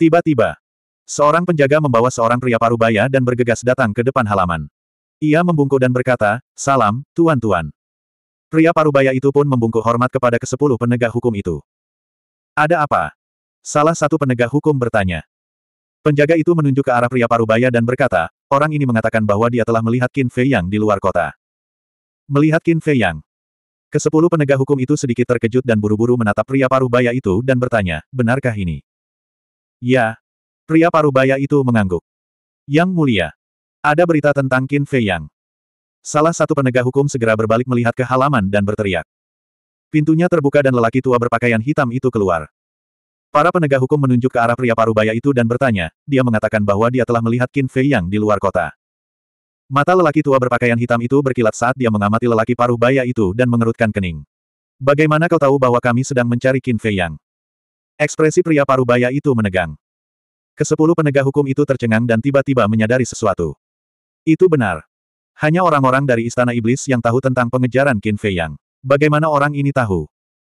Tiba-tiba, seorang penjaga membawa seorang pria parubaya dan bergegas datang ke depan halaman. Ia membungkuk dan berkata, Salam, Tuan-Tuan. Pria parubaya itu pun membungkuk hormat kepada kesepuluh penegak hukum itu. Ada apa? Salah satu penegak hukum bertanya. Penjaga itu menunjuk ke arah pria parubaya dan berkata, orang ini mengatakan bahwa dia telah melihat Qin Fei Yang di luar kota. Melihat Qin Fei Yang. Kesepuluh penegak hukum itu sedikit terkejut dan buru-buru menatap pria parubaya itu dan bertanya, benarkah ini? Ya. Pria parubaya itu mengangguk. Yang mulia. Ada berita tentang Qin Fei Yang. Salah satu penegak hukum segera berbalik melihat ke halaman dan berteriak. Pintunya terbuka dan lelaki tua berpakaian hitam itu keluar. Para penegak hukum menunjuk ke arah pria parubaya itu dan bertanya, dia mengatakan bahwa dia telah melihat Qin Fei Yang di luar kota. Mata lelaki tua berpakaian hitam itu berkilat saat dia mengamati lelaki parubaya itu dan mengerutkan kening. Bagaimana kau tahu bahwa kami sedang mencari Qin Fei Yang? Ekspresi pria parubaya itu menegang. Kesepuluh penegak hukum itu tercengang dan tiba-tiba menyadari sesuatu. Itu benar. Hanya orang-orang dari Istana Iblis yang tahu tentang pengejaran Qin Fei Yang. Bagaimana orang ini tahu?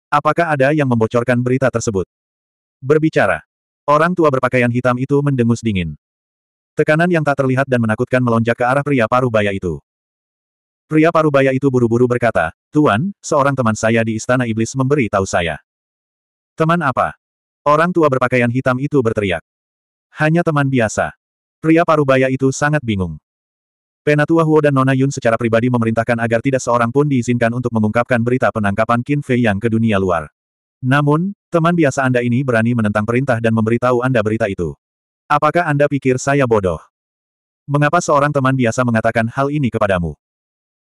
Apakah ada yang membocorkan berita tersebut? Berbicara. Orang tua berpakaian hitam itu mendengus dingin. Tekanan yang tak terlihat dan menakutkan melonjak ke arah pria parubaya itu. Pria parubaya itu buru-buru berkata, Tuan, seorang teman saya di Istana Iblis memberi tahu saya. Teman apa? Orang tua berpakaian hitam itu berteriak. Hanya teman biasa. Pria parubaya itu sangat bingung. Penatua Huo dan Nona Yun secara pribadi memerintahkan agar tidak seorang pun diizinkan untuk mengungkapkan berita penangkapan Qin Fei yang ke dunia luar. Namun, teman biasa Anda ini berani menentang perintah dan memberitahu Anda berita itu. Apakah Anda pikir saya bodoh? Mengapa seorang teman biasa mengatakan hal ini kepadamu?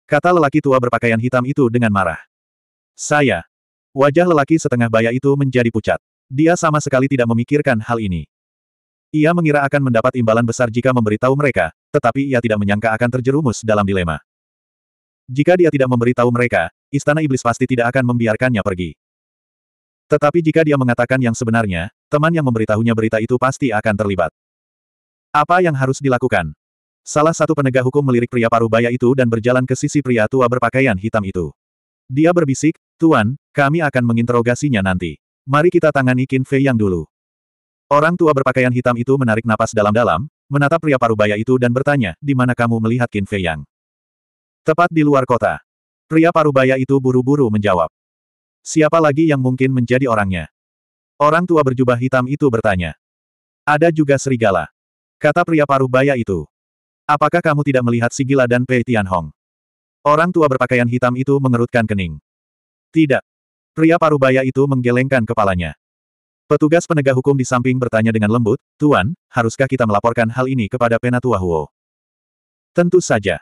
Kata lelaki tua berpakaian hitam itu dengan marah. Saya. Wajah lelaki setengah baya itu menjadi pucat. Dia sama sekali tidak memikirkan hal ini. Ia mengira akan mendapat imbalan besar jika memberitahu mereka, tetapi ia tidak menyangka akan terjerumus dalam dilema. Jika dia tidak memberitahu mereka, Istana Iblis pasti tidak akan membiarkannya pergi. Tetapi jika dia mengatakan yang sebenarnya, teman yang memberitahunya berita itu pasti akan terlibat. Apa yang harus dilakukan? Salah satu penegak hukum melirik pria paruh baya itu dan berjalan ke sisi pria tua berpakaian hitam itu. Dia berbisik, Tuan, kami akan menginterogasinya nanti. Mari kita tangani Qin Fei yang dulu. Orang tua berpakaian hitam itu menarik napas dalam-dalam, menatap pria parubaya itu dan bertanya, di mana kamu melihat Qin Fei yang? Tepat di luar kota. Pria parubaya itu buru-buru menjawab. Siapa lagi yang mungkin menjadi orangnya? Orang tua berjubah hitam itu bertanya. Ada juga serigala. Kata pria parubaya itu. Apakah kamu tidak melihat Sigila dan Pei Tianhong? Orang tua berpakaian hitam itu mengerutkan kening. Tidak, Pria parubaya itu menggelengkan kepalanya. Petugas penegak hukum di samping bertanya dengan lembut, Tuan, haruskah kita melaporkan hal ini kepada Penatua Huo? Tentu saja.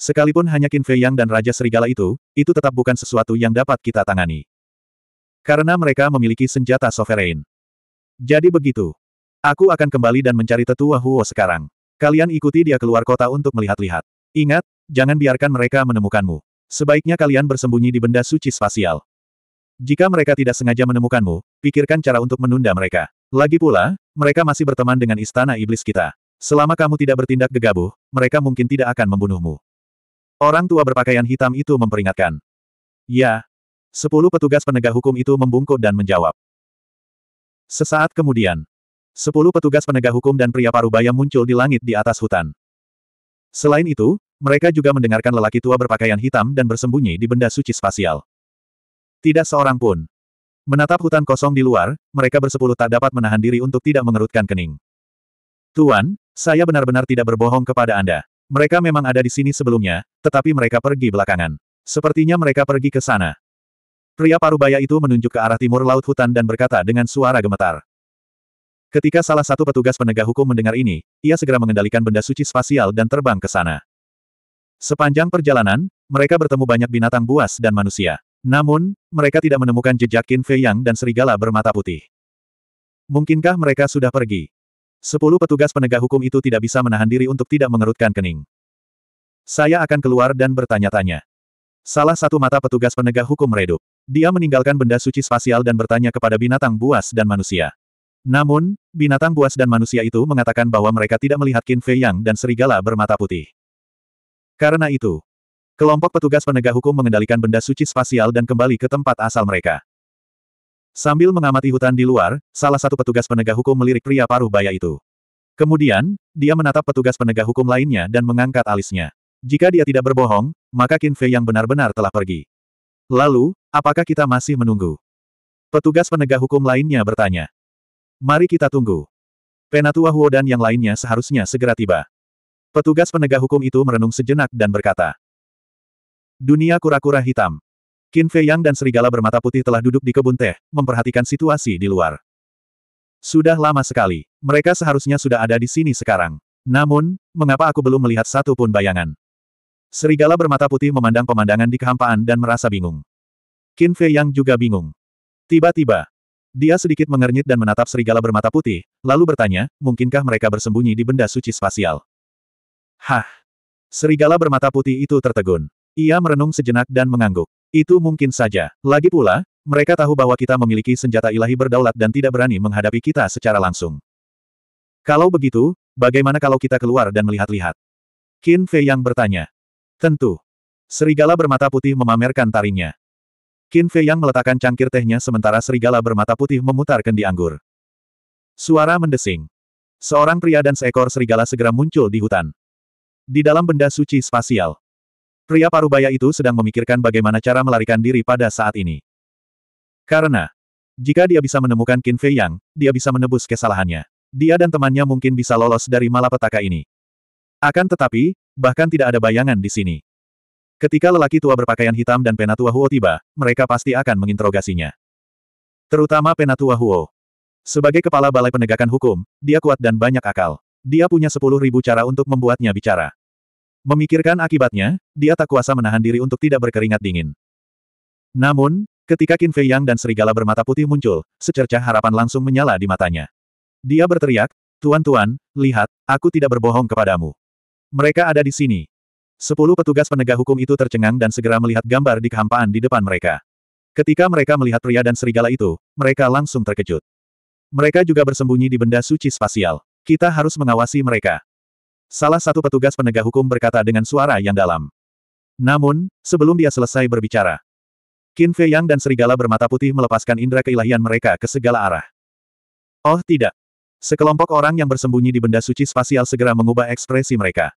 Sekalipun hanya Qin Fei Yang dan Raja Serigala itu, itu tetap bukan sesuatu yang dapat kita tangani. Karena mereka memiliki senjata sovereign. Jadi begitu. Aku akan kembali dan mencari tetua Huo sekarang. Kalian ikuti dia keluar kota untuk melihat-lihat. Ingat, jangan biarkan mereka menemukanmu. Sebaiknya kalian bersembunyi di benda suci spasial. Jika mereka tidak sengaja menemukanmu, pikirkan cara untuk menunda mereka. Lagi pula, mereka masih berteman dengan istana iblis kita. Selama kamu tidak bertindak gegabah, mereka mungkin tidak akan membunuhmu. Orang tua berpakaian hitam itu memperingatkan. Ya. Sepuluh petugas penegak hukum itu membungkuk dan menjawab. Sesaat kemudian, sepuluh petugas penegak hukum dan pria parubaya muncul di langit di atas hutan. Selain itu, mereka juga mendengarkan lelaki tua berpakaian hitam dan bersembunyi di benda suci spasial. Tidak seorang pun. Menatap hutan kosong di luar, mereka bersepuluh tak dapat menahan diri untuk tidak mengerutkan kening. Tuan, saya benar-benar tidak berbohong kepada Anda. Mereka memang ada di sini sebelumnya, tetapi mereka pergi belakangan. Sepertinya mereka pergi ke sana. Pria parubaya itu menunjuk ke arah timur laut hutan dan berkata dengan suara gemetar. Ketika salah satu petugas penegak hukum mendengar ini, ia segera mengendalikan benda suci spasial dan terbang ke sana. Sepanjang perjalanan, mereka bertemu banyak binatang buas dan manusia. Namun, mereka tidak menemukan jejak Qin Fei Yang dan serigala bermata putih. Mungkinkah mereka sudah pergi? Sepuluh petugas penegak hukum itu tidak bisa menahan diri untuk tidak mengerutkan kening. Saya akan keluar dan bertanya-tanya. Salah satu mata petugas penegak hukum redup. Dia meninggalkan benda suci spasial dan bertanya kepada binatang buas dan manusia. Namun, binatang buas dan manusia itu mengatakan bahwa mereka tidak melihat Qin Fei Yang dan serigala bermata putih. Karena itu, Kelompok petugas penegak hukum mengendalikan benda suci spasial dan kembali ke tempat asal mereka. Sambil mengamati hutan di luar, salah satu petugas penegak hukum melirik pria paruh baya itu. Kemudian, dia menatap petugas penegak hukum lainnya dan mengangkat alisnya. Jika dia tidak berbohong, maka Qin Fei yang benar-benar telah pergi. Lalu, apakah kita masih menunggu? Petugas penegak hukum lainnya bertanya. Mari kita tunggu. Penatua Huo dan yang lainnya seharusnya segera tiba. Petugas penegak hukum itu merenung sejenak dan berkata, Dunia kura-kura hitam. Qin Fei Yang dan serigala bermata putih telah duduk di kebun teh, memperhatikan situasi di luar. Sudah lama sekali. Mereka seharusnya sudah ada di sini sekarang. Namun, mengapa aku belum melihat satu pun bayangan? Serigala bermata putih memandang pemandangan di kehampaan dan merasa bingung. Qin Fei Yang juga bingung. Tiba-tiba, dia sedikit mengernyit dan menatap serigala bermata putih, lalu bertanya, mungkinkah mereka bersembunyi di benda suci spasial? Hah! Serigala bermata putih itu tertegun. Ia merenung sejenak dan mengangguk. Itu mungkin saja. Lagi pula, mereka tahu bahwa kita memiliki senjata ilahi berdaulat dan tidak berani menghadapi kita secara langsung. Kalau begitu, bagaimana kalau kita keluar dan melihat-lihat? Qin Fei yang bertanya. Tentu. Serigala bermata putih memamerkan taringnya. Qin Fei yang meletakkan cangkir tehnya sementara serigala bermata putih memutar kendi anggur. Suara mendesing. Seorang pria dan seekor serigala segera muncul di hutan. Di dalam benda suci spasial. Pria parubaya itu sedang memikirkan bagaimana cara melarikan diri pada saat ini. Karena, jika dia bisa menemukan Qin Fei Yang, dia bisa menebus kesalahannya. Dia dan temannya mungkin bisa lolos dari malapetaka ini. Akan tetapi, bahkan tidak ada bayangan di sini. Ketika lelaki tua berpakaian hitam dan Penatua Huo tiba, mereka pasti akan menginterogasinya. Terutama Penatua Huo. Sebagai kepala balai penegakan hukum, dia kuat dan banyak akal. Dia punya sepuluh ribu cara untuk membuatnya bicara. Memikirkan akibatnya, dia tak kuasa menahan diri untuk tidak berkeringat dingin. Namun, ketika Qin Fei Yang dan serigala bermata putih muncul, secercah harapan langsung menyala di matanya. Dia berteriak, Tuan-tuan, lihat, aku tidak berbohong kepadamu. Mereka ada di sini. Sepuluh petugas penegak hukum itu tercengang dan segera melihat gambar di kehampaan di depan mereka. Ketika mereka melihat pria dan serigala itu, mereka langsung terkejut. Mereka juga bersembunyi di benda suci spasial. Kita harus mengawasi mereka. Salah satu petugas penegak hukum berkata dengan suara yang dalam. Namun, sebelum dia selesai berbicara, Qin Fei Yang dan serigala bermata putih melepaskan indera keilahian mereka ke segala arah. Oh tidak. Sekelompok orang yang bersembunyi di benda suci spasial segera mengubah ekspresi mereka.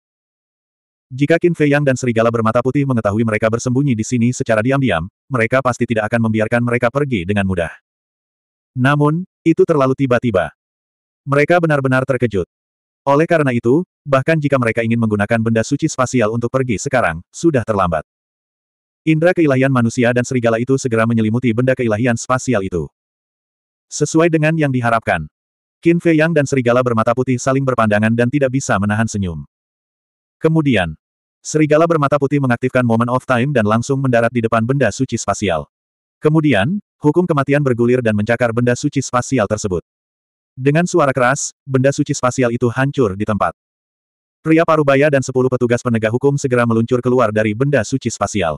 Jika Qin Fei Yang dan serigala bermata putih mengetahui mereka bersembunyi di sini secara diam-diam, mereka pasti tidak akan membiarkan mereka pergi dengan mudah. Namun, itu terlalu tiba-tiba. Mereka benar-benar terkejut. Oleh karena itu, bahkan jika mereka ingin menggunakan benda suci spasial untuk pergi sekarang, sudah terlambat. Indra keilahian manusia dan serigala itu segera menyelimuti benda keilahian spasial itu. Sesuai dengan yang diharapkan. Qin Fei Yang dan serigala bermata putih saling berpandangan dan tidak bisa menahan senyum. Kemudian, serigala bermata putih mengaktifkan Moment of Time dan langsung mendarat di depan benda suci spasial. Kemudian, hukum kematian bergulir dan mencakar benda suci spasial tersebut. Dengan suara keras, benda suci spasial itu hancur di tempat. Pria parubaya dan sepuluh petugas penegak hukum segera meluncur keluar dari benda suci spasial.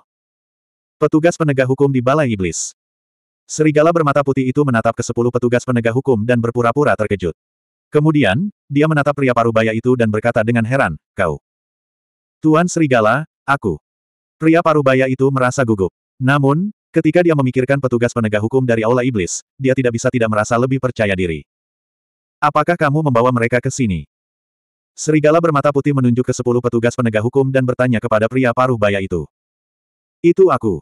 Petugas penegak hukum di Balai Iblis. Serigala bermata putih itu menatap ke sepuluh petugas penegak hukum dan berpura-pura terkejut. Kemudian, dia menatap pria parubaya itu dan berkata dengan heran, Kau. Tuan Serigala, aku. Pria parubaya itu merasa gugup. Namun, ketika dia memikirkan petugas penegak hukum dari Aula Iblis, dia tidak bisa tidak merasa lebih percaya diri. Apakah kamu membawa mereka ke sini? Serigala bermata putih menunjuk ke sepuluh petugas penegak hukum dan bertanya kepada pria paruh baya itu. Itu aku.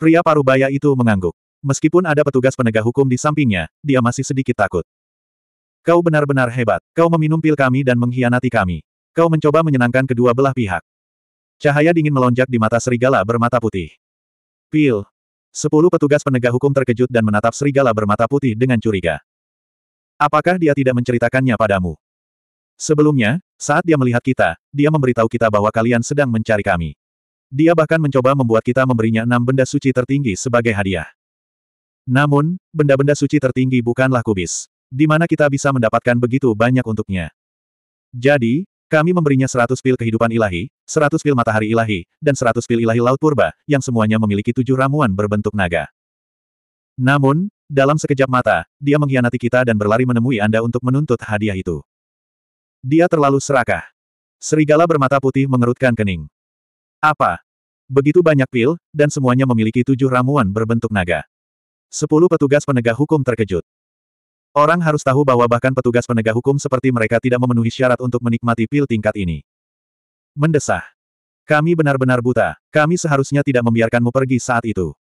Pria paruh baya itu mengangguk. Meskipun ada petugas penegak hukum di sampingnya, dia masih sedikit takut. Kau benar-benar hebat. Kau meminum pil kami dan mengkhianati kami. Kau mencoba menyenangkan kedua belah pihak. Cahaya dingin melonjak di mata serigala bermata putih. Pil. Sepuluh petugas penegak hukum terkejut dan menatap serigala bermata putih dengan curiga. Apakah dia tidak menceritakannya padamu? Sebelumnya, saat dia melihat kita, dia memberitahu kita bahwa kalian sedang mencari kami. Dia bahkan mencoba membuat kita memberinya enam benda suci tertinggi sebagai hadiah. Namun, benda-benda suci tertinggi bukanlah kubis, di mana kita bisa mendapatkan begitu banyak untuknya. Jadi, kami memberinya seratus pil kehidupan ilahi, seratus pil matahari ilahi, dan seratus pil ilahi laut purba, yang semuanya memiliki tujuh ramuan berbentuk naga. Namun, dalam sekejap mata, dia mengkhianati kita dan berlari menemui Anda untuk menuntut hadiah itu. Dia terlalu serakah. Serigala bermata putih mengerutkan kening. Apa? Begitu banyak pil, dan semuanya memiliki tujuh ramuan berbentuk naga. Sepuluh petugas penegak hukum terkejut. Orang harus tahu bahwa bahkan petugas penegak hukum seperti mereka tidak memenuhi syarat untuk menikmati pil tingkat ini. Mendesah. Kami benar-benar buta, kami seharusnya tidak membiarkanmu pergi saat itu.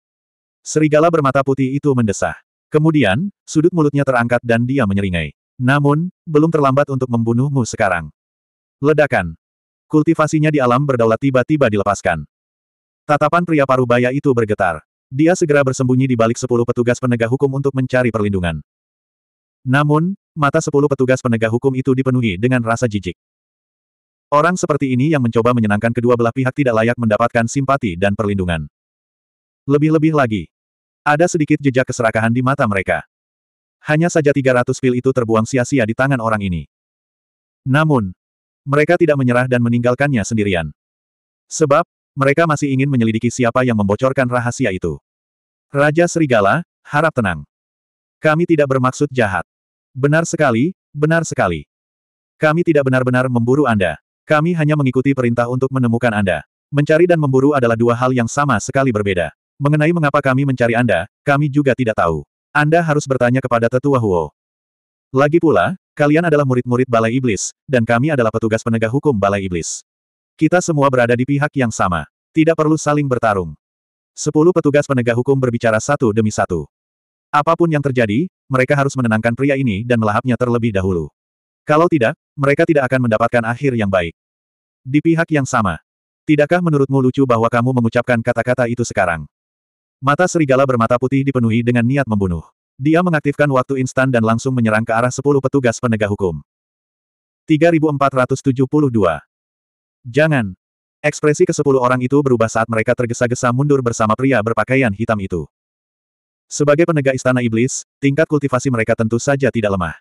Serigala bermata putih itu mendesah. Kemudian, sudut mulutnya terangkat dan dia menyeringai. Namun, belum terlambat untuk membunuhmu sekarang. Ledakan. Kultivasinya di alam berdaulat tiba-tiba dilepaskan. Tatapan pria parubaya itu bergetar. Dia segera bersembunyi di balik sepuluh petugas penegak hukum untuk mencari perlindungan. Namun, mata sepuluh petugas penegak hukum itu dipenuhi dengan rasa jijik. Orang seperti ini yang mencoba menyenangkan kedua belah pihak tidak layak mendapatkan simpati dan perlindungan. Lebih-lebih lagi, ada sedikit jejak keserakahan di mata mereka. Hanya saja 300 pil itu terbuang sia-sia di tangan orang ini. Namun, mereka tidak menyerah dan meninggalkannya sendirian. Sebab, mereka masih ingin menyelidiki siapa yang membocorkan rahasia itu. Raja Serigala, harap tenang. Kami tidak bermaksud jahat. Benar sekali, benar sekali. Kami tidak benar-benar memburu Anda. Kami hanya mengikuti perintah untuk menemukan Anda. Mencari dan memburu adalah dua hal yang sama sekali berbeda. Mengenai mengapa kami mencari Anda, kami juga tidak tahu. Anda harus bertanya kepada Tetua Huo. Lagi pula, kalian adalah murid-murid Balai Iblis, dan kami adalah petugas penegak hukum Balai Iblis. Kita semua berada di pihak yang sama. Tidak perlu saling bertarung. Sepuluh petugas penegak hukum berbicara satu demi satu. Apapun yang terjadi, mereka harus menenangkan pria ini dan melahapnya terlebih dahulu. Kalau tidak, mereka tidak akan mendapatkan akhir yang baik. Di pihak yang sama. Tidakkah menurutmu lucu bahwa kamu mengucapkan kata-kata itu sekarang? Mata serigala bermata putih dipenuhi dengan niat membunuh. Dia mengaktifkan waktu instan dan langsung menyerang ke arah 10 petugas penegak hukum. 3472. Jangan. Ekspresi ke-10 orang itu berubah saat mereka tergesa-gesa mundur bersama pria berpakaian hitam itu. Sebagai penegak istana iblis, tingkat kultivasi mereka tentu saja tidak lemah.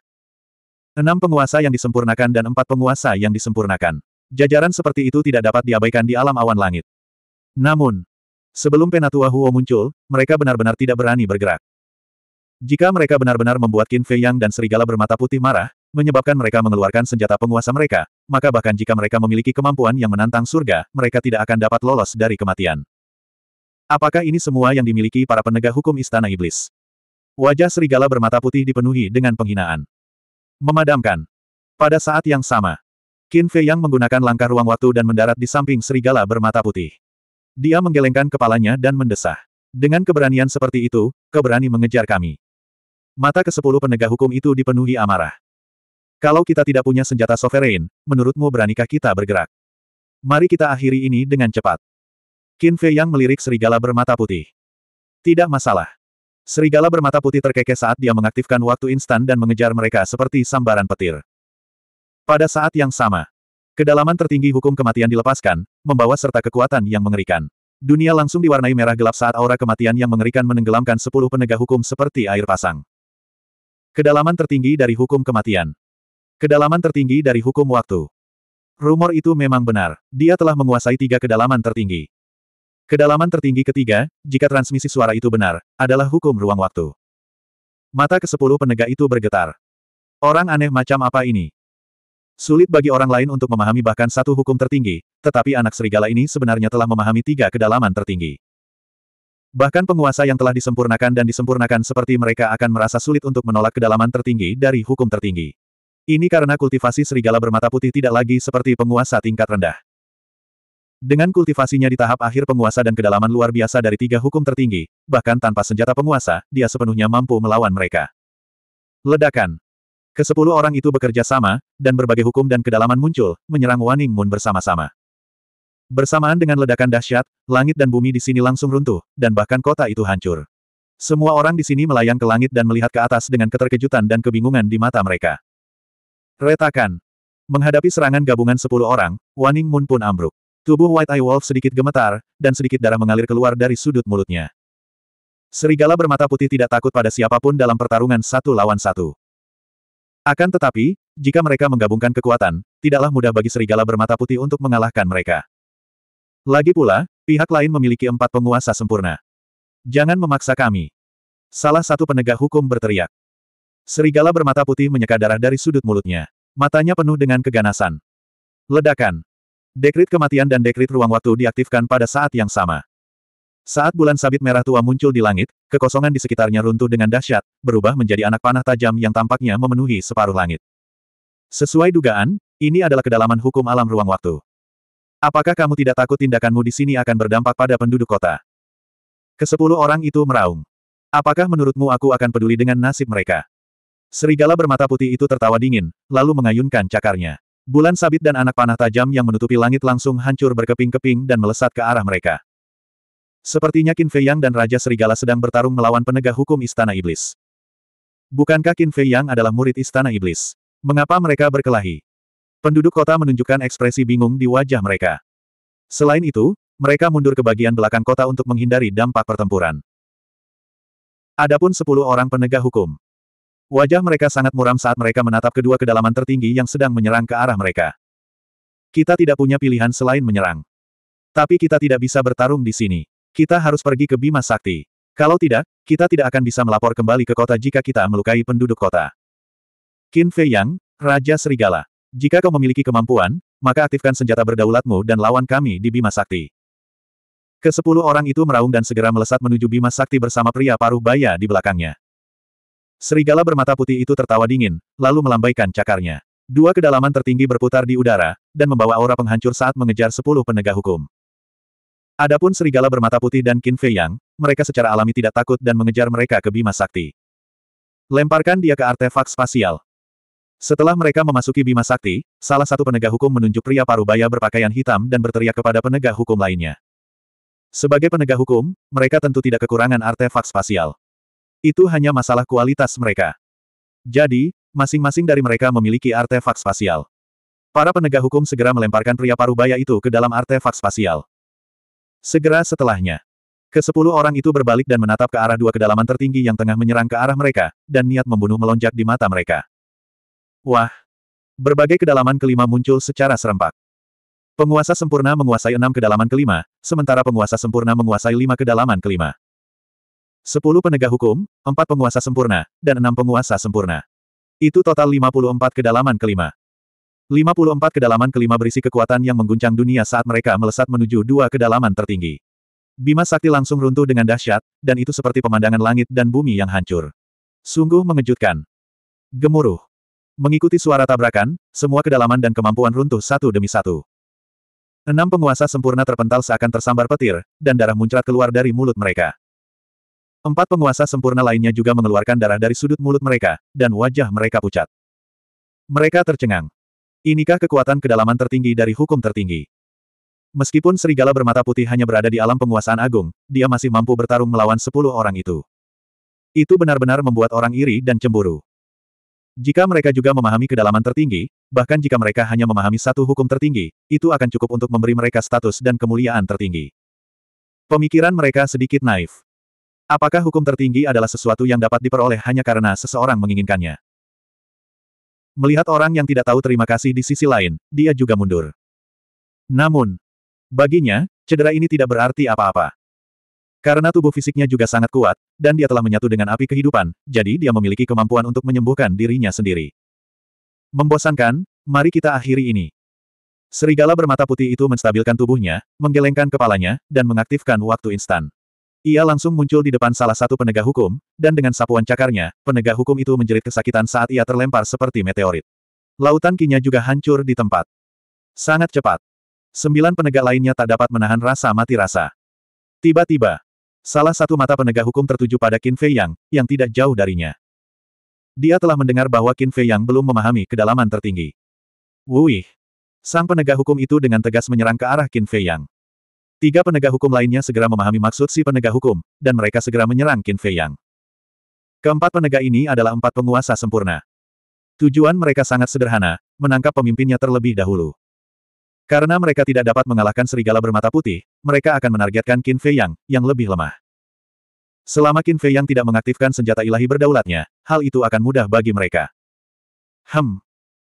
Enam penguasa yang disempurnakan dan empat penguasa yang disempurnakan. Jajaran seperti itu tidak dapat diabaikan di alam awan langit. Namun, Sebelum Penatua Huo muncul, mereka benar-benar tidak berani bergerak. Jika mereka benar-benar membuat Qin Fei Yang dan serigala bermata putih marah, menyebabkan mereka mengeluarkan senjata penguasa mereka, maka bahkan jika mereka memiliki kemampuan yang menantang surga, mereka tidak akan dapat lolos dari kematian. Apakah ini semua yang dimiliki para penegak hukum Istana Iblis? Wajah serigala bermata putih dipenuhi dengan penghinaan. Memadamkan. Pada saat yang sama, Qin Fei Yang menggunakan langkah ruang waktu dan mendarat di samping serigala bermata putih. Dia menggelengkan kepalanya dan mendesah. Dengan keberanian seperti itu, keberani mengejar kami. Mata ke sepuluh penegak hukum itu dipenuhi amarah. Kalau kita tidak punya senjata sovereign, menurutmu beranikah kita bergerak? Mari kita akhiri ini dengan cepat. Qin Fei Yang melirik serigala bermata putih. Tidak masalah. Serigala bermata putih terkekeh saat dia mengaktifkan waktu instan dan mengejar mereka seperti sambaran petir. Pada saat yang sama, Kedalaman tertinggi hukum kematian dilepaskan, membawa serta kekuatan yang mengerikan. Dunia langsung diwarnai merah gelap saat aura kematian yang mengerikan menenggelamkan sepuluh penegak hukum seperti air pasang. Kedalaman tertinggi dari hukum kematian. Kedalaman tertinggi dari hukum waktu. Rumor itu memang benar. Dia telah menguasai tiga kedalaman tertinggi. Kedalaman tertinggi ketiga, jika transmisi suara itu benar, adalah hukum ruang waktu. Mata ke sepuluh penegak itu bergetar. Orang aneh macam apa ini? Sulit bagi orang lain untuk memahami bahkan satu hukum tertinggi, tetapi anak serigala ini sebenarnya telah memahami tiga kedalaman tertinggi. Bahkan penguasa yang telah disempurnakan dan disempurnakan seperti mereka akan merasa sulit untuk menolak kedalaman tertinggi dari hukum tertinggi. Ini karena kultivasi serigala bermata putih tidak lagi seperti penguasa tingkat rendah. Dengan kultivasinya di tahap akhir penguasa dan kedalaman luar biasa dari tiga hukum tertinggi, bahkan tanpa senjata penguasa, dia sepenuhnya mampu melawan mereka. Ledakan Kesepuluh orang itu bekerja sama, dan berbagai hukum dan kedalaman muncul, menyerang Waning Moon bersama-sama. Bersamaan dengan ledakan dahsyat, langit dan bumi di sini langsung runtuh, dan bahkan kota itu hancur. Semua orang di sini melayang ke langit dan melihat ke atas dengan keterkejutan dan kebingungan di mata mereka. Retakan. Menghadapi serangan gabungan sepuluh orang, Waning Moon pun ambruk. Tubuh White Eye Wolf sedikit gemetar, dan sedikit darah mengalir keluar dari sudut mulutnya. Serigala bermata putih tidak takut pada siapapun dalam pertarungan satu lawan satu. Akan tetapi, jika mereka menggabungkan kekuatan, tidaklah mudah bagi serigala bermata putih untuk mengalahkan mereka. Lagi pula, pihak lain memiliki empat penguasa sempurna. Jangan memaksa kami. Salah satu penegak hukum berteriak. Serigala bermata putih menyeka darah dari sudut mulutnya. Matanya penuh dengan keganasan. Ledakan. Dekrit kematian dan dekrit ruang waktu diaktifkan pada saat yang sama. Saat bulan sabit merah tua muncul di langit, kekosongan di sekitarnya runtuh dengan dahsyat, berubah menjadi anak panah tajam yang tampaknya memenuhi separuh langit. Sesuai dugaan, ini adalah kedalaman hukum alam ruang waktu. Apakah kamu tidak takut tindakanmu di sini akan berdampak pada penduduk kota? Kesepuluh orang itu meraung. Apakah menurutmu aku akan peduli dengan nasib mereka? Serigala bermata putih itu tertawa dingin, lalu mengayunkan cakarnya. Bulan sabit dan anak panah tajam yang menutupi langit langsung hancur berkeping-keping dan melesat ke arah mereka. Sepertinya Qin Fei Yang dan Raja Serigala sedang bertarung melawan penegak hukum Istana Iblis. Bukankah Qin Fei Yang adalah murid Istana Iblis? Mengapa mereka berkelahi? Penduduk kota menunjukkan ekspresi bingung di wajah mereka. Selain itu, mereka mundur ke bagian belakang kota untuk menghindari dampak pertempuran. Adapun sepuluh orang penegak hukum. Wajah mereka sangat muram saat mereka menatap kedua kedalaman tertinggi yang sedang menyerang ke arah mereka. Kita tidak punya pilihan selain menyerang. Tapi kita tidak bisa bertarung di sini. Kita harus pergi ke Bima Sakti. Kalau tidak, kita tidak akan bisa melapor kembali ke kota jika kita melukai penduduk kota. Qin Fei Yang, Raja Serigala. Jika kau memiliki kemampuan, maka aktifkan senjata berdaulatmu dan lawan kami di Bima Sakti. Kesepuluh orang itu meraung dan segera melesat menuju Bima Sakti bersama pria paruh baya di belakangnya. Serigala bermata putih itu tertawa dingin, lalu melambaikan cakarnya. Dua kedalaman tertinggi berputar di udara, dan membawa aura penghancur saat mengejar sepuluh penegak hukum. Adapun serigala bermata putih dan Qin Fei Yang, mereka secara alami tidak takut dan mengejar mereka ke Bima Sakti. Lemparkan dia ke artefak spasial. Setelah mereka memasuki Bima Sakti, salah satu penegak hukum menunjuk pria parubaya berpakaian hitam dan berteriak kepada penegak hukum lainnya. Sebagai penegak hukum, mereka tentu tidak kekurangan artefak spasial. Itu hanya masalah kualitas mereka. Jadi, masing-masing dari mereka memiliki artefak spasial. Para penegak hukum segera melemparkan pria parubaya itu ke dalam artefak spasial. Segera setelahnya, Kesepuluh orang itu berbalik dan menatap ke arah dua kedalaman tertinggi yang tengah menyerang ke arah mereka, dan niat membunuh melonjak di mata mereka. Wah! Berbagai kedalaman kelima muncul secara serempak. Penguasa sempurna menguasai enam kedalaman kelima, sementara penguasa sempurna menguasai lima kedalaman kelima. Sepuluh penegak hukum, empat penguasa sempurna, dan enam penguasa sempurna. Itu total lima puluh empat kedalaman kelima. 54 kedalaman kelima berisi kekuatan yang mengguncang dunia saat mereka melesat menuju dua kedalaman tertinggi. Bima sakti langsung runtuh dengan dahsyat, dan itu seperti pemandangan langit dan bumi yang hancur. Sungguh mengejutkan. Gemuruh. Mengikuti suara tabrakan, semua kedalaman dan kemampuan runtuh satu demi satu. Enam penguasa sempurna terpental seakan tersambar petir, dan darah muncrat keluar dari mulut mereka. Empat penguasa sempurna lainnya juga mengeluarkan darah dari sudut mulut mereka, dan wajah mereka pucat. Mereka tercengang. Inikah kekuatan kedalaman tertinggi dari hukum tertinggi? Meskipun serigala bermata putih hanya berada di alam penguasaan agung, dia masih mampu bertarung melawan sepuluh orang itu. Itu benar-benar membuat orang iri dan cemburu. Jika mereka juga memahami kedalaman tertinggi, bahkan jika mereka hanya memahami satu hukum tertinggi, itu akan cukup untuk memberi mereka status dan kemuliaan tertinggi. Pemikiran mereka sedikit naif. Apakah hukum tertinggi adalah sesuatu yang dapat diperoleh hanya karena seseorang menginginkannya? Melihat orang yang tidak tahu terima kasih di sisi lain, dia juga mundur. Namun, baginya, cedera ini tidak berarti apa-apa. Karena tubuh fisiknya juga sangat kuat, dan dia telah menyatu dengan api kehidupan, jadi dia memiliki kemampuan untuk menyembuhkan dirinya sendiri. Membosankan, mari kita akhiri ini. Serigala bermata putih itu menstabilkan tubuhnya, menggelengkan kepalanya, dan mengaktifkan waktu instan. Ia langsung muncul di depan salah satu penegak hukum, dan dengan sapuan cakarnya, penegak hukum itu menjerit kesakitan saat ia terlempar seperti meteorit. Lautan kinya juga hancur di tempat. Sangat cepat. Sembilan penegak lainnya tak dapat menahan rasa mati rasa. Tiba-tiba, salah satu mata penegak hukum tertuju pada Qin Fei Yang, yang tidak jauh darinya. Dia telah mendengar bahwa Qin Fei Yang belum memahami kedalaman tertinggi. Wuih! Sang penegak hukum itu dengan tegas menyerang ke arah Qin Fei Yang. Tiga penegak hukum lainnya segera memahami maksud si penegak hukum, dan mereka segera menyerang Qin Fei Yang. Keempat penegak ini adalah empat penguasa sempurna. Tujuan mereka sangat sederhana, menangkap pemimpinnya terlebih dahulu. Karena mereka tidak dapat mengalahkan serigala bermata putih, mereka akan menargetkan Qin Fei Yang, yang lebih lemah. Selama Qin Fei Yang tidak mengaktifkan senjata ilahi berdaulatnya, hal itu akan mudah bagi mereka. Hem,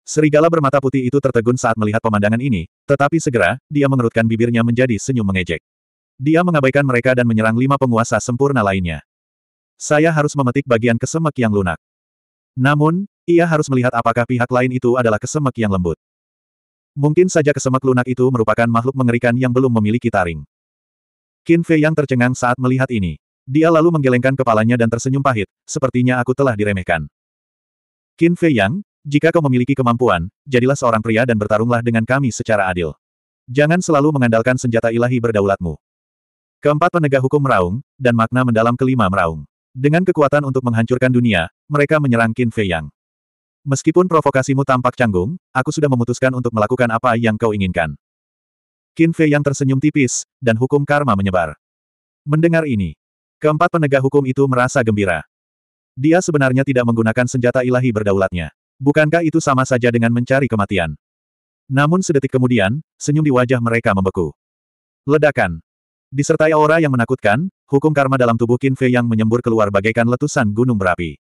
Serigala bermata putih itu tertegun saat melihat pemandangan ini, tetapi segera, dia mengerutkan bibirnya menjadi senyum mengejek. Dia mengabaikan mereka dan menyerang lima penguasa sempurna lainnya. Saya harus memetik bagian kesemek yang lunak. Namun, ia harus melihat apakah pihak lain itu adalah kesemek yang lembut. Mungkin saja kesemek lunak itu merupakan makhluk mengerikan yang belum memiliki taring. Qin Fei yang tercengang saat melihat ini. Dia lalu menggelengkan kepalanya dan tersenyum pahit, sepertinya aku telah diremehkan. Qin Fei Yang, jika kau memiliki kemampuan, jadilah seorang pria dan bertarunglah dengan kami secara adil. Jangan selalu mengandalkan senjata ilahi berdaulatmu. Keempat penegak hukum meraung, dan makna mendalam kelima meraung. Dengan kekuatan untuk menghancurkan dunia, mereka menyerang Qin Fei Yang. Meskipun provokasimu tampak canggung, aku sudah memutuskan untuk melakukan apa yang kau inginkan. Qin Fei Yang tersenyum tipis, dan hukum karma menyebar. Mendengar ini, keempat penegak hukum itu merasa gembira. Dia sebenarnya tidak menggunakan senjata ilahi berdaulatnya. Bukankah itu sama saja dengan mencari kematian? Namun sedetik kemudian, senyum di wajah mereka membeku. Ledakan. Disertai aura yang menakutkan, hukum karma dalam tubuh Qin Fei yang menyembur keluar bagaikan letusan gunung berapi.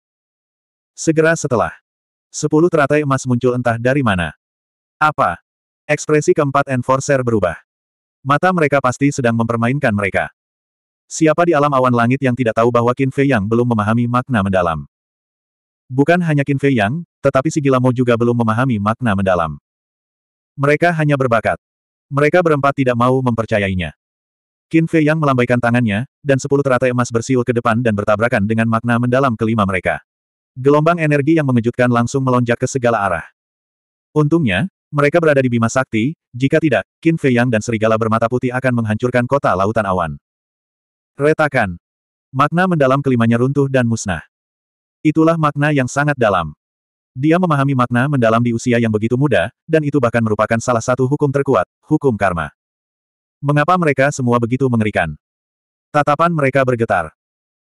Segera setelah, sepuluh teratai emas muncul entah dari mana. Apa? Ekspresi keempat enforcer berubah. Mata mereka pasti sedang mempermainkan mereka. Siapa di alam awan langit yang tidak tahu bahwa Qin Fei yang belum memahami makna mendalam? Bukan hanya Qin Fei yang, tetapi si gila Gilamo juga belum memahami makna mendalam. Mereka hanya berbakat. Mereka berempat tidak mau mempercayainya. Qin Fei Yang melambaikan tangannya, dan sepuluh teratai emas bersiul ke depan dan bertabrakan dengan makna mendalam kelima mereka. Gelombang energi yang mengejutkan langsung melonjak ke segala arah. Untungnya, mereka berada di Bima Sakti, jika tidak, Qin Fei Yang dan serigala bermata putih akan menghancurkan kota lautan awan. Retakan. Makna mendalam kelimanya runtuh dan musnah. Itulah makna yang sangat dalam. Dia memahami makna mendalam di usia yang begitu muda, dan itu bahkan merupakan salah satu hukum terkuat, hukum karma. Mengapa mereka semua begitu mengerikan? Tatapan mereka bergetar.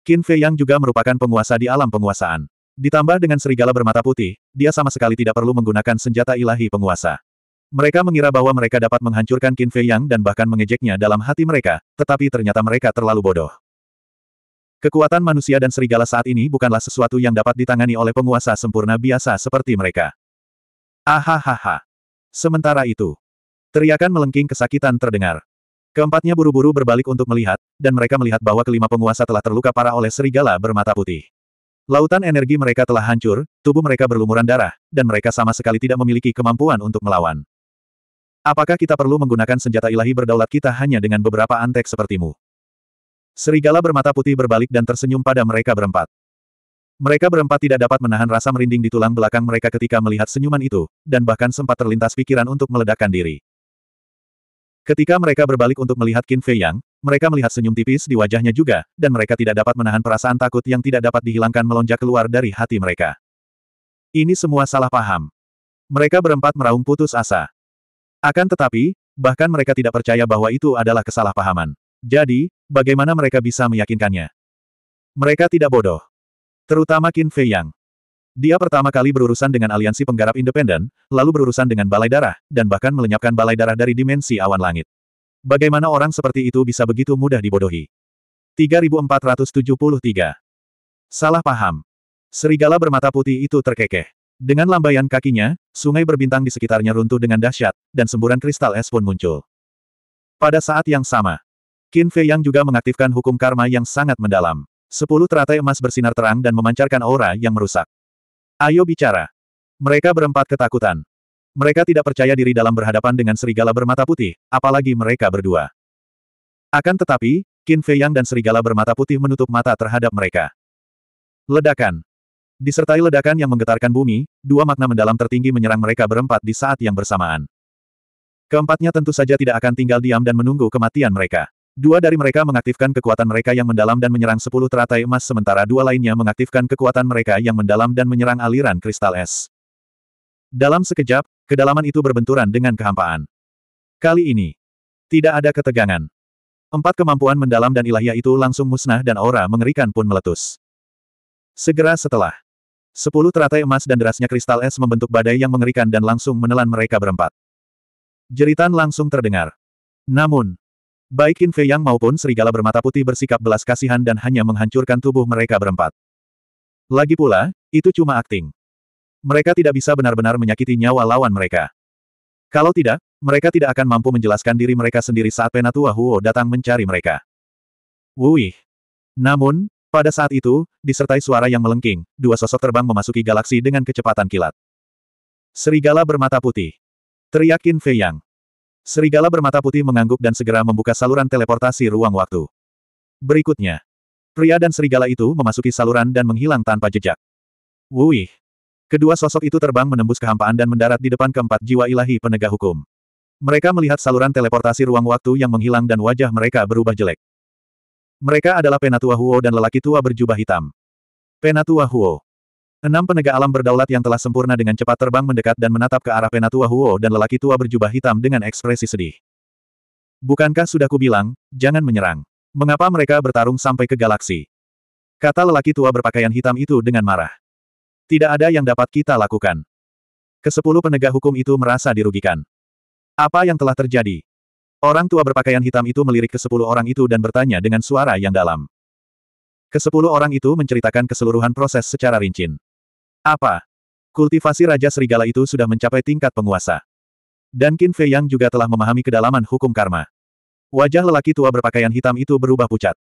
Qin Fei Yang juga merupakan penguasa di alam penguasaan. Ditambah dengan serigala bermata putih, dia sama sekali tidak perlu menggunakan senjata ilahi penguasa. Mereka mengira bahwa mereka dapat menghancurkan Qin Fei Yang dan bahkan mengejeknya dalam hati mereka, tetapi ternyata mereka terlalu bodoh. Kekuatan manusia dan serigala saat ini bukanlah sesuatu yang dapat ditangani oleh penguasa sempurna biasa seperti mereka. Ahahaha. Sementara itu, teriakan melengking kesakitan terdengar. Keempatnya buru-buru berbalik untuk melihat, dan mereka melihat bahwa kelima penguasa telah terluka parah oleh serigala bermata putih. Lautan energi mereka telah hancur, tubuh mereka berlumuran darah, dan mereka sama sekali tidak memiliki kemampuan untuk melawan. Apakah kita perlu menggunakan senjata ilahi berdaulat kita hanya dengan beberapa antek sepertimu? Serigala bermata putih berbalik dan tersenyum pada mereka berempat. Mereka berempat tidak dapat menahan rasa merinding di tulang belakang mereka ketika melihat senyuman itu, dan bahkan sempat terlintas pikiran untuk meledakkan diri. Ketika mereka berbalik untuk melihat Qin Fei Yang, mereka melihat senyum tipis di wajahnya juga, dan mereka tidak dapat menahan perasaan takut yang tidak dapat dihilangkan melonjak keluar dari hati mereka. Ini semua salah paham. Mereka berempat meraung putus asa. Akan tetapi, bahkan mereka tidak percaya bahwa itu adalah kesalahpahaman. Jadi, bagaimana mereka bisa meyakinkannya? Mereka tidak bodoh. Terutama Qin Fei Yang. Dia pertama kali berurusan dengan aliansi penggarap independen, lalu berurusan dengan balai darah, dan bahkan melenyapkan balai darah dari dimensi awan langit. Bagaimana orang seperti itu bisa begitu mudah dibodohi? 3473. Salah paham. Serigala bermata putih itu terkekeh. Dengan lambaian kakinya, sungai berbintang di sekitarnya runtuh dengan dahsyat, dan semburan kristal es pun muncul. Pada saat yang sama, Qin Fei Yang juga mengaktifkan hukum karma yang sangat mendalam. Sepuluh teratai emas bersinar terang dan memancarkan aura yang merusak. Ayo bicara. Mereka berempat ketakutan. Mereka tidak percaya diri dalam berhadapan dengan serigala bermata putih, apalagi mereka berdua. Akan tetapi, Qin Fei Yang dan serigala bermata putih menutup mata terhadap mereka. Ledakan. Disertai ledakan yang menggetarkan bumi, dua makna mendalam tertinggi menyerang mereka berempat di saat yang bersamaan. Keempatnya tentu saja tidak akan tinggal diam dan menunggu kematian mereka. Dua dari mereka mengaktifkan kekuatan mereka yang mendalam dan menyerang sepuluh teratai emas sementara dua lainnya mengaktifkan kekuatan mereka yang mendalam dan menyerang aliran kristal es. Dalam sekejap, kedalaman itu berbenturan dengan kehampaan. Kali ini, tidak ada ketegangan. Empat kemampuan mendalam dan ilahiyah itu langsung musnah dan aura mengerikan pun meletus. Segera setelah, sepuluh teratai emas dan derasnya kristal es membentuk badai yang mengerikan dan langsung menelan mereka berempat. Jeritan langsung terdengar. Namun, Baik Qin Fei Yang maupun serigala bermata putih bersikap belas kasihan dan hanya menghancurkan tubuh mereka berempat. Lagi pula, itu cuma akting. Mereka tidak bisa benar-benar menyakiti nyawa lawan mereka. Kalau tidak, mereka tidak akan mampu menjelaskan diri mereka sendiri saat Penatua Huo datang mencari mereka. Wuih! Namun, pada saat itu, disertai suara yang melengking, dua sosok terbang memasuki galaksi dengan kecepatan kilat. Serigala bermata putih. Teriak Fei Yang. Serigala bermata putih mengangguk dan segera membuka saluran teleportasi ruang waktu. Berikutnya, pria dan serigala itu memasuki saluran dan menghilang tanpa jejak. Wuih! Kedua sosok itu terbang menembus kehampaan dan mendarat di depan keempat jiwa ilahi penegak hukum. Mereka melihat saluran teleportasi ruang waktu yang menghilang dan wajah mereka berubah jelek. Mereka adalah Penatua Huo dan lelaki tua berjubah hitam. Penatua Huo. Enam penegak alam berdaulat yang telah sempurna dengan cepat terbang mendekat dan menatap ke arah penatua Huo dan lelaki tua berjubah hitam dengan ekspresi sedih. Bukankah sudah kubilang, jangan menyerang. Mengapa mereka bertarung sampai ke galaksi? Kata lelaki tua berpakaian hitam itu dengan marah. Tidak ada yang dapat kita lakukan. Kesepuluh penegak hukum itu merasa dirugikan. Apa yang telah terjadi? Orang tua berpakaian hitam itu melirik ke sepuluh orang itu dan bertanya dengan suara yang dalam. Kesepuluh orang itu menceritakan keseluruhan proses secara rincin. Apa? Kultivasi Raja Serigala itu sudah mencapai tingkat penguasa. Dan Qin Fei Yang juga telah memahami kedalaman hukum karma. Wajah lelaki tua berpakaian hitam itu berubah pucat.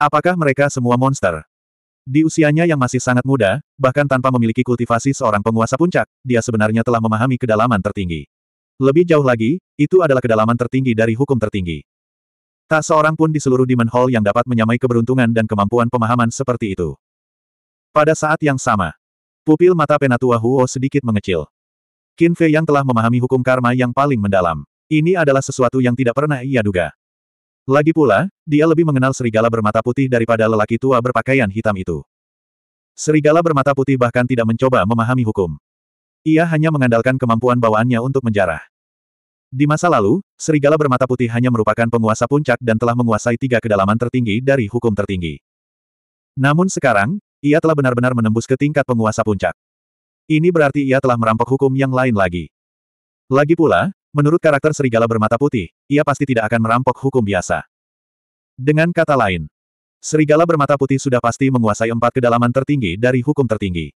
Apakah mereka semua monster? Di usianya yang masih sangat muda, bahkan tanpa memiliki kultivasi seorang penguasa puncak, dia sebenarnya telah memahami kedalaman tertinggi. Lebih jauh lagi, itu adalah kedalaman tertinggi dari hukum tertinggi. Tak seorang pun di seluruh Demon Hall yang dapat menyamai keberuntungan dan kemampuan pemahaman seperti itu. Pada saat yang sama, Pupil mata penatua Huo sedikit mengecil. Qin Fei yang telah memahami hukum karma yang paling mendalam. Ini adalah sesuatu yang tidak pernah ia duga. Lagi pula, dia lebih mengenal serigala bermata putih daripada lelaki tua berpakaian hitam itu. Serigala bermata putih bahkan tidak mencoba memahami hukum. Ia hanya mengandalkan kemampuan bawaannya untuk menjarah. Di masa lalu, serigala bermata putih hanya merupakan penguasa puncak dan telah menguasai tiga kedalaman tertinggi dari hukum tertinggi. Namun sekarang, ia telah benar-benar menembus ke tingkat penguasa puncak. Ini berarti ia telah merampok hukum yang lain lagi. Lagi pula, menurut karakter serigala bermata putih, ia pasti tidak akan merampok hukum biasa. Dengan kata lain, serigala bermata putih sudah pasti menguasai empat kedalaman tertinggi dari hukum tertinggi.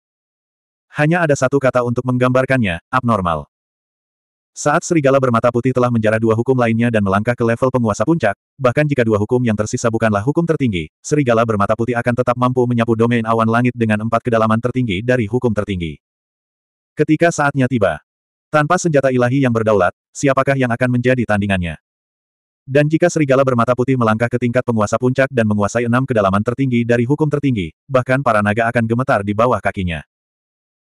Hanya ada satu kata untuk menggambarkannya, abnormal. Saat serigala bermata putih telah menjarah dua hukum lainnya dan melangkah ke level penguasa puncak, bahkan jika dua hukum yang tersisa bukanlah hukum tertinggi, serigala bermata putih akan tetap mampu menyapu domain awan langit dengan empat kedalaman tertinggi dari hukum tertinggi. Ketika saatnya tiba, tanpa senjata ilahi yang berdaulat, siapakah yang akan menjadi tandingannya? Dan jika serigala bermata putih melangkah ke tingkat penguasa puncak dan menguasai enam kedalaman tertinggi dari hukum tertinggi, bahkan para naga akan gemetar di bawah kakinya.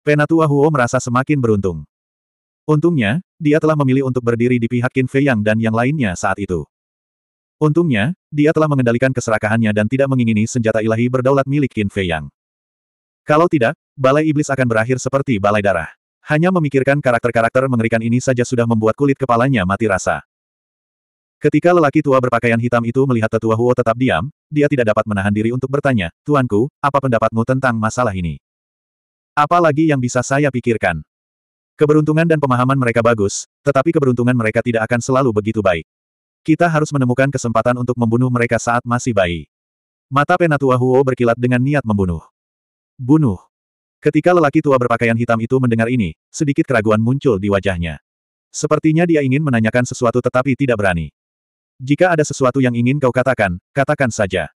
Penatua Huo merasa semakin beruntung. Untungnya, dia telah memilih untuk berdiri di pihak Qin Fei Yang dan yang lainnya saat itu. Untungnya, dia telah mengendalikan keserakahannya dan tidak mengingini senjata ilahi berdaulat milik Qin Fei Yang. Kalau tidak, balai iblis akan berakhir seperti balai darah. Hanya memikirkan karakter-karakter mengerikan ini saja sudah membuat kulit kepalanya mati rasa. Ketika lelaki tua berpakaian hitam itu melihat tetua Huo tetap diam, dia tidak dapat menahan diri untuk bertanya, Tuanku, apa pendapatmu tentang masalah ini? Apa lagi yang bisa saya pikirkan? Keberuntungan dan pemahaman mereka bagus, tetapi keberuntungan mereka tidak akan selalu begitu baik. Kita harus menemukan kesempatan untuk membunuh mereka saat masih bayi. Mata penatua Huo berkilat dengan niat membunuh. Bunuh. Ketika lelaki tua berpakaian hitam itu mendengar ini, sedikit keraguan muncul di wajahnya. Sepertinya dia ingin menanyakan sesuatu tetapi tidak berani. Jika ada sesuatu yang ingin kau katakan, katakan saja.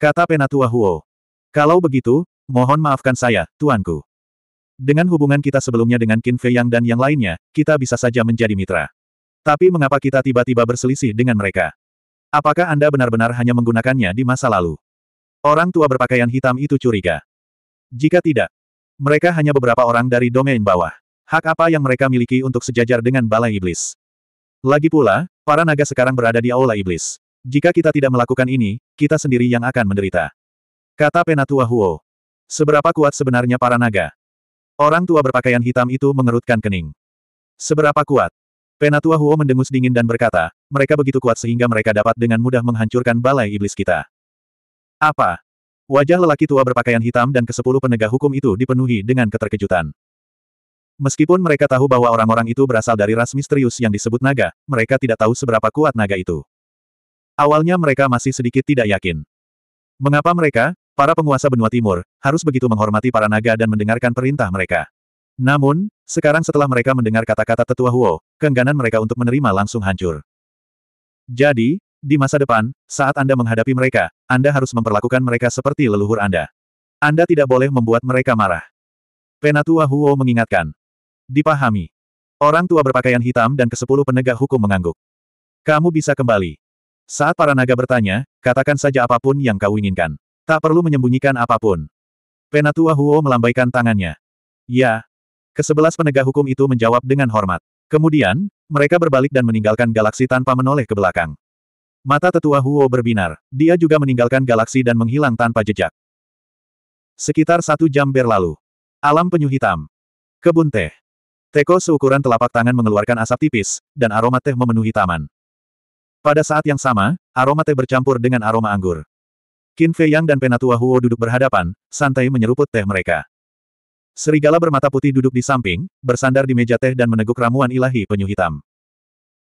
Kata penatua Huo. Kalau begitu, mohon maafkan saya, tuanku. Dengan hubungan kita sebelumnya dengan Qin Fei Yang dan yang lainnya, kita bisa saja menjadi mitra. Tapi mengapa kita tiba-tiba berselisih dengan mereka? Apakah Anda benar-benar hanya menggunakannya di masa lalu? Orang tua berpakaian hitam itu curiga. Jika tidak, mereka hanya beberapa orang dari domain bawah. Hak apa yang mereka miliki untuk sejajar dengan balai iblis? Lagi pula, para naga sekarang berada di aula iblis. Jika kita tidak melakukan ini, kita sendiri yang akan menderita. Kata Penatua Huo. Seberapa kuat sebenarnya para naga? Orang tua berpakaian hitam itu mengerutkan kening. Seberapa kuat? Penatua Huo mendengus dingin dan berkata, mereka begitu kuat sehingga mereka dapat dengan mudah menghancurkan balai iblis kita. Apa? Wajah lelaki tua berpakaian hitam dan kesepuluh penegak hukum itu dipenuhi dengan keterkejutan. Meskipun mereka tahu bahwa orang-orang itu berasal dari ras misterius yang disebut naga, mereka tidak tahu seberapa kuat naga itu. Awalnya mereka masih sedikit tidak yakin. Mengapa mereka, Para penguasa benua timur, harus begitu menghormati para naga dan mendengarkan perintah mereka. Namun, sekarang setelah mereka mendengar kata-kata tetua Huo, keengganan mereka untuk menerima langsung hancur. Jadi, di masa depan, saat Anda menghadapi mereka, Anda harus memperlakukan mereka seperti leluhur Anda. Anda tidak boleh membuat mereka marah. Penatua Huo mengingatkan. Dipahami. Orang tua berpakaian hitam dan ke kesepuluh penegak hukum mengangguk. Kamu bisa kembali. Saat para naga bertanya, katakan saja apapun yang kau inginkan. Tak perlu menyembunyikan apapun. Penatua Huo melambaikan tangannya. Ya. Kesebelas penegak hukum itu menjawab dengan hormat. Kemudian, mereka berbalik dan meninggalkan galaksi tanpa menoleh ke belakang. Mata tetua Huo berbinar. Dia juga meninggalkan galaksi dan menghilang tanpa jejak. Sekitar satu jam berlalu. Alam penyu hitam. Kebun teh. Teko seukuran telapak tangan mengeluarkan asap tipis, dan aroma teh memenuhi taman. Pada saat yang sama, aroma teh bercampur dengan aroma anggur. Qin Fei Yang dan Penatua Huo duduk berhadapan, santai menyeruput teh mereka. Serigala bermata putih duduk di samping, bersandar di meja teh dan meneguk ramuan ilahi penyu hitam.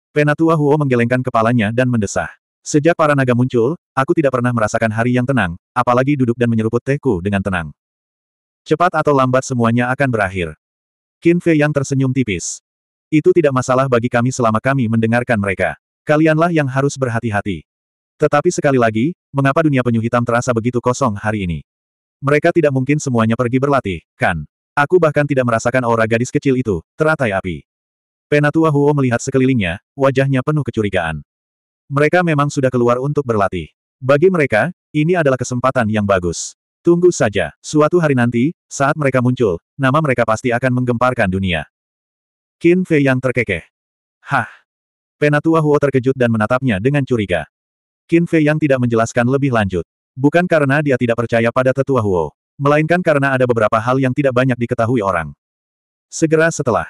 Penatua Huo menggelengkan kepalanya dan mendesah. Sejak para naga muncul, aku tidak pernah merasakan hari yang tenang, apalagi duduk dan menyeruput tehku dengan tenang. Cepat atau lambat semuanya akan berakhir. Qin Fei Yang tersenyum tipis. Itu tidak masalah bagi kami selama kami mendengarkan mereka. Kalianlah yang harus berhati-hati. Tetapi sekali lagi, mengapa dunia penyu hitam terasa begitu kosong hari ini? Mereka tidak mungkin semuanya pergi berlatih, kan? Aku bahkan tidak merasakan aura gadis kecil itu, teratai api. Penatua Huo melihat sekelilingnya, wajahnya penuh kecurigaan. Mereka memang sudah keluar untuk berlatih. Bagi mereka, ini adalah kesempatan yang bagus. Tunggu saja, suatu hari nanti, saat mereka muncul, nama mereka pasti akan menggemparkan dunia. Qin Fei yang terkekeh. Hah! Penatua Huo terkejut dan menatapnya dengan curiga. Qin Fei yang tidak menjelaskan lebih lanjut. Bukan karena dia tidak percaya pada tetua Huo, melainkan karena ada beberapa hal yang tidak banyak diketahui orang. Segera setelah,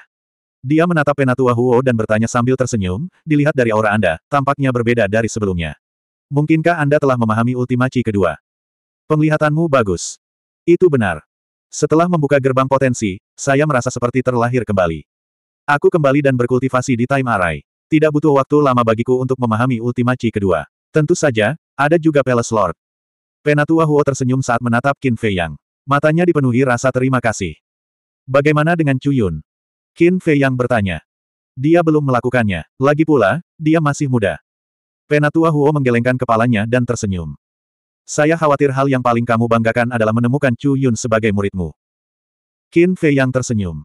dia menatap penatua Huo dan bertanya sambil tersenyum, dilihat dari aura Anda, tampaknya berbeda dari sebelumnya. Mungkinkah Anda telah memahami ultimaci kedua? Penglihatanmu bagus. Itu benar. Setelah membuka gerbang potensi, saya merasa seperti terlahir kembali. Aku kembali dan berkultivasi di Time Array. Tidak butuh waktu lama bagiku untuk memahami ultimaci kedua. Tentu saja, ada juga Palace Lord. Penatua Huo tersenyum saat menatap Qin Fei Yang. Matanya dipenuhi rasa terima kasih. Bagaimana dengan Chu Yun? Qin Fei Yang bertanya. Dia belum melakukannya. Lagi pula, dia masih muda. Penatua Huo menggelengkan kepalanya dan tersenyum. Saya khawatir hal yang paling kamu banggakan adalah menemukan Chu Yun sebagai muridmu. Qin Fei Yang tersenyum.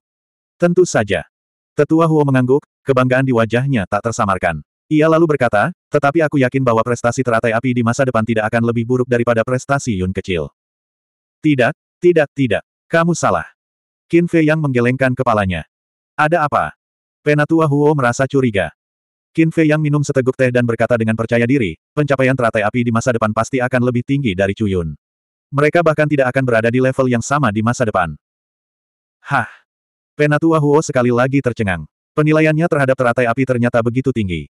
Tentu saja. Tetua Huo mengangguk, kebanggaan di wajahnya tak tersamarkan. Ia lalu berkata, tetapi aku yakin bahwa prestasi teratai api di masa depan tidak akan lebih buruk daripada prestasi Yun kecil. Tidak, tidak, tidak. Kamu salah. Qin Fei yang menggelengkan kepalanya. Ada apa? Penatua Huo merasa curiga. Qin Fei yang minum seteguk teh dan berkata dengan percaya diri, pencapaian teratai api di masa depan pasti akan lebih tinggi dari Chu Yun. Mereka bahkan tidak akan berada di level yang sama di masa depan. Hah! Penatua Huo sekali lagi tercengang. Penilaiannya terhadap teratai api ternyata begitu tinggi.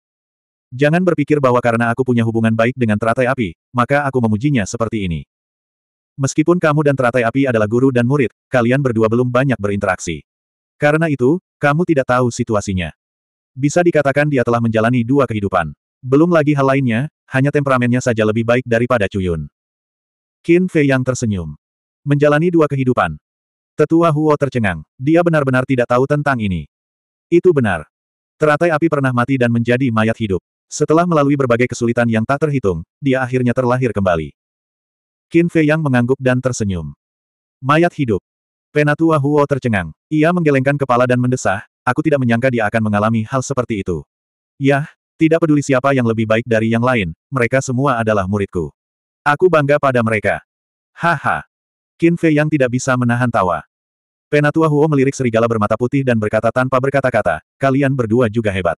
Jangan berpikir bahwa karena aku punya hubungan baik dengan teratai api, maka aku memujinya seperti ini. Meskipun kamu dan teratai api adalah guru dan murid, kalian berdua belum banyak berinteraksi. Karena itu, kamu tidak tahu situasinya. Bisa dikatakan dia telah menjalani dua kehidupan. Belum lagi hal lainnya, hanya temperamennya saja lebih baik daripada Cuyun. Qin Fei yang tersenyum. Menjalani dua kehidupan. Tetua Huo tercengang. Dia benar-benar tidak tahu tentang ini. Itu benar. Teratai api pernah mati dan menjadi mayat hidup. Setelah melalui berbagai kesulitan yang tak terhitung, dia akhirnya terlahir kembali. Qin Fei Yang mengangguk dan tersenyum. Mayat hidup. Penatua Huo tercengang. Ia menggelengkan kepala dan mendesah, aku tidak menyangka dia akan mengalami hal seperti itu. Yah, tidak peduli siapa yang lebih baik dari yang lain, mereka semua adalah muridku. Aku bangga pada mereka. Haha. Qin Fei Yang tidak bisa menahan tawa. Penatua Huo melirik serigala bermata putih dan berkata tanpa berkata-kata, kalian berdua juga hebat.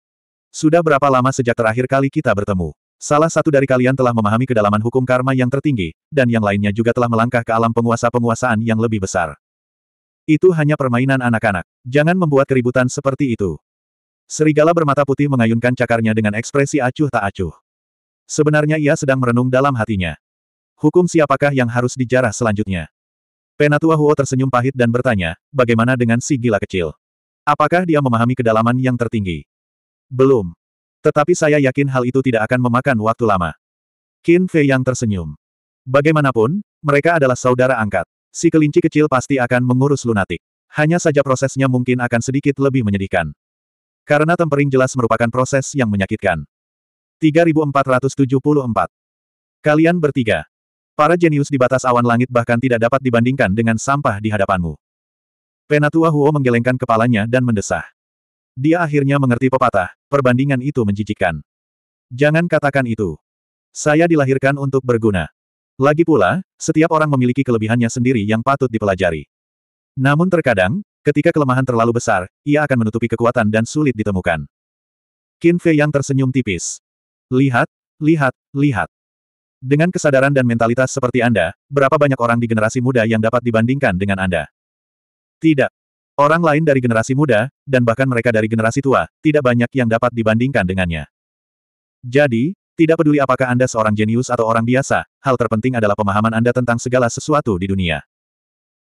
Sudah berapa lama sejak terakhir kali kita bertemu? Salah satu dari kalian telah memahami kedalaman hukum karma yang tertinggi, dan yang lainnya juga telah melangkah ke alam penguasa-penguasaan yang lebih besar. Itu hanya permainan anak-anak. Jangan membuat keributan seperti itu. Serigala bermata putih mengayunkan cakarnya dengan ekspresi acuh tak acuh. Sebenarnya ia sedang merenung dalam hatinya. Hukum siapakah yang harus dijarah selanjutnya? Penatua Huo tersenyum pahit dan bertanya, bagaimana dengan si gila kecil? Apakah dia memahami kedalaman yang tertinggi? Belum. Tetapi saya yakin hal itu tidak akan memakan waktu lama. Qin Fei yang tersenyum. Bagaimanapun, mereka adalah saudara angkat. Si kelinci kecil pasti akan mengurus lunatik. Hanya saja prosesnya mungkin akan sedikit lebih menyedihkan. Karena tempering jelas merupakan proses yang menyakitkan. 3474. Kalian bertiga. Para jenius di batas awan langit bahkan tidak dapat dibandingkan dengan sampah di hadapanmu. Penatua Huo menggelengkan kepalanya dan mendesah. Dia akhirnya mengerti pepatah, perbandingan itu menjijikkan. Jangan katakan itu. Saya dilahirkan untuk berguna. Lagi pula, setiap orang memiliki kelebihannya sendiri yang patut dipelajari. Namun terkadang, ketika kelemahan terlalu besar, ia akan menutupi kekuatan dan sulit ditemukan. Qin Fei yang tersenyum tipis. Lihat, lihat, lihat. Dengan kesadaran dan mentalitas seperti Anda, berapa banyak orang di generasi muda yang dapat dibandingkan dengan Anda? Tidak. Orang lain dari generasi muda, dan bahkan mereka dari generasi tua, tidak banyak yang dapat dibandingkan dengannya. Jadi, tidak peduli apakah Anda seorang jenius atau orang biasa, hal terpenting adalah pemahaman Anda tentang segala sesuatu di dunia.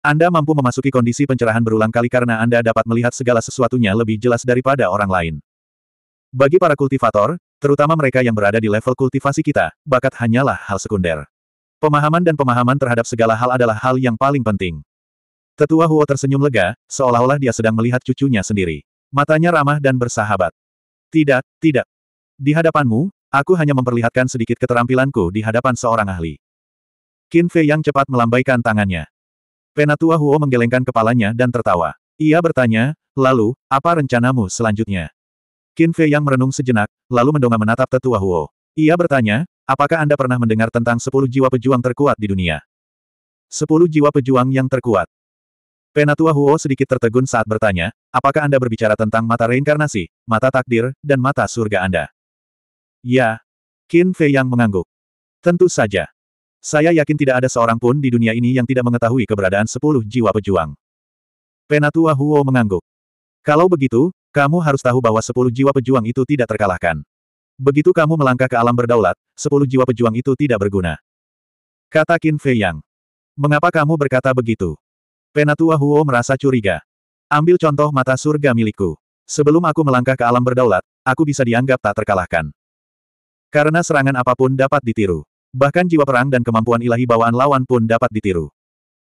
Anda mampu memasuki kondisi pencerahan berulang kali karena Anda dapat melihat segala sesuatunya lebih jelas daripada orang lain. Bagi para kultivator, terutama mereka yang berada di level kultivasi kita, bakat hanyalah hal sekunder. Pemahaman dan pemahaman terhadap segala hal adalah hal yang paling penting. Tetua Huo tersenyum lega, seolah-olah dia sedang melihat cucunya sendiri. Matanya ramah dan bersahabat. Tidak, tidak. Di hadapanmu, aku hanya memperlihatkan sedikit keterampilanku di hadapan seorang ahli. Qin Fei yang cepat melambaikan tangannya. Penatua Huo menggelengkan kepalanya dan tertawa. Ia bertanya, lalu, apa rencanamu selanjutnya? Qin Fei yang merenung sejenak, lalu mendongak menatap tetua Huo. Ia bertanya, apakah Anda pernah mendengar tentang sepuluh jiwa pejuang terkuat di dunia? Sepuluh jiwa pejuang yang terkuat. Penatua Huo sedikit tertegun saat bertanya, apakah Anda berbicara tentang mata reinkarnasi, mata takdir, dan mata surga Anda? Ya. Qin Fei yang mengangguk. Tentu saja. Saya yakin tidak ada seorang pun di dunia ini yang tidak mengetahui keberadaan sepuluh jiwa pejuang. Penatua Huo mengangguk. Kalau begitu, kamu harus tahu bahwa sepuluh jiwa pejuang itu tidak terkalahkan. Begitu kamu melangkah ke alam berdaulat, sepuluh jiwa pejuang itu tidak berguna. Kata Qin Fei Yang. Mengapa kamu berkata begitu? Penatua Huo merasa curiga. Ambil contoh mata surga milikku. Sebelum aku melangkah ke alam berdaulat, aku bisa dianggap tak terkalahkan. Karena serangan apapun dapat ditiru. Bahkan jiwa perang dan kemampuan ilahi bawaan lawan pun dapat ditiru.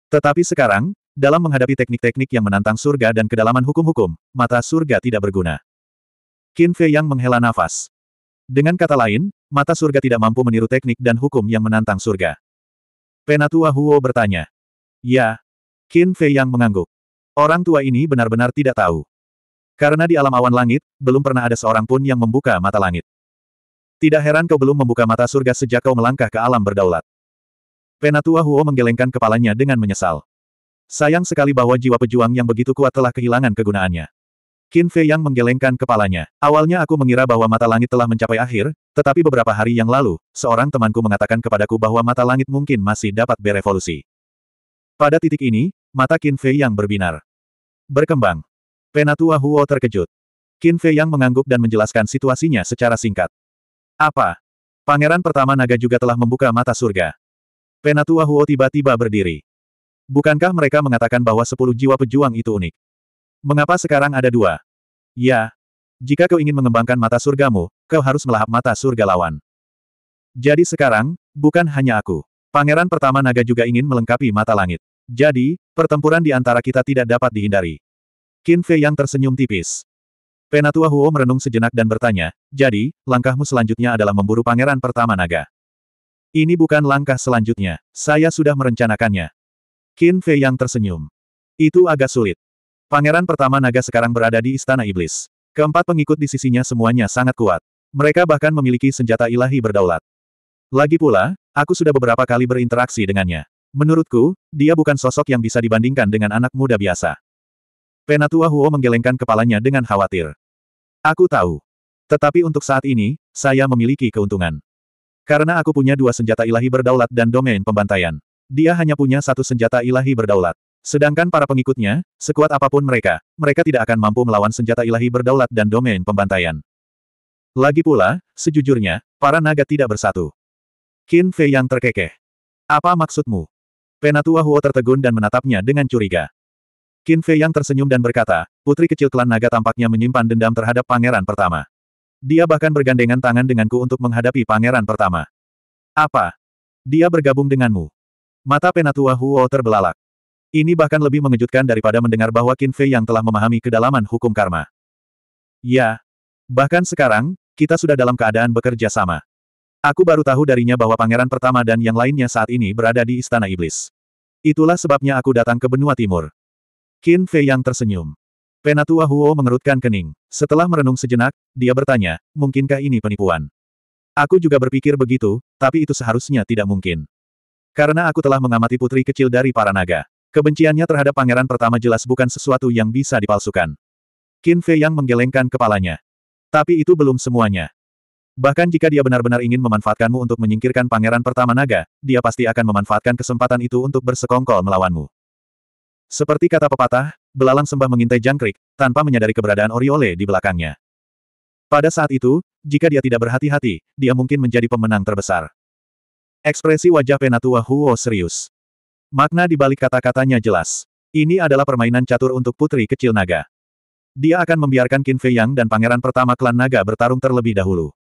Tetapi sekarang, dalam menghadapi teknik-teknik yang menantang surga dan kedalaman hukum-hukum, mata surga tidak berguna. Qin Fei yang menghela nafas. Dengan kata lain, mata surga tidak mampu meniru teknik dan hukum yang menantang surga. Penatua Huo bertanya. Ya, Qin Fei yang mengangguk. Orang tua ini benar-benar tidak tahu. Karena di alam awan langit, belum pernah ada seorang pun yang membuka mata langit. Tidak heran kau belum membuka mata surga sejak kau melangkah ke alam berdaulat. Penatua Huo menggelengkan kepalanya dengan menyesal. Sayang sekali bahwa jiwa pejuang yang begitu kuat telah kehilangan kegunaannya. Qin Fei yang menggelengkan kepalanya. Awalnya aku mengira bahwa mata langit telah mencapai akhir, tetapi beberapa hari yang lalu, seorang temanku mengatakan kepadaku bahwa mata langit mungkin masih dapat berevolusi. Pada titik ini, mata Qin Fei yang berbinar. Berkembang. Penatua Huo terkejut. Qin Fei yang mengangguk dan menjelaskan situasinya secara singkat. Apa? Pangeran pertama naga juga telah membuka mata surga. Penatua Huo tiba-tiba berdiri. Bukankah mereka mengatakan bahwa sepuluh jiwa pejuang itu unik? Mengapa sekarang ada dua? Ya. Jika kau ingin mengembangkan mata surgamu, kau harus melahap mata surga lawan. Jadi sekarang, bukan hanya aku. Pangeran pertama naga juga ingin melengkapi mata langit. Jadi, pertempuran di antara kita tidak dapat dihindari. Qin Fei yang tersenyum tipis. Penatua Huo merenung sejenak dan bertanya, jadi, langkahmu selanjutnya adalah memburu pangeran pertama naga. Ini bukan langkah selanjutnya, saya sudah merencanakannya. Qin Fei yang tersenyum. Itu agak sulit. Pangeran pertama naga sekarang berada di Istana Iblis. Keempat pengikut di sisinya semuanya sangat kuat. Mereka bahkan memiliki senjata ilahi berdaulat. Lagi pula, Aku sudah beberapa kali berinteraksi dengannya. Menurutku, dia bukan sosok yang bisa dibandingkan dengan anak muda biasa. Penatua Huo menggelengkan kepalanya dengan khawatir. Aku tahu. Tetapi untuk saat ini, saya memiliki keuntungan. Karena aku punya dua senjata ilahi berdaulat dan domain pembantaian. Dia hanya punya satu senjata ilahi berdaulat. Sedangkan para pengikutnya, sekuat apapun mereka, mereka tidak akan mampu melawan senjata ilahi berdaulat dan domain pembantaian. Lagi pula, sejujurnya, para naga tidak bersatu. Qin Fei yang terkekeh. Apa maksudmu? Penatua Huo tertegun dan menatapnya dengan curiga. Qin Fei yang tersenyum dan berkata, putri kecil klan naga tampaknya menyimpan dendam terhadap pangeran pertama. Dia bahkan bergandengan tangan denganku untuk menghadapi pangeran pertama. Apa? Dia bergabung denganmu. Mata penatua Huo terbelalak. Ini bahkan lebih mengejutkan daripada mendengar bahwa Qin Fei yang telah memahami kedalaman hukum karma. Ya. Bahkan sekarang, kita sudah dalam keadaan bekerja sama. Aku baru tahu darinya bahwa pangeran pertama dan yang lainnya saat ini berada di Istana Iblis. Itulah sebabnya aku datang ke benua timur. Qin Fei yang tersenyum. Penatua Huo mengerutkan kening. Setelah merenung sejenak, dia bertanya, mungkinkah ini penipuan? Aku juga berpikir begitu, tapi itu seharusnya tidak mungkin. Karena aku telah mengamati putri kecil dari para naga. Kebenciannya terhadap pangeran pertama jelas bukan sesuatu yang bisa dipalsukan. Qin Fei yang menggelengkan kepalanya. Tapi itu belum semuanya. Bahkan jika dia benar-benar ingin memanfaatkanmu untuk menyingkirkan Pangeran Pertama Naga, dia pasti akan memanfaatkan kesempatan itu untuk bersekongkol melawanmu. Seperti kata pepatah, belalang sembah mengintai jangkrik, tanpa menyadari keberadaan Oriole di belakangnya. Pada saat itu, jika dia tidak berhati-hati, dia mungkin menjadi pemenang terbesar. Ekspresi wajah Penatua Huo serius. Makna di balik kata-katanya jelas. Ini adalah permainan catur untuk putri kecil naga. Dia akan membiarkan Qin Fei Yang dan pangeran pertama klan naga bertarung terlebih dahulu.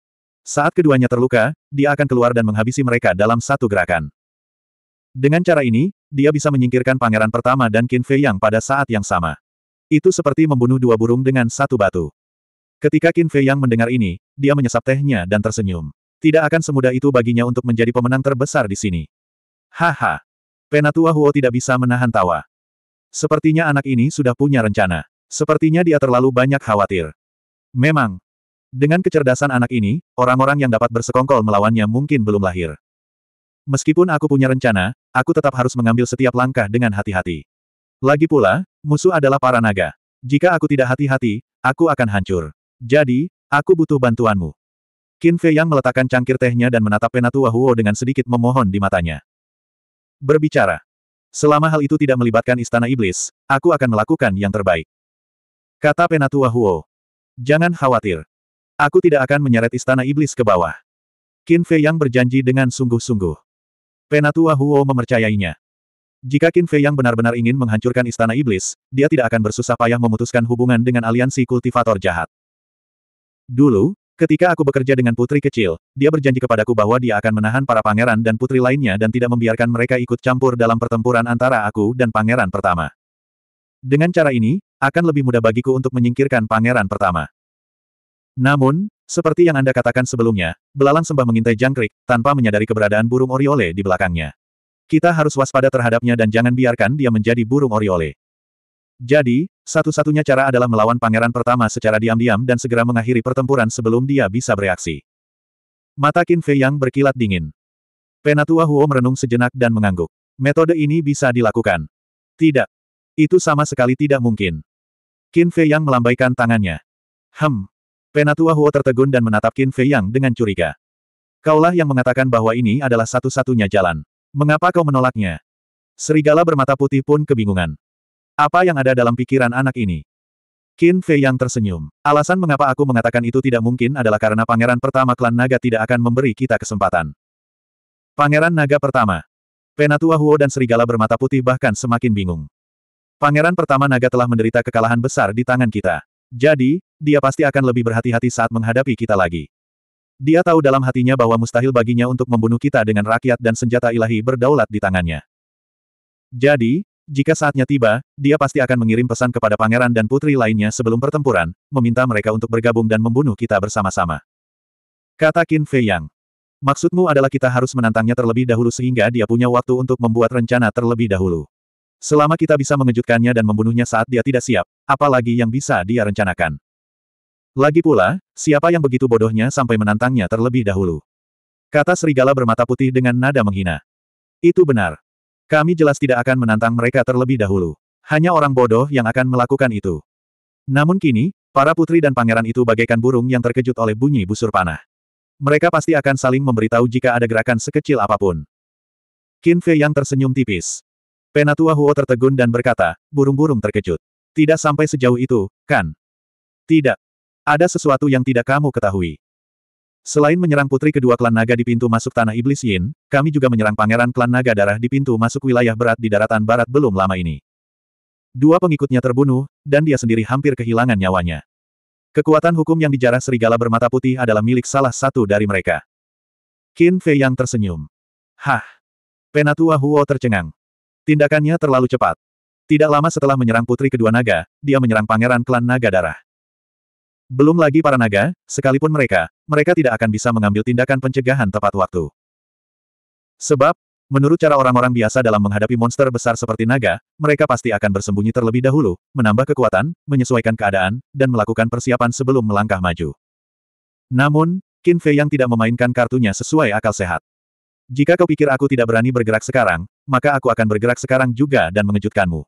Saat keduanya terluka, dia akan keluar dan menghabisi mereka dalam satu gerakan. Dengan cara ini, dia bisa menyingkirkan pangeran pertama dan Qin Fei Yang pada saat yang sama. Itu seperti membunuh dua burung dengan satu batu. Ketika Qin Fei Yang mendengar ini, dia menyesap tehnya dan tersenyum. Tidak akan semudah itu baginya untuk menjadi pemenang terbesar di sini. Haha. Penatua Huo tidak bisa menahan tawa. Sepertinya anak ini sudah punya rencana. Sepertinya dia terlalu banyak khawatir. Memang, dengan kecerdasan anak ini, orang-orang yang dapat bersekongkol melawannya mungkin belum lahir. Meskipun aku punya rencana, aku tetap harus mengambil setiap langkah dengan hati-hati. Lagi pula, musuh adalah para naga. Jika aku tidak hati-hati, aku akan hancur. Jadi, aku butuh bantuanmu. Qin Fei yang meletakkan cangkir tehnya dan menatap Penatua Huo dengan sedikit memohon di matanya. Berbicara. Selama hal itu tidak melibatkan Istana Iblis, aku akan melakukan yang terbaik. Kata Penatua Huo. Jangan khawatir. Aku tidak akan menyeret istana iblis ke bawah. Qin Fei Yang berjanji dengan sungguh-sungguh. Penatua Huo memercayainya. Jika Qin Fei Yang benar-benar ingin menghancurkan istana iblis, dia tidak akan bersusah payah memutuskan hubungan dengan aliansi kultivator jahat. Dulu, Ketika aku bekerja dengan putri kecil, dia berjanji kepadaku bahwa dia akan menahan para pangeran dan putri lainnya dan tidak membiarkan mereka ikut campur dalam pertempuran antara aku dan pangeran pertama. Dengan cara ini, akan lebih mudah bagiku untuk menyingkirkan pangeran pertama. Namun, seperti yang Anda katakan sebelumnya, belalang sembah mengintai jangkrik, tanpa menyadari keberadaan burung oriole di belakangnya. Kita harus waspada terhadapnya dan jangan biarkan dia menjadi burung oriole. Jadi, satu-satunya cara adalah melawan pangeran pertama secara diam-diam dan segera mengakhiri pertempuran sebelum dia bisa bereaksi. Mata Qin Fei yang berkilat dingin. Penatua Huo merenung sejenak dan mengangguk. Metode ini bisa dilakukan. Tidak. Itu sama sekali tidak mungkin. Qin Fei yang melambaikan tangannya. Hem, Penatua Huo tertegun dan menatap Qin Fei Yang dengan curiga. Kaulah yang mengatakan bahwa ini adalah satu-satunya jalan. Mengapa kau menolaknya? Serigala bermata putih pun kebingungan. Apa yang ada dalam pikiran anak ini? Qin Fei Yang tersenyum. Alasan mengapa aku mengatakan itu tidak mungkin adalah karena pangeran pertama klan naga tidak akan memberi kita kesempatan. Pangeran naga pertama. Penatua Huo dan serigala bermata putih bahkan semakin bingung. Pangeran pertama naga telah menderita kekalahan besar di tangan kita. Jadi, dia pasti akan lebih berhati-hati saat menghadapi kita lagi. Dia tahu dalam hatinya bahwa mustahil baginya untuk membunuh kita dengan rakyat dan senjata ilahi berdaulat di tangannya. Jadi, jika saatnya tiba, dia pasti akan mengirim pesan kepada pangeran dan putri lainnya sebelum pertempuran, meminta mereka untuk bergabung dan membunuh kita bersama-sama. Kata Qin Fei Yang. Maksudmu adalah kita harus menantangnya terlebih dahulu sehingga dia punya waktu untuk membuat rencana terlebih dahulu. Selama kita bisa mengejutkannya dan membunuhnya saat dia tidak siap, apalagi yang bisa dia rencanakan. Lagi pula, siapa yang begitu bodohnya sampai menantangnya terlebih dahulu? Kata serigala bermata putih dengan nada menghina. Itu benar. Kami jelas tidak akan menantang mereka terlebih dahulu. Hanya orang bodoh yang akan melakukan itu. Namun kini, para putri dan pangeran itu bagaikan burung yang terkejut oleh bunyi busur panah. Mereka pasti akan saling memberitahu jika ada gerakan sekecil apapun. Qin Fei yang tersenyum tipis. Penatua Huo tertegun dan berkata, burung-burung terkejut. Tidak sampai sejauh itu, kan? Tidak, ada sesuatu yang tidak kamu ketahui. Selain menyerang putri kedua klan naga di pintu masuk tanah iblis Yin, kami juga menyerang pangeran klan naga darah di pintu masuk wilayah berat di daratan barat belum lama ini. Dua pengikutnya terbunuh, dan dia sendiri hampir kehilangan nyawanya. Kekuatan hukum yang dijarah serigala bermata putih adalah milik salah satu dari mereka. Qin Fei yang tersenyum. Hah! Penatua Huo tercengang. Tindakannya terlalu cepat. Tidak lama setelah menyerang putri kedua naga, dia menyerang pangeran klan naga darah. Belum lagi para naga, sekalipun mereka, mereka tidak akan bisa mengambil tindakan pencegahan tepat waktu. Sebab, menurut cara orang-orang biasa dalam menghadapi monster besar seperti naga, mereka pasti akan bersembunyi terlebih dahulu, menambah kekuatan, menyesuaikan keadaan, dan melakukan persiapan sebelum melangkah maju. Namun, Qin Fei yang tidak memainkan kartunya sesuai akal sehat. Jika kau pikir aku tidak berani bergerak sekarang, maka aku akan bergerak sekarang juga dan mengejutkanmu.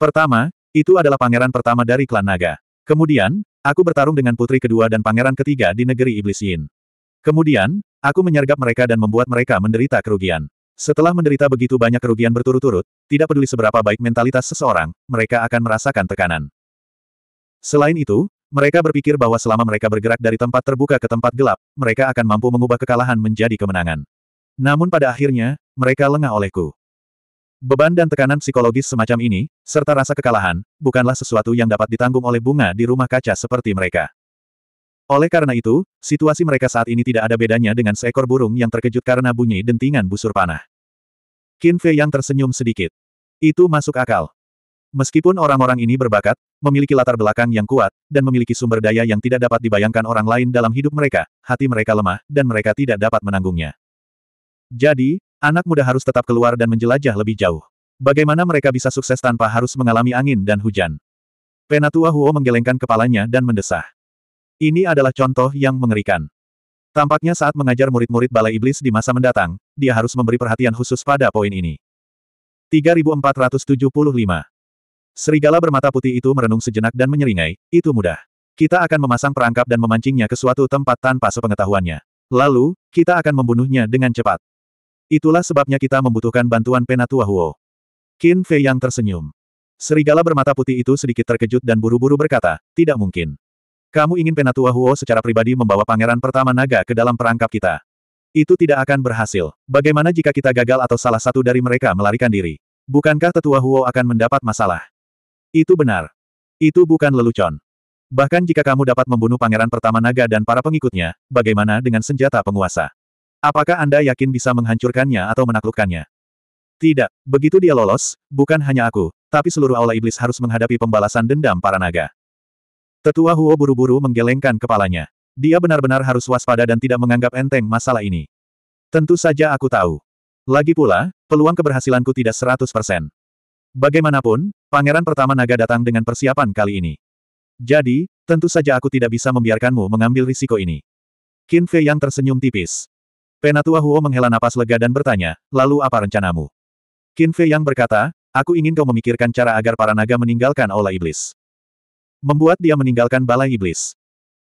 Pertama, itu adalah pangeran pertama dari klan naga. Kemudian, Aku bertarung dengan putri kedua dan pangeran ketiga di negeri Iblis Yin. Kemudian, aku menyergap mereka dan membuat mereka menderita kerugian. Setelah menderita begitu banyak kerugian berturut-turut, tidak peduli seberapa baik mentalitas seseorang, mereka akan merasakan tekanan. Selain itu, mereka berpikir bahwa selama mereka bergerak dari tempat terbuka ke tempat gelap, mereka akan mampu mengubah kekalahan menjadi kemenangan. Namun pada akhirnya, mereka lengah olehku. Beban dan tekanan psikologis semacam ini, serta rasa kekalahan, bukanlah sesuatu yang dapat ditanggung oleh bunga di rumah kaca seperti mereka. Oleh karena itu, situasi mereka saat ini tidak ada bedanya dengan seekor burung yang terkejut karena bunyi dentingan busur panah. Qin Fei yang tersenyum sedikit. Itu masuk akal. Meskipun orang-orang ini berbakat, memiliki latar belakang yang kuat, dan memiliki sumber daya yang tidak dapat dibayangkan orang lain dalam hidup mereka, hati mereka lemah, dan mereka tidak dapat menanggungnya. Jadi, Anak muda harus tetap keluar dan menjelajah lebih jauh. Bagaimana mereka bisa sukses tanpa harus mengalami angin dan hujan? Penatua Huo menggelengkan kepalanya dan mendesah. Ini adalah contoh yang mengerikan. Tampaknya saat mengajar murid-murid Balai Iblis di masa mendatang, dia harus memberi perhatian khusus pada poin ini. 3475 Serigala bermata putih itu merenung sejenak dan menyeringai, itu mudah. Kita akan memasang perangkap dan memancingnya ke suatu tempat tanpa sepengetahuannya. Lalu, kita akan membunuhnya dengan cepat. Itulah sebabnya kita membutuhkan bantuan Penatua Huo. Qin Fei yang tersenyum. Serigala bermata putih itu sedikit terkejut dan buru-buru berkata, tidak mungkin. Kamu ingin Penatua Huo secara pribadi membawa pangeran pertama naga ke dalam perangkap kita. Itu tidak akan berhasil. Bagaimana jika kita gagal atau salah satu dari mereka melarikan diri? Bukankah tetua Huo akan mendapat masalah? Itu benar. Itu bukan lelucon. Bahkan jika kamu dapat membunuh pangeran pertama naga dan para pengikutnya, bagaimana dengan senjata penguasa? Apakah Anda yakin bisa menghancurkannya atau menaklukkannya? Tidak, begitu dia lolos, bukan hanya aku, tapi seluruh aula iblis harus menghadapi pembalasan dendam para naga. Tetua Huo buru-buru menggelengkan kepalanya. Dia benar-benar harus waspada dan tidak menganggap enteng masalah ini. Tentu saja aku tahu. Lagi pula, peluang keberhasilanku tidak 100%. Bagaimanapun, pangeran pertama naga datang dengan persiapan kali ini. Jadi, tentu saja aku tidak bisa membiarkanmu mengambil risiko ini. Qin Fei yang tersenyum tipis. Penatua Huo menghela napas lega dan bertanya, lalu apa rencanamu? Qin Fei yang berkata, aku ingin kau memikirkan cara agar para naga meninggalkan Ola iblis. Membuat dia meninggalkan balai iblis.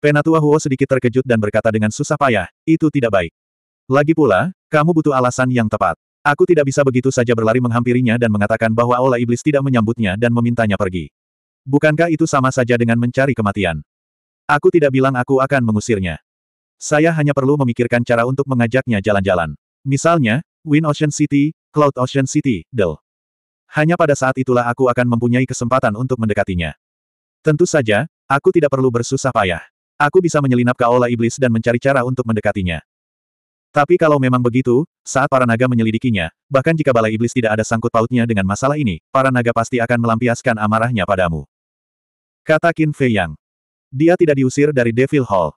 Penatua Huo sedikit terkejut dan berkata dengan susah payah, itu tidak baik. Lagi pula, kamu butuh alasan yang tepat. Aku tidak bisa begitu saja berlari menghampirinya dan mengatakan bahwa Ola iblis tidak menyambutnya dan memintanya pergi. Bukankah itu sama saja dengan mencari kematian? Aku tidak bilang aku akan mengusirnya. Saya hanya perlu memikirkan cara untuk mengajaknya jalan-jalan. Misalnya, Wind Ocean City, Cloud Ocean City, Del. Hanya pada saat itulah aku akan mempunyai kesempatan untuk mendekatinya. Tentu saja, aku tidak perlu bersusah payah. Aku bisa menyelinap ke aula iblis dan mencari cara untuk mendekatinya. Tapi kalau memang begitu, saat para naga menyelidikinya, bahkan jika balai iblis tidak ada sangkut pautnya dengan masalah ini, para naga pasti akan melampiaskan amarahnya padamu. Kata Qin Fei Yang. Dia tidak diusir dari Devil Hall.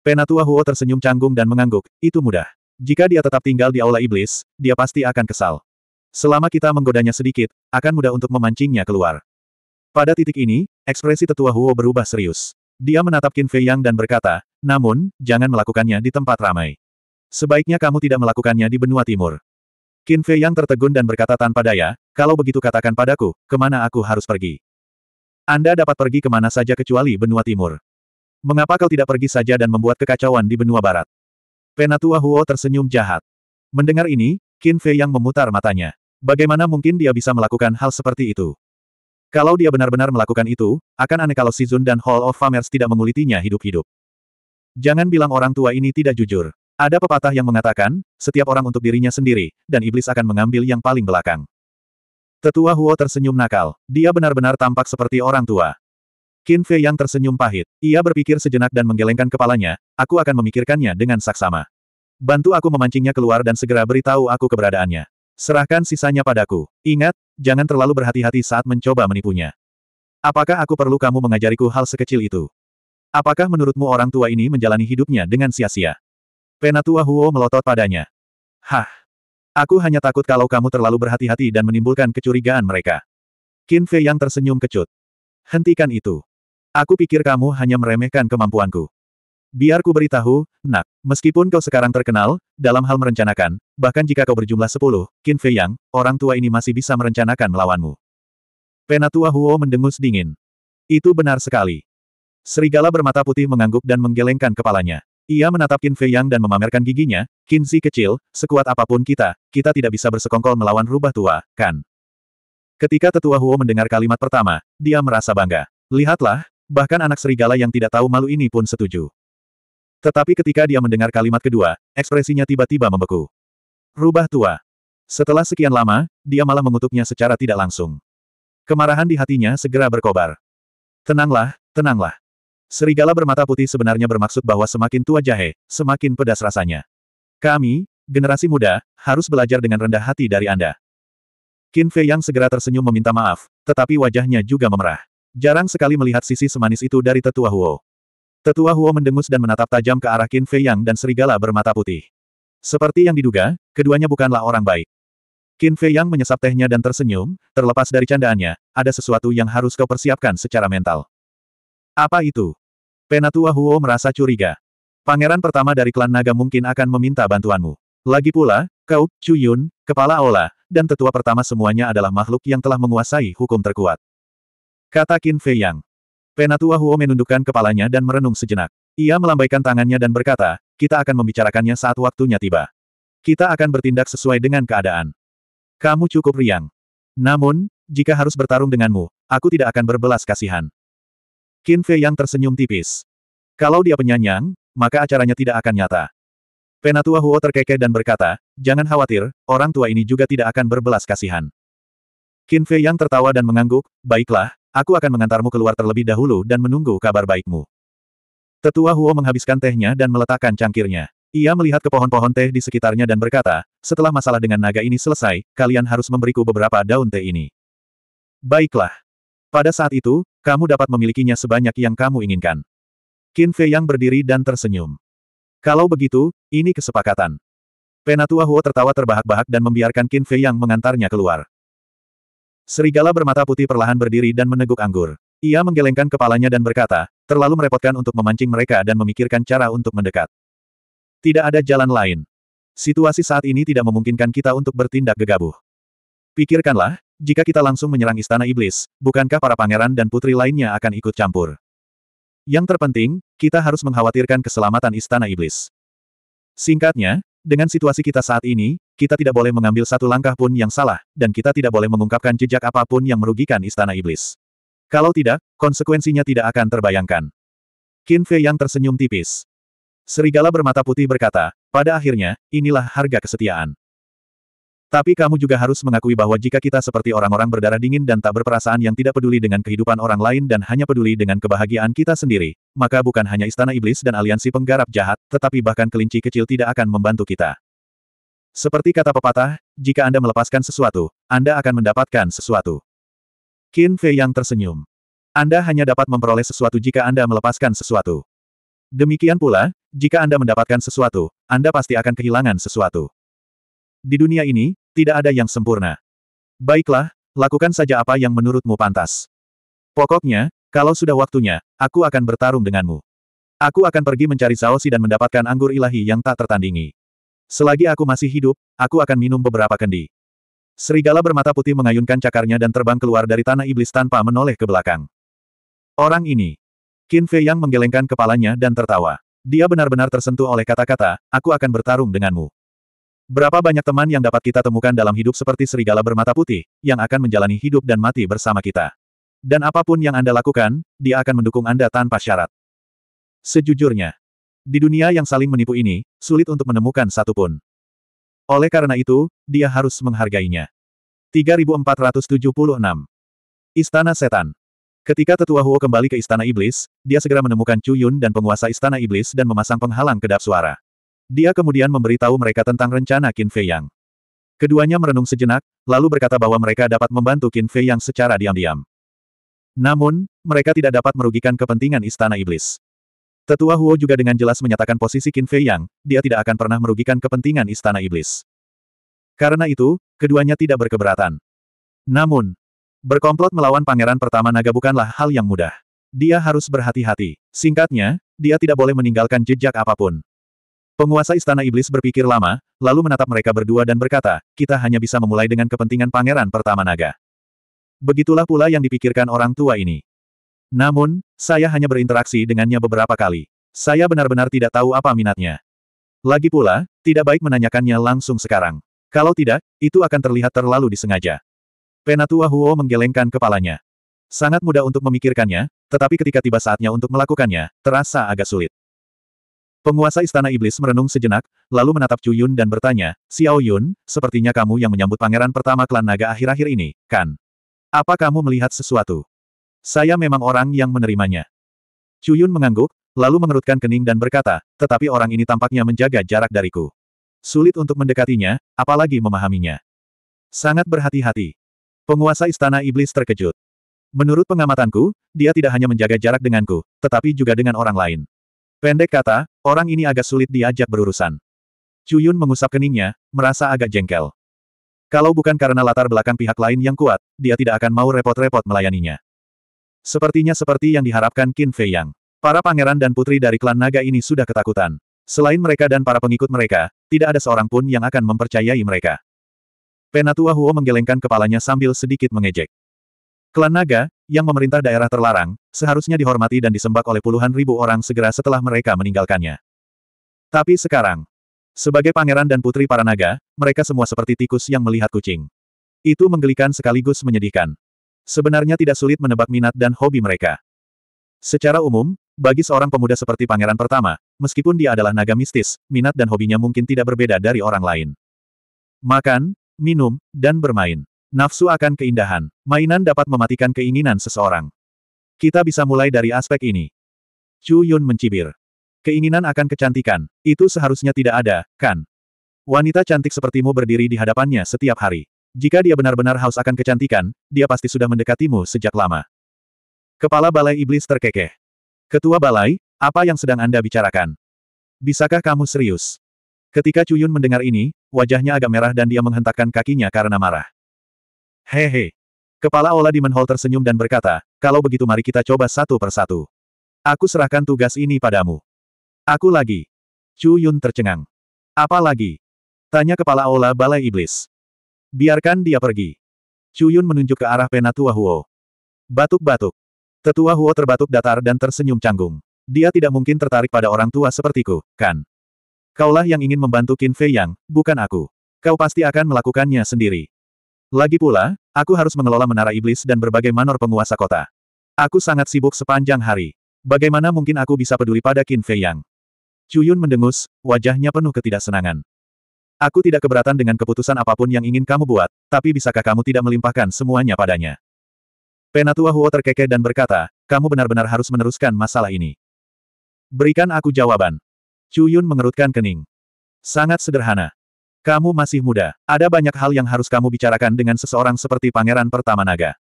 Penatua Huo tersenyum canggung dan mengangguk, itu mudah. Jika dia tetap tinggal di aula iblis, dia pasti akan kesal. Selama kita menggodanya sedikit, akan mudah untuk memancingnya keluar. Pada titik ini, ekspresi tetua Huo berubah serius. Dia menatap Qin Fei Yang dan berkata, namun, jangan melakukannya di tempat ramai. Sebaiknya kamu tidak melakukannya di benua timur. Qin Fei Yang tertegun dan berkata tanpa daya, kalau begitu katakan padaku, kemana aku harus pergi. Anda dapat pergi kemana saja kecuali benua timur. Mengapa kau tidak pergi saja dan membuat kekacauan di benua barat? Penatua Huo tersenyum jahat. Mendengar ini, Qin Fei yang memutar matanya. Bagaimana mungkin dia bisa melakukan hal seperti itu? Kalau dia benar-benar melakukan itu, akan aneh kalau Sizun dan Hall of Famers tidak mengulitinya hidup-hidup. Jangan bilang orang tua ini tidak jujur. Ada pepatah yang mengatakan, setiap orang untuk dirinya sendiri, dan iblis akan mengambil yang paling belakang. Tetua Huo tersenyum nakal. Dia benar-benar tampak seperti orang tua. Qin Fei yang tersenyum pahit. Ia berpikir sejenak dan menggelengkan kepalanya, aku akan memikirkannya dengan saksama. Bantu aku memancingnya keluar dan segera beritahu aku keberadaannya. Serahkan sisanya padaku. Ingat, jangan terlalu berhati-hati saat mencoba menipunya. Apakah aku perlu kamu mengajariku hal sekecil itu? Apakah menurutmu orang tua ini menjalani hidupnya dengan sia-sia? Penatua Huo melotot padanya. Hah. Aku hanya takut kalau kamu terlalu berhati-hati dan menimbulkan kecurigaan mereka. Qin Fei yang tersenyum kecut. Hentikan itu. Aku pikir kamu hanya meremehkan kemampuanku. Biar ku beritahu, nak, meskipun kau sekarang terkenal, dalam hal merencanakan, bahkan jika kau berjumlah sepuluh, Qin Fei Yang, orang tua ini masih bisa merencanakan melawanmu. Penatua Huo mendengus dingin. Itu benar sekali. Serigala bermata putih mengangguk dan menggelengkan kepalanya. Ia menatap Qin Fei Yang dan memamerkan giginya, Qin Si kecil, sekuat apapun kita, kita tidak bisa bersekongkol melawan rubah tua, kan? Ketika tetua Huo mendengar kalimat pertama, dia merasa bangga. Lihatlah, Bahkan anak serigala yang tidak tahu malu ini pun setuju. Tetapi ketika dia mendengar kalimat kedua, ekspresinya tiba-tiba membeku. Rubah tua. Setelah sekian lama, dia malah mengutuknya secara tidak langsung. Kemarahan di hatinya segera berkobar. Tenanglah, tenanglah. Serigala bermata putih sebenarnya bermaksud bahwa semakin tua jahe, semakin pedas rasanya. Kami, generasi muda, harus belajar dengan rendah hati dari Anda. Qin Fei yang segera tersenyum meminta maaf, tetapi wajahnya juga memerah. Jarang sekali melihat sisi semanis itu dari tetua Huo. Tetua Huo mendengus dan menatap tajam ke arah Qin Fei Yang dan serigala bermata putih. Seperti yang diduga, keduanya bukanlah orang baik. Qin Fei Yang menyesap tehnya dan tersenyum, terlepas dari candaannya, ada sesuatu yang harus kau persiapkan secara mental. Apa itu? Penatua Huo merasa curiga. Pangeran pertama dari klan naga mungkin akan meminta bantuanmu. Lagi pula, kau, Chu Yun, kepala Aula, dan tetua pertama semuanya adalah makhluk yang telah menguasai hukum terkuat. Kata Qin Fei Yang. Penatua Huo menundukkan kepalanya dan merenung sejenak. Ia melambaikan tangannya dan berkata, kita akan membicarakannya saat waktunya tiba. Kita akan bertindak sesuai dengan keadaan. Kamu cukup riang. Namun, jika harus bertarung denganmu, aku tidak akan berbelas kasihan. Qin Fei Yang tersenyum tipis. Kalau dia penyanyang, maka acaranya tidak akan nyata. Penatua Huo terkekeh dan berkata, jangan khawatir, orang tua ini juga tidak akan berbelas kasihan. Qin Fei Yang tertawa dan mengangguk, baiklah, Aku akan mengantarmu keluar terlebih dahulu dan menunggu kabar baikmu. Tetua Huo menghabiskan tehnya dan meletakkan cangkirnya. Ia melihat ke pohon-pohon teh di sekitarnya dan berkata, setelah masalah dengan naga ini selesai, kalian harus memberiku beberapa daun teh ini. Baiklah. Pada saat itu, kamu dapat memilikinya sebanyak yang kamu inginkan. Qin Fei yang berdiri dan tersenyum. Kalau begitu, ini kesepakatan. Penatua Huo tertawa terbahak-bahak dan membiarkan Qin Fei yang mengantarnya keluar. Serigala bermata putih perlahan berdiri dan meneguk anggur. Ia menggelengkan kepalanya dan berkata, terlalu merepotkan untuk memancing mereka dan memikirkan cara untuk mendekat. Tidak ada jalan lain. Situasi saat ini tidak memungkinkan kita untuk bertindak gegabah. Pikirkanlah, jika kita langsung menyerang istana iblis, bukankah para pangeran dan putri lainnya akan ikut campur? Yang terpenting, kita harus mengkhawatirkan keselamatan istana iblis. Singkatnya, dengan situasi kita saat ini, kita tidak boleh mengambil satu langkah pun yang salah, dan kita tidak boleh mengungkapkan jejak apapun yang merugikan istana iblis. Kalau tidak, konsekuensinya tidak akan terbayangkan. Qin Fei yang tersenyum tipis. Serigala bermata putih berkata, pada akhirnya, inilah harga kesetiaan. Tapi kamu juga harus mengakui bahwa jika kita seperti orang-orang berdarah dingin dan tak berperasaan yang tidak peduli dengan kehidupan orang lain dan hanya peduli dengan kebahagiaan kita sendiri, maka bukan hanya istana iblis dan aliansi penggarap jahat, tetapi bahkan kelinci kecil tidak akan membantu kita. Seperti kata pepatah, jika Anda melepaskan sesuatu, Anda akan mendapatkan sesuatu. Qin Fei yang tersenyum. Anda hanya dapat memperoleh sesuatu jika Anda melepaskan sesuatu. Demikian pula, jika Anda mendapatkan sesuatu, Anda pasti akan kehilangan sesuatu. Di dunia ini, tidak ada yang sempurna. Baiklah, lakukan saja apa yang menurutmu pantas. Pokoknya, kalau sudah waktunya, aku akan bertarung denganmu. Aku akan pergi mencari Saosi dan mendapatkan anggur ilahi yang tak tertandingi. Selagi aku masih hidup, aku akan minum beberapa kendi. Serigala bermata putih mengayunkan cakarnya dan terbang keluar dari tanah iblis tanpa menoleh ke belakang. Orang ini. Qin Fei yang menggelengkan kepalanya dan tertawa. Dia benar-benar tersentuh oleh kata-kata, aku akan bertarung denganmu. Berapa banyak teman yang dapat kita temukan dalam hidup seperti serigala bermata putih, yang akan menjalani hidup dan mati bersama kita. Dan apapun yang Anda lakukan, dia akan mendukung Anda tanpa syarat. Sejujurnya, di dunia yang saling menipu ini, sulit untuk menemukan satupun. Oleh karena itu, dia harus menghargainya. 3476 Istana Setan Ketika Tetua Huo kembali ke Istana Iblis, dia segera menemukan Chu Yun dan penguasa Istana Iblis dan memasang penghalang kedap suara. Dia kemudian memberitahu mereka tentang rencana Qin Fei Yang. Keduanya merenung sejenak, lalu berkata bahwa mereka dapat membantu Qin Fei Yang secara diam-diam. Namun, mereka tidak dapat merugikan kepentingan Istana Iblis. Tetua Huo juga dengan jelas menyatakan posisi Qin Fei Yang, dia tidak akan pernah merugikan kepentingan Istana Iblis. Karena itu, keduanya tidak berkeberatan. Namun, berkomplot melawan Pangeran Pertama Naga bukanlah hal yang mudah. Dia harus berhati-hati. Singkatnya, dia tidak boleh meninggalkan jejak apapun. Penguasa Istana Iblis berpikir lama, lalu menatap mereka berdua dan berkata, kita hanya bisa memulai dengan kepentingan Pangeran Pertama Naga. Begitulah pula yang dipikirkan orang tua ini. Namun, saya hanya berinteraksi dengannya beberapa kali. Saya benar-benar tidak tahu apa minatnya. Lagi pula, tidak baik menanyakannya langsung sekarang. Kalau tidak, itu akan terlihat terlalu disengaja. Penatua Huo menggelengkan kepalanya. Sangat mudah untuk memikirkannya, tetapi ketika tiba saatnya untuk melakukannya, terasa agak sulit. Penguasa Istana Iblis merenung sejenak, lalu menatap Chu Yun dan bertanya, Xiao Yun, sepertinya kamu yang menyambut pangeran pertama klan naga akhir-akhir ini, kan? Apa kamu melihat sesuatu? Saya memang orang yang menerimanya. Cuyun mengangguk, lalu mengerutkan kening dan berkata, tetapi orang ini tampaknya menjaga jarak dariku. Sulit untuk mendekatinya, apalagi memahaminya. Sangat berhati-hati. Penguasa Istana Iblis terkejut. Menurut pengamatanku, dia tidak hanya menjaga jarak denganku, tetapi juga dengan orang lain. Pendek kata, orang ini agak sulit diajak berurusan. Cuyun mengusap keningnya, merasa agak jengkel. Kalau bukan karena latar belakang pihak lain yang kuat, dia tidak akan mau repot-repot melayaninya. Sepertinya seperti yang diharapkan Qin Fei Yang. Para pangeran dan putri dari klan naga ini sudah ketakutan. Selain mereka dan para pengikut mereka, tidak ada seorang pun yang akan mempercayai mereka. Penatua Huo menggelengkan kepalanya sambil sedikit mengejek. Klan naga, yang memerintah daerah terlarang, seharusnya dihormati dan disembak oleh puluhan ribu orang segera setelah mereka meninggalkannya. Tapi sekarang, sebagai pangeran dan putri para naga, mereka semua seperti tikus yang melihat kucing. Itu menggelikan sekaligus menyedihkan. Sebenarnya tidak sulit menebak minat dan hobi mereka. Secara umum, bagi seorang pemuda seperti pangeran pertama, meskipun dia adalah naga mistis, minat dan hobinya mungkin tidak berbeda dari orang lain. Makan, minum, dan bermain. Nafsu akan keindahan. Mainan dapat mematikan keinginan seseorang. Kita bisa mulai dari aspek ini. Chu Yun mencibir. Keinginan akan kecantikan, itu seharusnya tidak ada, kan? Wanita cantik sepertimu berdiri di hadapannya setiap hari. Jika dia benar-benar haus akan kecantikan, dia pasti sudah mendekatimu sejak lama. Kepala Balai Iblis terkekeh. Ketua Balai, apa yang sedang Anda bicarakan? Bisakah kamu serius? Ketika Cuyun mendengar ini, wajahnya agak merah dan dia menghentakkan kakinya karena marah. Hehe. Kepala Ola Hall tersenyum dan berkata, kalau begitu mari kita coba satu persatu. Aku serahkan tugas ini padamu. Aku lagi. Cuyun tercengang. Apa lagi? Tanya kepala Ola Balai Iblis. Biarkan dia pergi. Cuyun menunjuk ke arah Penatua Huo. Batuk-batuk. Tetua Huo terbatuk datar dan tersenyum canggung. Dia tidak mungkin tertarik pada orang tua sepertiku, kan? Kaulah yang ingin membantu Qin Fei Yang, bukan aku. Kau pasti akan melakukannya sendiri. Lagi pula, aku harus mengelola menara iblis dan berbagai manor penguasa kota. Aku sangat sibuk sepanjang hari. Bagaimana mungkin aku bisa peduli pada Qin Fei Yang? Cuyun mendengus, wajahnya penuh ketidaksenangan. Aku tidak keberatan dengan keputusan apapun yang ingin kamu buat, tapi bisakah kamu tidak melimpahkan semuanya padanya? Penatua Huo terkekeh dan berkata, kamu benar-benar harus meneruskan masalah ini. Berikan aku jawaban. Cuyun mengerutkan kening. Sangat sederhana. Kamu masih muda, ada banyak hal yang harus kamu bicarakan dengan seseorang seperti Pangeran Pertama Naga.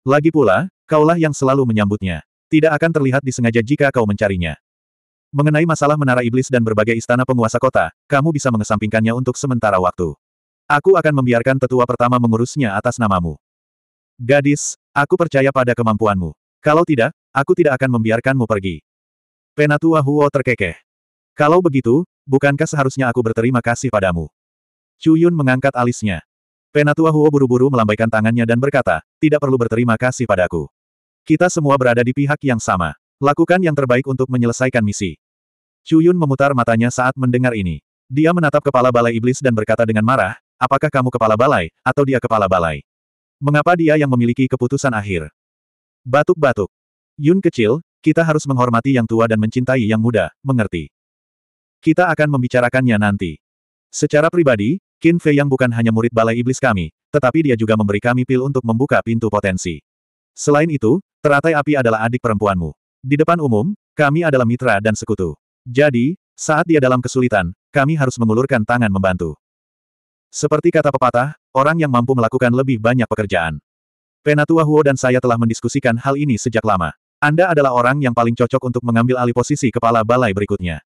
Lagi pula, kaulah yang selalu menyambutnya. Tidak akan terlihat disengaja jika kau mencarinya. Mengenai masalah menara iblis dan berbagai istana penguasa kota, kamu bisa mengesampingkannya untuk sementara waktu. Aku akan membiarkan tetua pertama mengurusnya atas namamu. Gadis, aku percaya pada kemampuanmu. Kalau tidak, aku tidak akan membiarkanmu pergi. Penatua Huo terkekeh. Kalau begitu, bukankah seharusnya aku berterima kasih padamu? Cuyun mengangkat alisnya. Penatua Huo buru-buru melambaikan tangannya dan berkata, tidak perlu berterima kasih padaku. Kita semua berada di pihak yang sama. Lakukan yang terbaik untuk menyelesaikan misi. Chuyun memutar matanya saat mendengar ini. Dia menatap kepala balai iblis dan berkata dengan marah, apakah kamu kepala balai, atau dia kepala balai? Mengapa dia yang memiliki keputusan akhir? Batuk-batuk. Yun kecil, kita harus menghormati yang tua dan mencintai yang muda, mengerti? Kita akan membicarakannya nanti. Secara pribadi, Qin Fei yang bukan hanya murid balai iblis kami, tetapi dia juga memberi kami pil untuk membuka pintu potensi. Selain itu, teratai api adalah adik perempuanmu. Di depan umum, kami adalah mitra dan sekutu. Jadi, saat dia dalam kesulitan, kami harus mengulurkan tangan membantu. Seperti kata pepatah, orang yang mampu melakukan lebih banyak pekerjaan. Penatua Huo dan saya telah mendiskusikan hal ini sejak lama. Anda adalah orang yang paling cocok untuk mengambil alih posisi kepala balai berikutnya.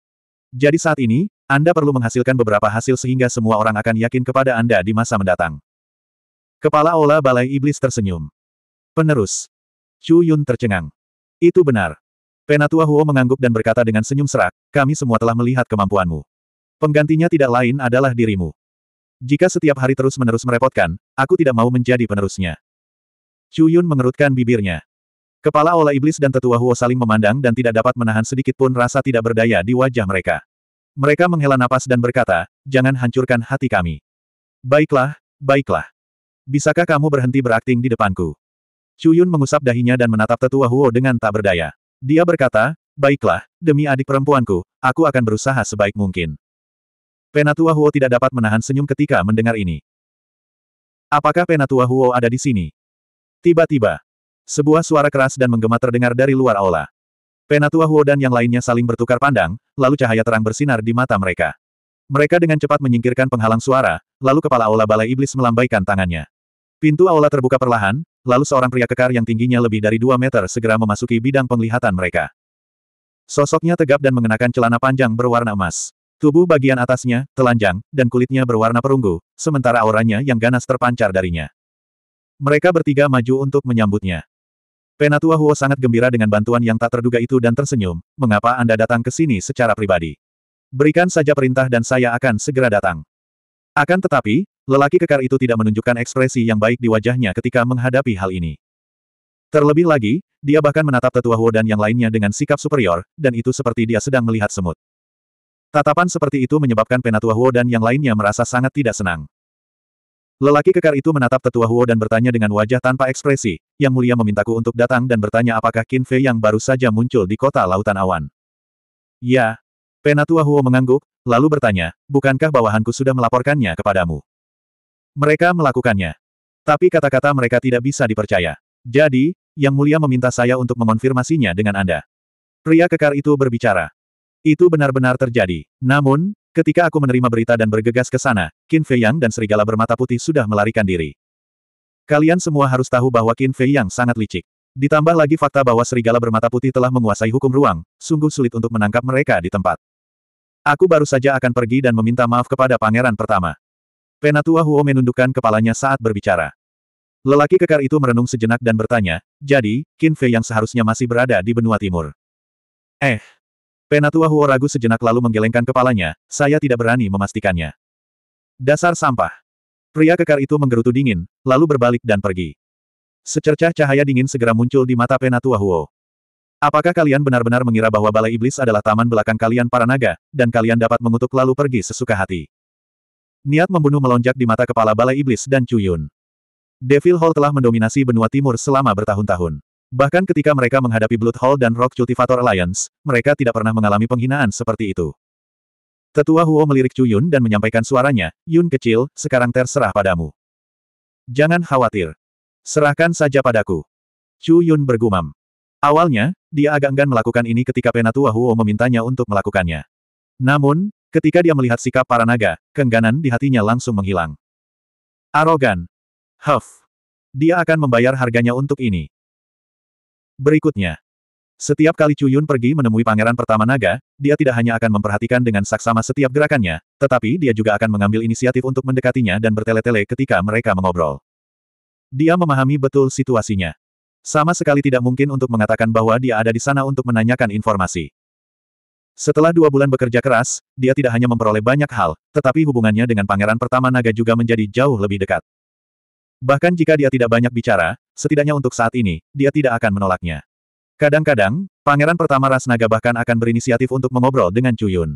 Jadi saat ini, Anda perlu menghasilkan beberapa hasil sehingga semua orang akan yakin kepada Anda di masa mendatang. Kepala Ola Balai Iblis tersenyum. Penerus. Chu Yun tercengang. Itu benar. Penatua Huo mengangguk dan berkata dengan senyum serak, kami semua telah melihat kemampuanmu. Penggantinya tidak lain adalah dirimu. Jika setiap hari terus-menerus merepotkan, aku tidak mau menjadi penerusnya. Chu Yun mengerutkan bibirnya. Kepala Ola Iblis dan Tetua Huo saling memandang dan tidak dapat menahan sedikit pun rasa tidak berdaya di wajah mereka. Mereka menghela napas dan berkata, jangan hancurkan hati kami. Baiklah, baiklah. Bisakah kamu berhenti berakting di depanku? Chu Yun mengusap dahinya dan menatap Tetua Huo dengan tak berdaya. Dia berkata, Baiklah, demi adik perempuanku, aku akan berusaha sebaik mungkin. Penatua Huo tidak dapat menahan senyum ketika mendengar ini. Apakah Penatua Huo ada di sini? Tiba-tiba, sebuah suara keras dan menggema terdengar dari luar aula. Penatua Huo dan yang lainnya saling bertukar pandang, lalu cahaya terang bersinar di mata mereka. Mereka dengan cepat menyingkirkan penghalang suara, lalu kepala aula balai iblis melambaikan tangannya. Pintu aula terbuka perlahan, Lalu seorang pria kekar yang tingginya lebih dari dua meter segera memasuki bidang penglihatan mereka. Sosoknya tegap dan mengenakan celana panjang berwarna emas. Tubuh bagian atasnya, telanjang, dan kulitnya berwarna perunggu, sementara auranya yang ganas terpancar darinya. Mereka bertiga maju untuk menyambutnya. Penatua Huo sangat gembira dengan bantuan yang tak terduga itu dan tersenyum, mengapa Anda datang ke sini secara pribadi? Berikan saja perintah dan saya akan segera datang. Akan tetapi, Lelaki kekar itu tidak menunjukkan ekspresi yang baik di wajahnya ketika menghadapi hal ini. Terlebih lagi, dia bahkan menatap tetua Huo dan yang lainnya dengan sikap superior, dan itu seperti dia sedang melihat semut. Tatapan seperti itu menyebabkan penatua Huo dan yang lainnya merasa sangat tidak senang. Lelaki kekar itu menatap tetua Huo dan bertanya dengan wajah tanpa ekspresi, yang mulia memintaku untuk datang dan bertanya apakah Qin Fei yang baru saja muncul di kota Lautan Awan. Ya. Penatua Huo mengangguk, lalu bertanya, bukankah bawahanku sudah melaporkannya kepadamu? Mereka melakukannya. Tapi kata-kata mereka tidak bisa dipercaya. Jadi, Yang Mulia meminta saya untuk mengonfirmasinya dengan Anda. Pria kekar itu berbicara. Itu benar-benar terjadi. Namun, ketika aku menerima berita dan bergegas ke sana, Qin Fei Yang dan serigala bermata putih sudah melarikan diri. Kalian semua harus tahu bahwa Qin Fei Yang sangat licik. Ditambah lagi fakta bahwa serigala bermata putih telah menguasai hukum ruang, sungguh sulit untuk menangkap mereka di tempat. Aku baru saja akan pergi dan meminta maaf kepada pangeran pertama. Penatua Huo menundukkan kepalanya saat berbicara. Lelaki kekar itu merenung sejenak dan bertanya, jadi, Qin Fei yang seharusnya masih berada di benua timur. Eh. Penatua Huo ragu sejenak lalu menggelengkan kepalanya, saya tidak berani memastikannya. Dasar sampah. Pria kekar itu menggerutu dingin, lalu berbalik dan pergi. Secercah cahaya dingin segera muncul di mata Penatua Huo. Apakah kalian benar-benar mengira bahwa Balai Iblis adalah taman belakang kalian para naga, dan kalian dapat mengutuk lalu pergi sesuka hati? Niat membunuh melonjak di mata kepala Balai Iblis dan Cuyun. Devil Hall telah mendominasi benua timur selama bertahun-tahun. Bahkan ketika mereka menghadapi Blood Hall dan Rock Cultivator Alliance, mereka tidak pernah mengalami penghinaan seperti itu. Tetua Huo melirik Cuyun dan menyampaikan suaranya, Yun kecil, sekarang terserah padamu. Jangan khawatir. Serahkan saja padaku. Cuyun bergumam. Awalnya, dia agak enggan melakukan ini ketika Penatua Huo memintanya untuk melakukannya. Namun, Ketika dia melihat sikap para naga, kengganan di hatinya langsung menghilang. Arogan. Huff. Dia akan membayar harganya untuk ini. Berikutnya. Setiap kali Cuyun pergi menemui pangeran pertama naga, dia tidak hanya akan memperhatikan dengan saksama setiap gerakannya, tetapi dia juga akan mengambil inisiatif untuk mendekatinya dan bertele-tele ketika mereka mengobrol. Dia memahami betul situasinya. Sama sekali tidak mungkin untuk mengatakan bahwa dia ada di sana untuk menanyakan informasi. Setelah dua bulan bekerja keras, dia tidak hanya memperoleh banyak hal, tetapi hubungannya dengan Pangeran Pertama Naga juga menjadi jauh lebih dekat. Bahkan jika dia tidak banyak bicara, setidaknya untuk saat ini, dia tidak akan menolaknya. Kadang-kadang, Pangeran Pertama Ras Naga bahkan akan berinisiatif untuk mengobrol dengan Cuyun.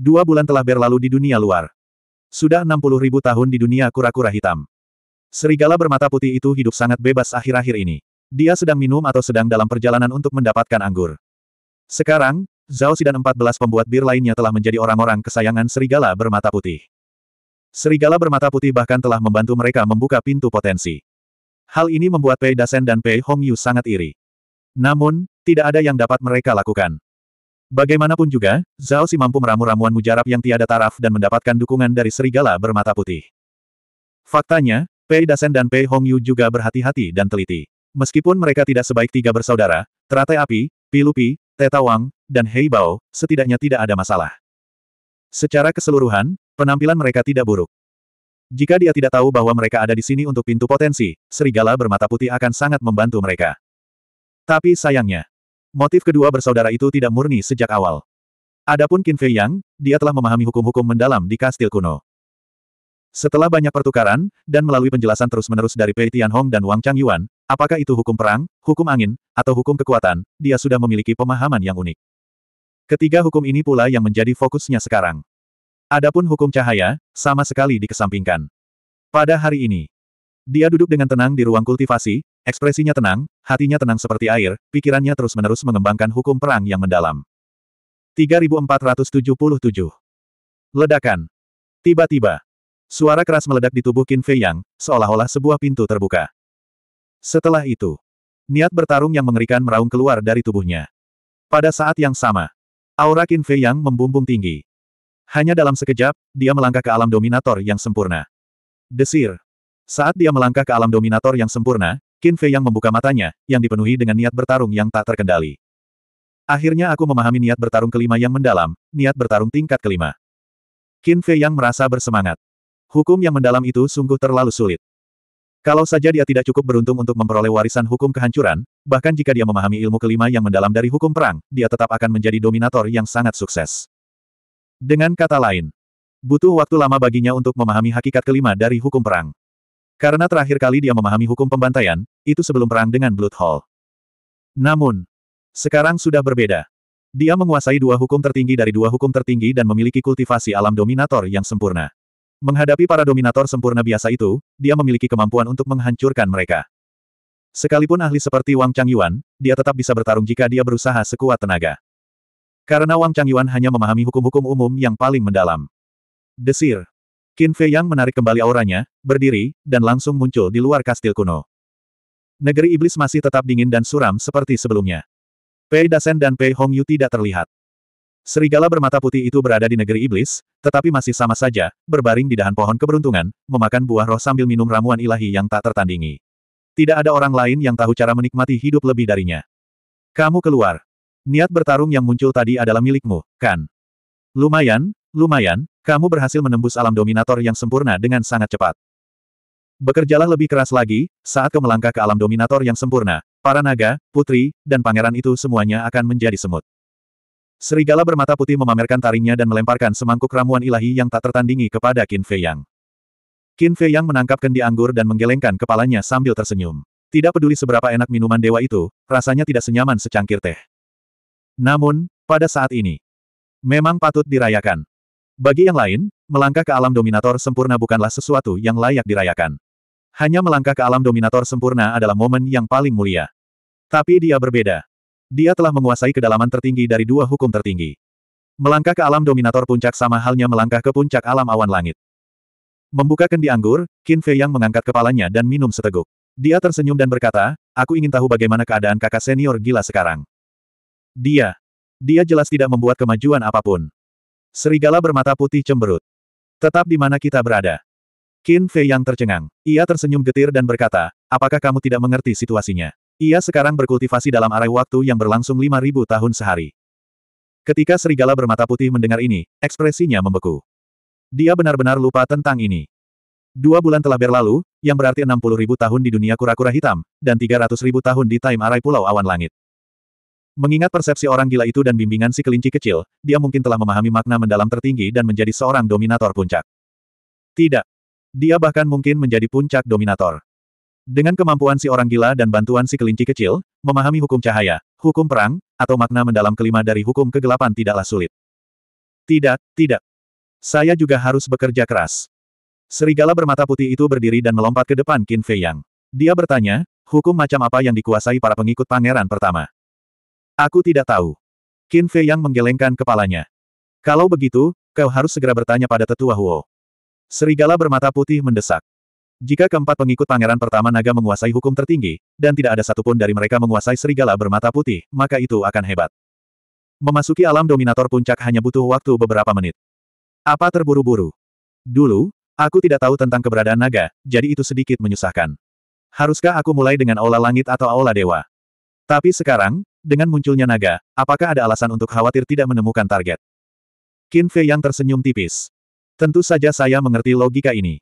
Dua bulan telah berlalu di dunia luar. Sudah 60 ribu tahun di dunia kura-kura hitam. Serigala bermata putih itu hidup sangat bebas akhir-akhir ini. Dia sedang minum atau sedang dalam perjalanan untuk mendapatkan anggur. Sekarang, Zhao dan 14 pembuat bir lainnya telah menjadi orang-orang kesayangan serigala bermata putih. Serigala bermata putih bahkan telah membantu mereka membuka pintu potensi. Hal ini membuat Pei Dasen dan Pei Hongyu sangat iri. Namun, tidak ada yang dapat mereka lakukan. Bagaimanapun juga, Zhao mampu meramu ramuan mujarab yang tiada taraf dan mendapatkan dukungan dari serigala bermata putih. Faktanya, Pei Dasen dan Pei Hongyu juga berhati-hati dan teliti. Meskipun mereka tidak sebaik tiga bersaudara, teratai api, pilupi, Teta Wang, dan Hei Bao, setidaknya tidak ada masalah. Secara keseluruhan, penampilan mereka tidak buruk. Jika dia tidak tahu bahwa mereka ada di sini untuk pintu potensi, serigala bermata putih akan sangat membantu mereka. Tapi sayangnya, motif kedua bersaudara itu tidak murni sejak awal. Adapun Qin Fei Yang, dia telah memahami hukum-hukum mendalam di kastil kuno. Setelah banyak pertukaran, dan melalui penjelasan terus-menerus dari Pei Hong dan Wang Changyuan, Apakah itu hukum perang, hukum angin, atau hukum kekuatan, dia sudah memiliki pemahaman yang unik. Ketiga hukum ini pula yang menjadi fokusnya sekarang. Adapun hukum cahaya, sama sekali dikesampingkan. Pada hari ini, dia duduk dengan tenang di ruang kultivasi, ekspresinya tenang, hatinya tenang seperti air, pikirannya terus-menerus mengembangkan hukum perang yang mendalam. 3477 Ledakan Tiba-tiba, suara keras meledak di tubuh Qin Fei Yang, seolah-olah sebuah pintu terbuka. Setelah itu, niat bertarung yang mengerikan meraung keluar dari tubuhnya. Pada saat yang sama, aura Qin Fei yang membumbung tinggi. Hanya dalam sekejap, dia melangkah ke alam dominator yang sempurna. Desir. Saat dia melangkah ke alam dominator yang sempurna, Qin Fei yang membuka matanya, yang dipenuhi dengan niat bertarung yang tak terkendali. Akhirnya aku memahami niat bertarung kelima yang mendalam, niat bertarung tingkat kelima. Qin Fei yang merasa bersemangat. Hukum yang mendalam itu sungguh terlalu sulit. Kalau saja dia tidak cukup beruntung untuk memperoleh warisan hukum kehancuran, bahkan jika dia memahami ilmu kelima yang mendalam dari hukum perang, dia tetap akan menjadi dominator yang sangat sukses. Dengan kata lain, butuh waktu lama baginya untuk memahami hakikat kelima dari hukum perang. Karena terakhir kali dia memahami hukum pembantaian, itu sebelum perang dengan Blood Hall. Namun, sekarang sudah berbeda. Dia menguasai dua hukum tertinggi dari dua hukum tertinggi dan memiliki kultivasi alam dominator yang sempurna. Menghadapi para dominator sempurna biasa itu, dia memiliki kemampuan untuk menghancurkan mereka. Sekalipun ahli seperti Wang Changyuan, dia tetap bisa bertarung jika dia berusaha sekuat tenaga. Karena Wang Changyuan hanya memahami hukum-hukum umum yang paling mendalam. Desir. Qin Fei Yang menarik kembali auranya, berdiri, dan langsung muncul di luar kastil kuno. Negeri iblis masih tetap dingin dan suram seperti sebelumnya. Pei Dasen dan Pei Hongyu tidak terlihat. Serigala bermata putih itu berada di negeri iblis, tetapi masih sama saja, berbaring di dahan pohon keberuntungan, memakan buah roh sambil minum ramuan ilahi yang tak tertandingi. Tidak ada orang lain yang tahu cara menikmati hidup lebih darinya. Kamu keluar. Niat bertarung yang muncul tadi adalah milikmu, kan? Lumayan, lumayan, kamu berhasil menembus alam dominator yang sempurna dengan sangat cepat. Bekerjalah lebih keras lagi, saat kau melangkah ke alam dominator yang sempurna, para naga, putri, dan pangeran itu semuanya akan menjadi semut. Serigala bermata putih memamerkan taringnya dan melemparkan semangkuk ramuan ilahi yang tak tertandingi kepada Qin Fei Yang. Qin Fei Yang menangkap kendi anggur dan menggelengkan kepalanya sambil tersenyum. Tidak peduli seberapa enak minuman dewa itu, rasanya tidak senyaman secangkir teh. Namun, pada saat ini, memang patut dirayakan. Bagi yang lain, melangkah ke alam dominator sempurna bukanlah sesuatu yang layak dirayakan. Hanya melangkah ke alam dominator sempurna adalah momen yang paling mulia. Tapi dia berbeda. Dia telah menguasai kedalaman tertinggi dari dua hukum tertinggi. Melangkah ke alam dominator puncak sama halnya melangkah ke puncak alam awan langit. Membuka kendi anggur, Qin Fei yang mengangkat kepalanya dan minum seteguk. Dia tersenyum dan berkata, aku ingin tahu bagaimana keadaan kakak senior gila sekarang. Dia. Dia jelas tidak membuat kemajuan apapun. Serigala bermata putih cemberut. Tetap di mana kita berada. Qin Fei yang tercengang. Ia tersenyum getir dan berkata, apakah kamu tidak mengerti situasinya? Ia sekarang berkultivasi dalam arai waktu yang berlangsung 5.000 tahun sehari. Ketika serigala bermata putih mendengar ini, ekspresinya membeku. Dia benar-benar lupa tentang ini. Dua bulan telah berlalu, yang berarti 60 ribu tahun di dunia kura-kura hitam, dan 300 ribu tahun di time arai pulau awan langit. Mengingat persepsi orang gila itu dan bimbingan si kelinci kecil, dia mungkin telah memahami makna mendalam tertinggi dan menjadi seorang dominator puncak. Tidak. Dia bahkan mungkin menjadi puncak dominator. Dengan kemampuan si orang gila dan bantuan si kelinci kecil, memahami hukum cahaya, hukum perang, atau makna mendalam kelima dari hukum kegelapan tidaklah sulit. Tidak, tidak. Saya juga harus bekerja keras. Serigala bermata putih itu berdiri dan melompat ke depan Qin Fei Yang. Dia bertanya, hukum macam apa yang dikuasai para pengikut pangeran pertama? Aku tidak tahu. Qin Fei Yang menggelengkan kepalanya. Kalau begitu, kau harus segera bertanya pada tetua Huo. Serigala bermata putih mendesak. Jika keempat pengikut pangeran pertama naga menguasai hukum tertinggi, dan tidak ada satupun dari mereka menguasai serigala bermata putih, maka itu akan hebat. Memasuki alam dominator puncak hanya butuh waktu beberapa menit. Apa terburu-buru? Dulu, aku tidak tahu tentang keberadaan naga, jadi itu sedikit menyusahkan. Haruskah aku mulai dengan aula langit atau aula dewa? Tapi sekarang, dengan munculnya naga, apakah ada alasan untuk khawatir tidak menemukan target? Qin Fei yang tersenyum tipis. Tentu saja saya mengerti logika ini.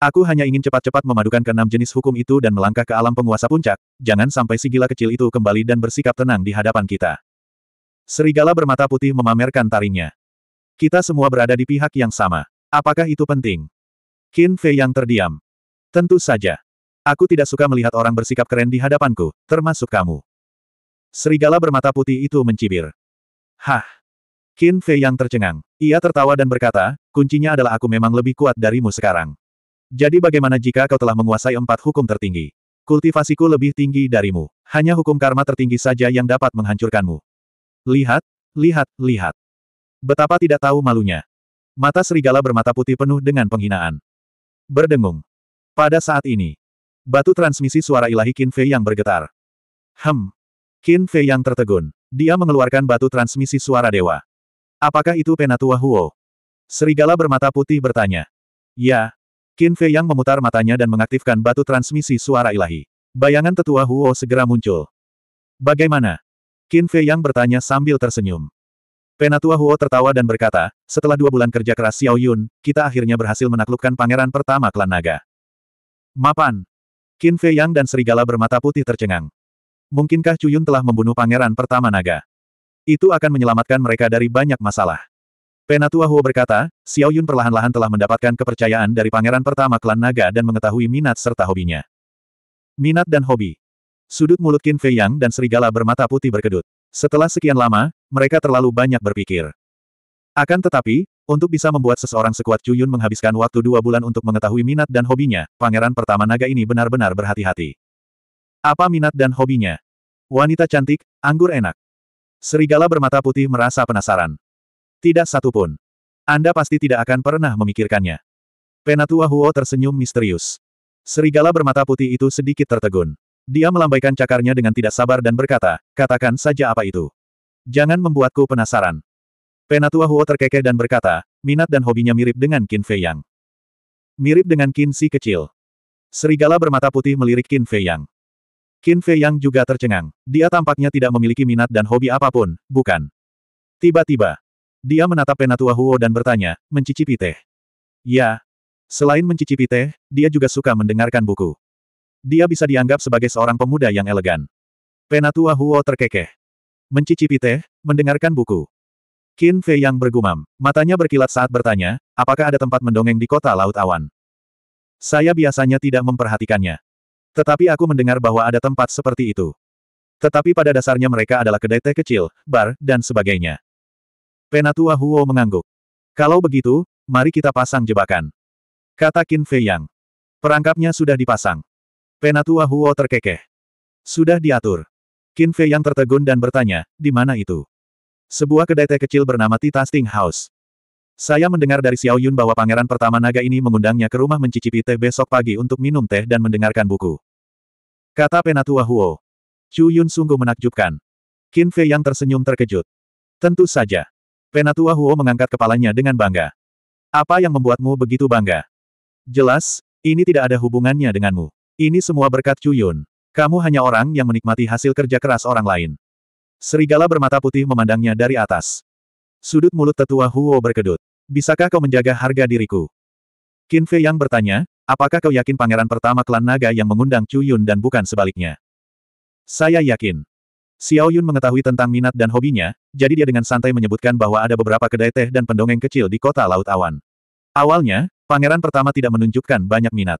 Aku hanya ingin cepat-cepat memadukan keenam jenis hukum itu dan melangkah ke alam penguasa puncak, jangan sampai si gila kecil itu kembali dan bersikap tenang di hadapan kita. Serigala bermata putih memamerkan taringnya. Kita semua berada di pihak yang sama. Apakah itu penting? Qin Fei yang terdiam. Tentu saja. Aku tidak suka melihat orang bersikap keren di hadapanku, termasuk kamu. Serigala bermata putih itu mencibir. Hah. Qin Fei yang tercengang. Ia tertawa dan berkata, kuncinya adalah aku memang lebih kuat darimu sekarang. Jadi bagaimana jika kau telah menguasai empat hukum tertinggi? Kultivasiku lebih tinggi darimu. Hanya hukum karma tertinggi saja yang dapat menghancurkanmu. Lihat, lihat, lihat. Betapa tidak tahu malunya. Mata serigala bermata putih penuh dengan penghinaan. Berdengung. Pada saat ini, batu transmisi suara ilahi Qin Fei yang bergetar. Hem. Qin Fei yang tertegun. Dia mengeluarkan batu transmisi suara dewa. Apakah itu Penatua Huo? Serigala bermata putih bertanya. Ya, Qin Fei yang memutar matanya dan mengaktifkan batu transmisi suara ilahi. Bayangan tetua Huo segera muncul. Bagaimana? Qin Fei yang bertanya sambil tersenyum. Penatua Huo tertawa dan berkata, setelah dua bulan kerja keras Xiao Yun, kita akhirnya berhasil menaklukkan pangeran pertama klan naga. Mapan! Qin Fei Yang dan serigala bermata putih tercengang. Mungkinkah Cuyun telah membunuh pangeran pertama naga? Itu akan menyelamatkan mereka dari banyak masalah. Penatua Huo berkata, Xiao Yun perlahan-lahan telah mendapatkan kepercayaan dari pangeran pertama klan naga dan mengetahui minat serta hobinya. Minat dan hobi. Sudut mulut Qin Fei Yang dan serigala bermata putih berkedut. Setelah sekian lama, mereka terlalu banyak berpikir. Akan tetapi, untuk bisa membuat seseorang sekuat Chu Yun menghabiskan waktu dua bulan untuk mengetahui minat dan hobinya, pangeran pertama naga ini benar-benar berhati-hati. Apa minat dan hobinya? Wanita cantik, anggur enak. Serigala bermata putih merasa penasaran. Tidak satu pun. Anda pasti tidak akan pernah memikirkannya. Penatua Huo tersenyum misterius. Serigala bermata putih itu sedikit tertegun. Dia melambaikan cakarnya dengan tidak sabar dan berkata, katakan saja apa itu. Jangan membuatku penasaran. Penatua Huo terkekeh dan berkata, minat dan hobinya mirip dengan Qin Fei Yang. Mirip dengan Qin Si kecil. Serigala bermata putih melirik Qin Fei Yang. Qin Fei Yang juga tercengang. Dia tampaknya tidak memiliki minat dan hobi apapun, bukan? Tiba-tiba, dia menatap Penatua Huo dan bertanya, mencicipi teh. Ya. Selain mencicipi teh, dia juga suka mendengarkan buku. Dia bisa dianggap sebagai seorang pemuda yang elegan. Penatua Huo terkekeh. Mencicipi teh, mendengarkan buku. Qin Fei yang bergumam, matanya berkilat saat bertanya, apakah ada tempat mendongeng di kota Laut Awan? Saya biasanya tidak memperhatikannya. Tetapi aku mendengar bahwa ada tempat seperti itu. Tetapi pada dasarnya mereka adalah kedai teh kecil, bar, dan sebagainya. Penatua Huo mengangguk. Kalau begitu, mari kita pasang jebakan. Kata Qin Fei Yang. Perangkapnya sudah dipasang. Penatua Huo terkekeh. Sudah diatur. Qin Fei Yang tertegun dan bertanya, di mana itu? Sebuah kedai teh kecil bernama Tita Sting House. Saya mendengar dari Xiao Yun bahwa pangeran pertama naga ini mengundangnya ke rumah mencicipi teh besok pagi untuk minum teh dan mendengarkan buku. Kata Penatua Huo. Chu Yun sungguh menakjubkan. Qin Fei Yang tersenyum terkejut. Tentu saja. Penatua Huo mengangkat kepalanya dengan bangga. Apa yang membuatmu begitu bangga? Jelas, ini tidak ada hubungannya denganmu. Ini semua berkat Cuyun. Kamu hanya orang yang menikmati hasil kerja keras orang lain. Serigala bermata putih memandangnya dari atas. Sudut mulut tetua Huo berkedut. Bisakah kau menjaga harga diriku? Qin Fei yang bertanya, apakah kau yakin pangeran pertama klan naga yang mengundang Cuyun dan bukan sebaliknya? Saya yakin. Xiao Yun mengetahui tentang minat dan hobinya, jadi dia dengan santai menyebutkan bahwa ada beberapa kedai teh dan pendongeng kecil di kota Laut Awan. Awalnya, pangeran pertama tidak menunjukkan banyak minat.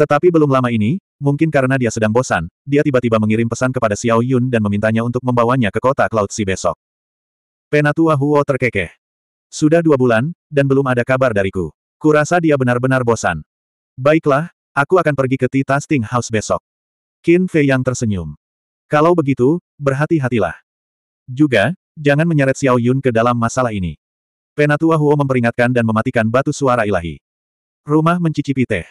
Tetapi belum lama ini, mungkin karena dia sedang bosan, dia tiba-tiba mengirim pesan kepada Xiao Yun dan memintanya untuk membawanya ke kota Cloud Sea besok. Penatua Huo terkekeh. Sudah dua bulan, dan belum ada kabar dariku. Kurasa dia benar-benar bosan. Baiklah, aku akan pergi ke Tea Tasting House besok. Qin Fei yang tersenyum. Kalau begitu, berhati-hatilah. Juga, jangan menyeret Xiao Yun ke dalam masalah ini. Penatua Huo memperingatkan dan mematikan batu suara ilahi. Rumah mencicipi teh.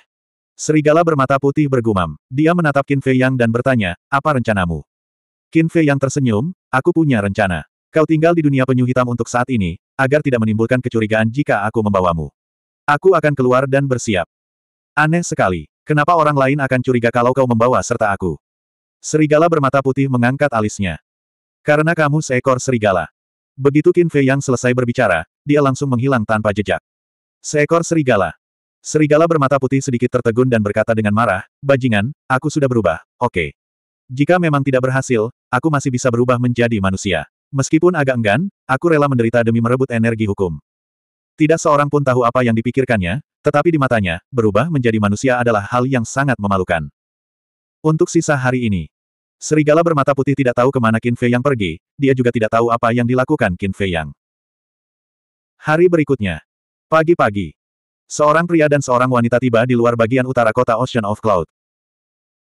Serigala bermata putih bergumam. Dia menatap Qin Fei Yang dan bertanya, apa rencanamu? Qin Fei Yang tersenyum, aku punya rencana. Kau tinggal di dunia penyu hitam untuk saat ini, agar tidak menimbulkan kecurigaan jika aku membawamu. Aku akan keluar dan bersiap. Aneh sekali. Kenapa orang lain akan curiga kalau kau membawa serta aku? Serigala bermata putih mengangkat alisnya. Karena kamu seekor serigala. Begitu Qin Fei Yang selesai berbicara, dia langsung menghilang tanpa jejak. Seekor serigala. Serigala bermata putih sedikit tertegun dan berkata dengan marah, Bajingan, aku sudah berubah, oke. Okay. Jika memang tidak berhasil, aku masih bisa berubah menjadi manusia. Meskipun agak enggan, aku rela menderita demi merebut energi hukum. Tidak seorang pun tahu apa yang dipikirkannya, tetapi di matanya, berubah menjadi manusia adalah hal yang sangat memalukan. Untuk sisa hari ini, serigala bermata putih tidak tahu kemana Qin Fei Yang pergi, dia juga tidak tahu apa yang dilakukan Qin Fei Yang. Hari berikutnya, pagi-pagi, seorang pria dan seorang wanita tiba di luar bagian utara kota Ocean of Cloud.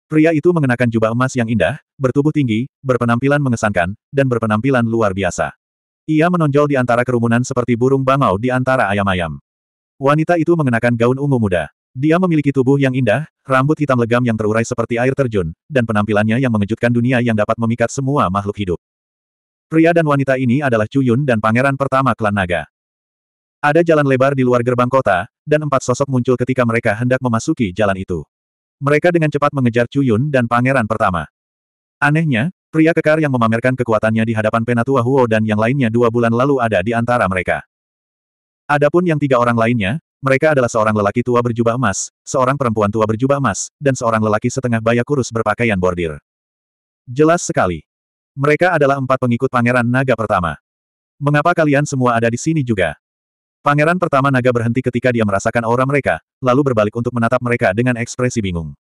Pria itu mengenakan jubah emas yang indah, bertubuh tinggi, berpenampilan mengesankan, dan berpenampilan luar biasa. Ia menonjol di antara kerumunan seperti burung bangau di antara ayam-ayam. Wanita itu mengenakan gaun ungu muda. Dia memiliki tubuh yang indah, rambut hitam legam yang terurai seperti air terjun, dan penampilannya yang mengejutkan dunia yang dapat memikat semua makhluk hidup. Pria dan wanita ini adalah Cuyun dan pangeran pertama klan naga. Ada jalan lebar di luar gerbang kota, dan empat sosok muncul ketika mereka hendak memasuki jalan itu. Mereka dengan cepat mengejar Cuyun dan pangeran pertama. Anehnya, pria kekar yang memamerkan kekuatannya di hadapan Penatua Huo dan yang lainnya dua bulan lalu ada di antara mereka. Adapun yang tiga orang lainnya, mereka adalah seorang lelaki tua berjubah emas, seorang perempuan tua berjubah emas, dan seorang lelaki setengah baya kurus berpakaian bordir. Jelas sekali. Mereka adalah empat pengikut Pangeran Naga pertama. Mengapa kalian semua ada di sini juga? Pangeran pertama naga berhenti ketika dia merasakan aura mereka, lalu berbalik untuk menatap mereka dengan ekspresi bingung.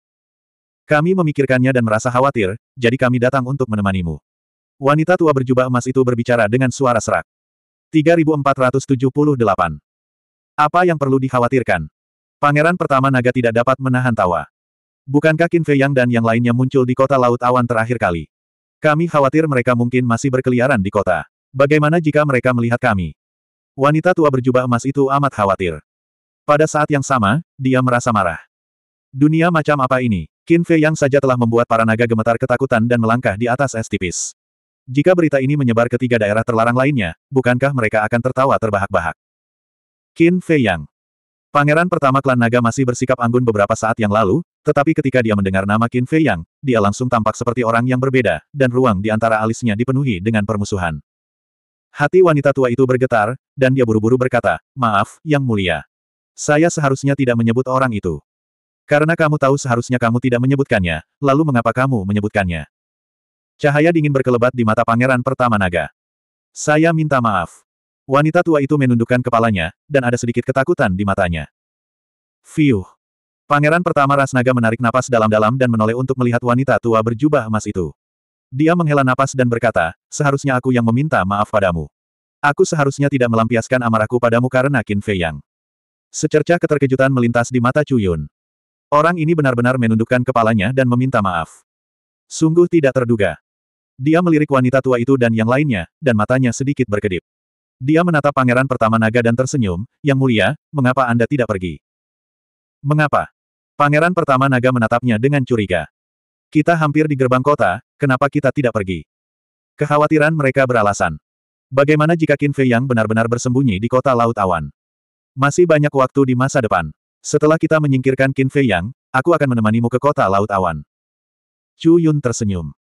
Kami memikirkannya dan merasa khawatir, jadi kami datang untuk menemanimu. Wanita tua berjubah emas itu berbicara dengan suara serak. 3478 apa yang perlu dikhawatirkan? Pangeran pertama naga tidak dapat menahan tawa. Bukankah Qin Fei Yang dan yang lainnya muncul di kota Laut Awan terakhir kali? Kami khawatir mereka mungkin masih berkeliaran di kota. Bagaimana jika mereka melihat kami? Wanita tua berjubah emas itu amat khawatir. Pada saat yang sama, dia merasa marah. Dunia macam apa ini? Qin Fei Yang saja telah membuat para naga gemetar ketakutan dan melangkah di atas es tipis. Jika berita ini menyebar ke tiga daerah terlarang lainnya, bukankah mereka akan tertawa terbahak-bahak? Qin Fei Yang. Pangeran pertama klan naga masih bersikap anggun beberapa saat yang lalu, tetapi ketika dia mendengar nama Qin Fei Yang, dia langsung tampak seperti orang yang berbeda, dan ruang di antara alisnya dipenuhi dengan permusuhan. Hati wanita tua itu bergetar, dan dia buru-buru berkata, Maaf, Yang Mulia. Saya seharusnya tidak menyebut orang itu. Karena kamu tahu seharusnya kamu tidak menyebutkannya, lalu mengapa kamu menyebutkannya? Cahaya dingin berkelebat di mata pangeran pertama naga. Saya minta maaf. Wanita tua itu menundukkan kepalanya, dan ada sedikit ketakutan di matanya. Fiuh. Pangeran pertama ras naga menarik napas dalam-dalam dan menoleh untuk melihat wanita tua berjubah emas itu. Dia menghela napas dan berkata, seharusnya aku yang meminta maaf padamu. Aku seharusnya tidak melampiaskan amarahku padamu karena Qin Fei Yang. Secercah keterkejutan melintas di mata Cuyun. Orang ini benar-benar menundukkan kepalanya dan meminta maaf. Sungguh tidak terduga. Dia melirik wanita tua itu dan yang lainnya, dan matanya sedikit berkedip. Dia menatap pangeran pertama naga dan tersenyum, yang mulia, mengapa Anda tidak pergi? Mengapa? Pangeran pertama naga menatapnya dengan curiga. Kita hampir di gerbang kota, kenapa kita tidak pergi? Kekhawatiran mereka beralasan. Bagaimana jika Qin Fei yang benar-benar bersembunyi di kota Laut Awan? Masih banyak waktu di masa depan. Setelah kita menyingkirkan Qin Fei Yang, aku akan menemanimu ke kota Laut Awan. Chu Yun tersenyum.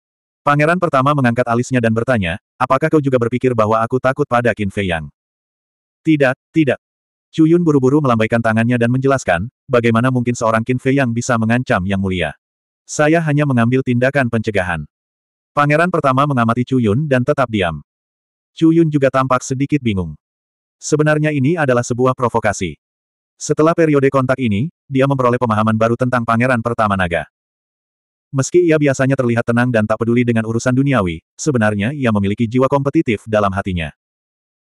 Pangeran pertama mengangkat alisnya dan bertanya, apakah kau juga berpikir bahwa aku takut pada Qin Fei Yang? Tidak, tidak. Cuyun buru-buru melambaikan tangannya dan menjelaskan, bagaimana mungkin seorang Qin Fei Yang bisa mengancam Yang Mulia. Saya hanya mengambil tindakan pencegahan. Pangeran pertama mengamati Cuyun dan tetap diam. Cuyun juga tampak sedikit bingung. Sebenarnya ini adalah sebuah provokasi. Setelah periode kontak ini, dia memperoleh pemahaman baru tentang Pangeran Pertama Naga. Meski ia biasanya terlihat tenang dan tak peduli dengan urusan duniawi, sebenarnya ia memiliki jiwa kompetitif dalam hatinya.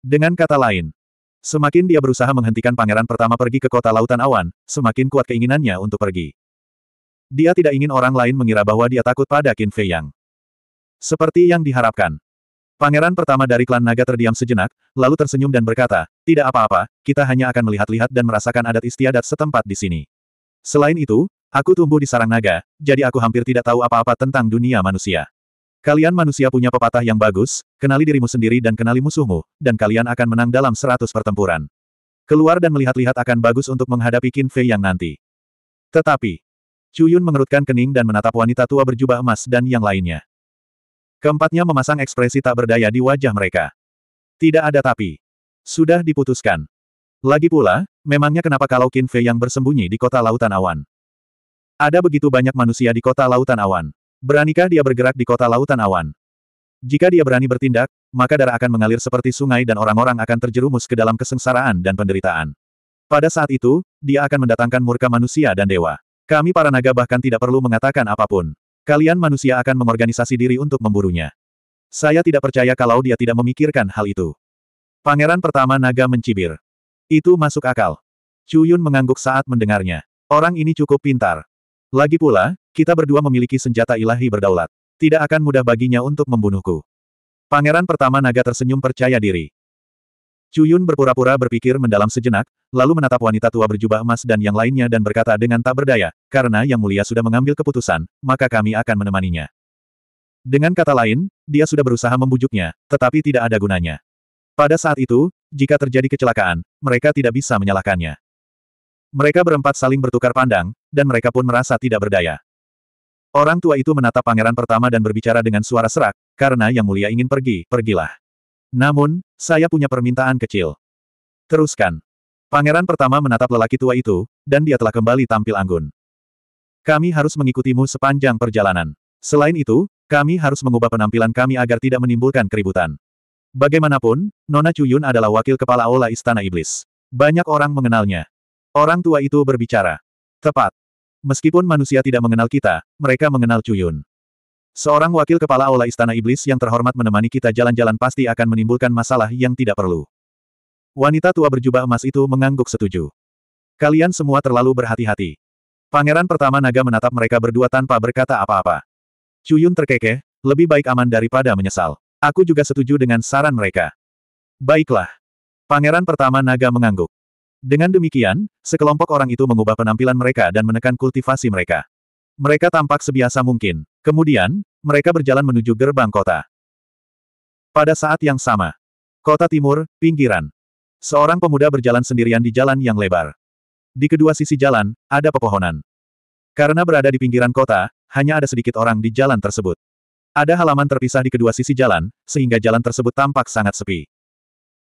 Dengan kata lain, Semakin dia berusaha menghentikan pangeran pertama pergi ke kota lautan awan, semakin kuat keinginannya untuk pergi. Dia tidak ingin orang lain mengira bahwa dia takut pada Qin Fei Yang. Seperti yang diharapkan. Pangeran pertama dari klan naga terdiam sejenak, lalu tersenyum dan berkata, tidak apa-apa, kita hanya akan melihat-lihat dan merasakan adat istiadat setempat di sini. Selain itu, Aku tumbuh di sarang naga, jadi aku hampir tidak tahu apa-apa tentang dunia manusia. Kalian manusia punya pepatah yang bagus, kenali dirimu sendiri dan kenali musuhmu, dan kalian akan menang dalam seratus pertempuran. Keluar dan melihat-lihat akan bagus untuk menghadapi Qin Fei yang nanti. Tetapi, Cuyun mengerutkan kening dan menatap wanita tua berjubah emas dan yang lainnya. Keempatnya memasang ekspresi tak berdaya di wajah mereka. Tidak ada tapi. Sudah diputuskan. Lagi pula, memangnya kenapa kalau Qin Fei yang bersembunyi di kota lautan awan? Ada begitu banyak manusia di kota lautan awan. Beranikah dia bergerak di kota lautan awan? Jika dia berani bertindak, maka darah akan mengalir seperti sungai dan orang-orang akan terjerumus ke dalam kesengsaraan dan penderitaan. Pada saat itu, dia akan mendatangkan murka manusia dan dewa. Kami para naga bahkan tidak perlu mengatakan apapun. Kalian manusia akan mengorganisasi diri untuk memburunya. Saya tidak percaya kalau dia tidak memikirkan hal itu. Pangeran pertama naga mencibir. Itu masuk akal. Cuyun mengangguk saat mendengarnya. Orang ini cukup pintar. Lagi pula, kita berdua memiliki senjata ilahi berdaulat. Tidak akan mudah baginya untuk membunuhku. Pangeran pertama naga tersenyum percaya diri. Cuyun berpura-pura berpikir mendalam sejenak, lalu menatap wanita tua berjubah emas dan yang lainnya dan berkata dengan tak berdaya, karena Yang Mulia sudah mengambil keputusan, maka kami akan menemaninya. Dengan kata lain, dia sudah berusaha membujuknya, tetapi tidak ada gunanya. Pada saat itu, jika terjadi kecelakaan, mereka tidak bisa menyalahkannya. Mereka berempat saling bertukar pandang, dan mereka pun merasa tidak berdaya. Orang tua itu menatap pangeran pertama dan berbicara dengan suara serak, karena yang mulia ingin pergi, pergilah. Namun, saya punya permintaan kecil. Teruskan. Pangeran pertama menatap lelaki tua itu, dan dia telah kembali tampil anggun. Kami harus mengikutimu sepanjang perjalanan. Selain itu, kami harus mengubah penampilan kami agar tidak menimbulkan keributan. Bagaimanapun, Nona Cuyun adalah wakil kepala Aula Istana Iblis. Banyak orang mengenalnya. Orang tua itu berbicara. Tepat. Meskipun manusia tidak mengenal kita, mereka mengenal Cuyun. Seorang wakil kepala aula istana iblis yang terhormat menemani kita jalan-jalan pasti akan menimbulkan masalah yang tidak perlu. Wanita tua berjubah emas itu mengangguk setuju. Kalian semua terlalu berhati-hati. Pangeran pertama naga menatap mereka berdua tanpa berkata apa-apa. Cuyun terkekeh, lebih baik aman daripada menyesal. Aku juga setuju dengan saran mereka. Baiklah. Pangeran pertama naga mengangguk. Dengan demikian, sekelompok orang itu mengubah penampilan mereka dan menekan kultivasi mereka. Mereka tampak sebiasa mungkin. Kemudian, mereka berjalan menuju gerbang kota. Pada saat yang sama, kota timur, pinggiran. Seorang pemuda berjalan sendirian di jalan yang lebar. Di kedua sisi jalan, ada pepohonan. Karena berada di pinggiran kota, hanya ada sedikit orang di jalan tersebut. Ada halaman terpisah di kedua sisi jalan, sehingga jalan tersebut tampak sangat sepi.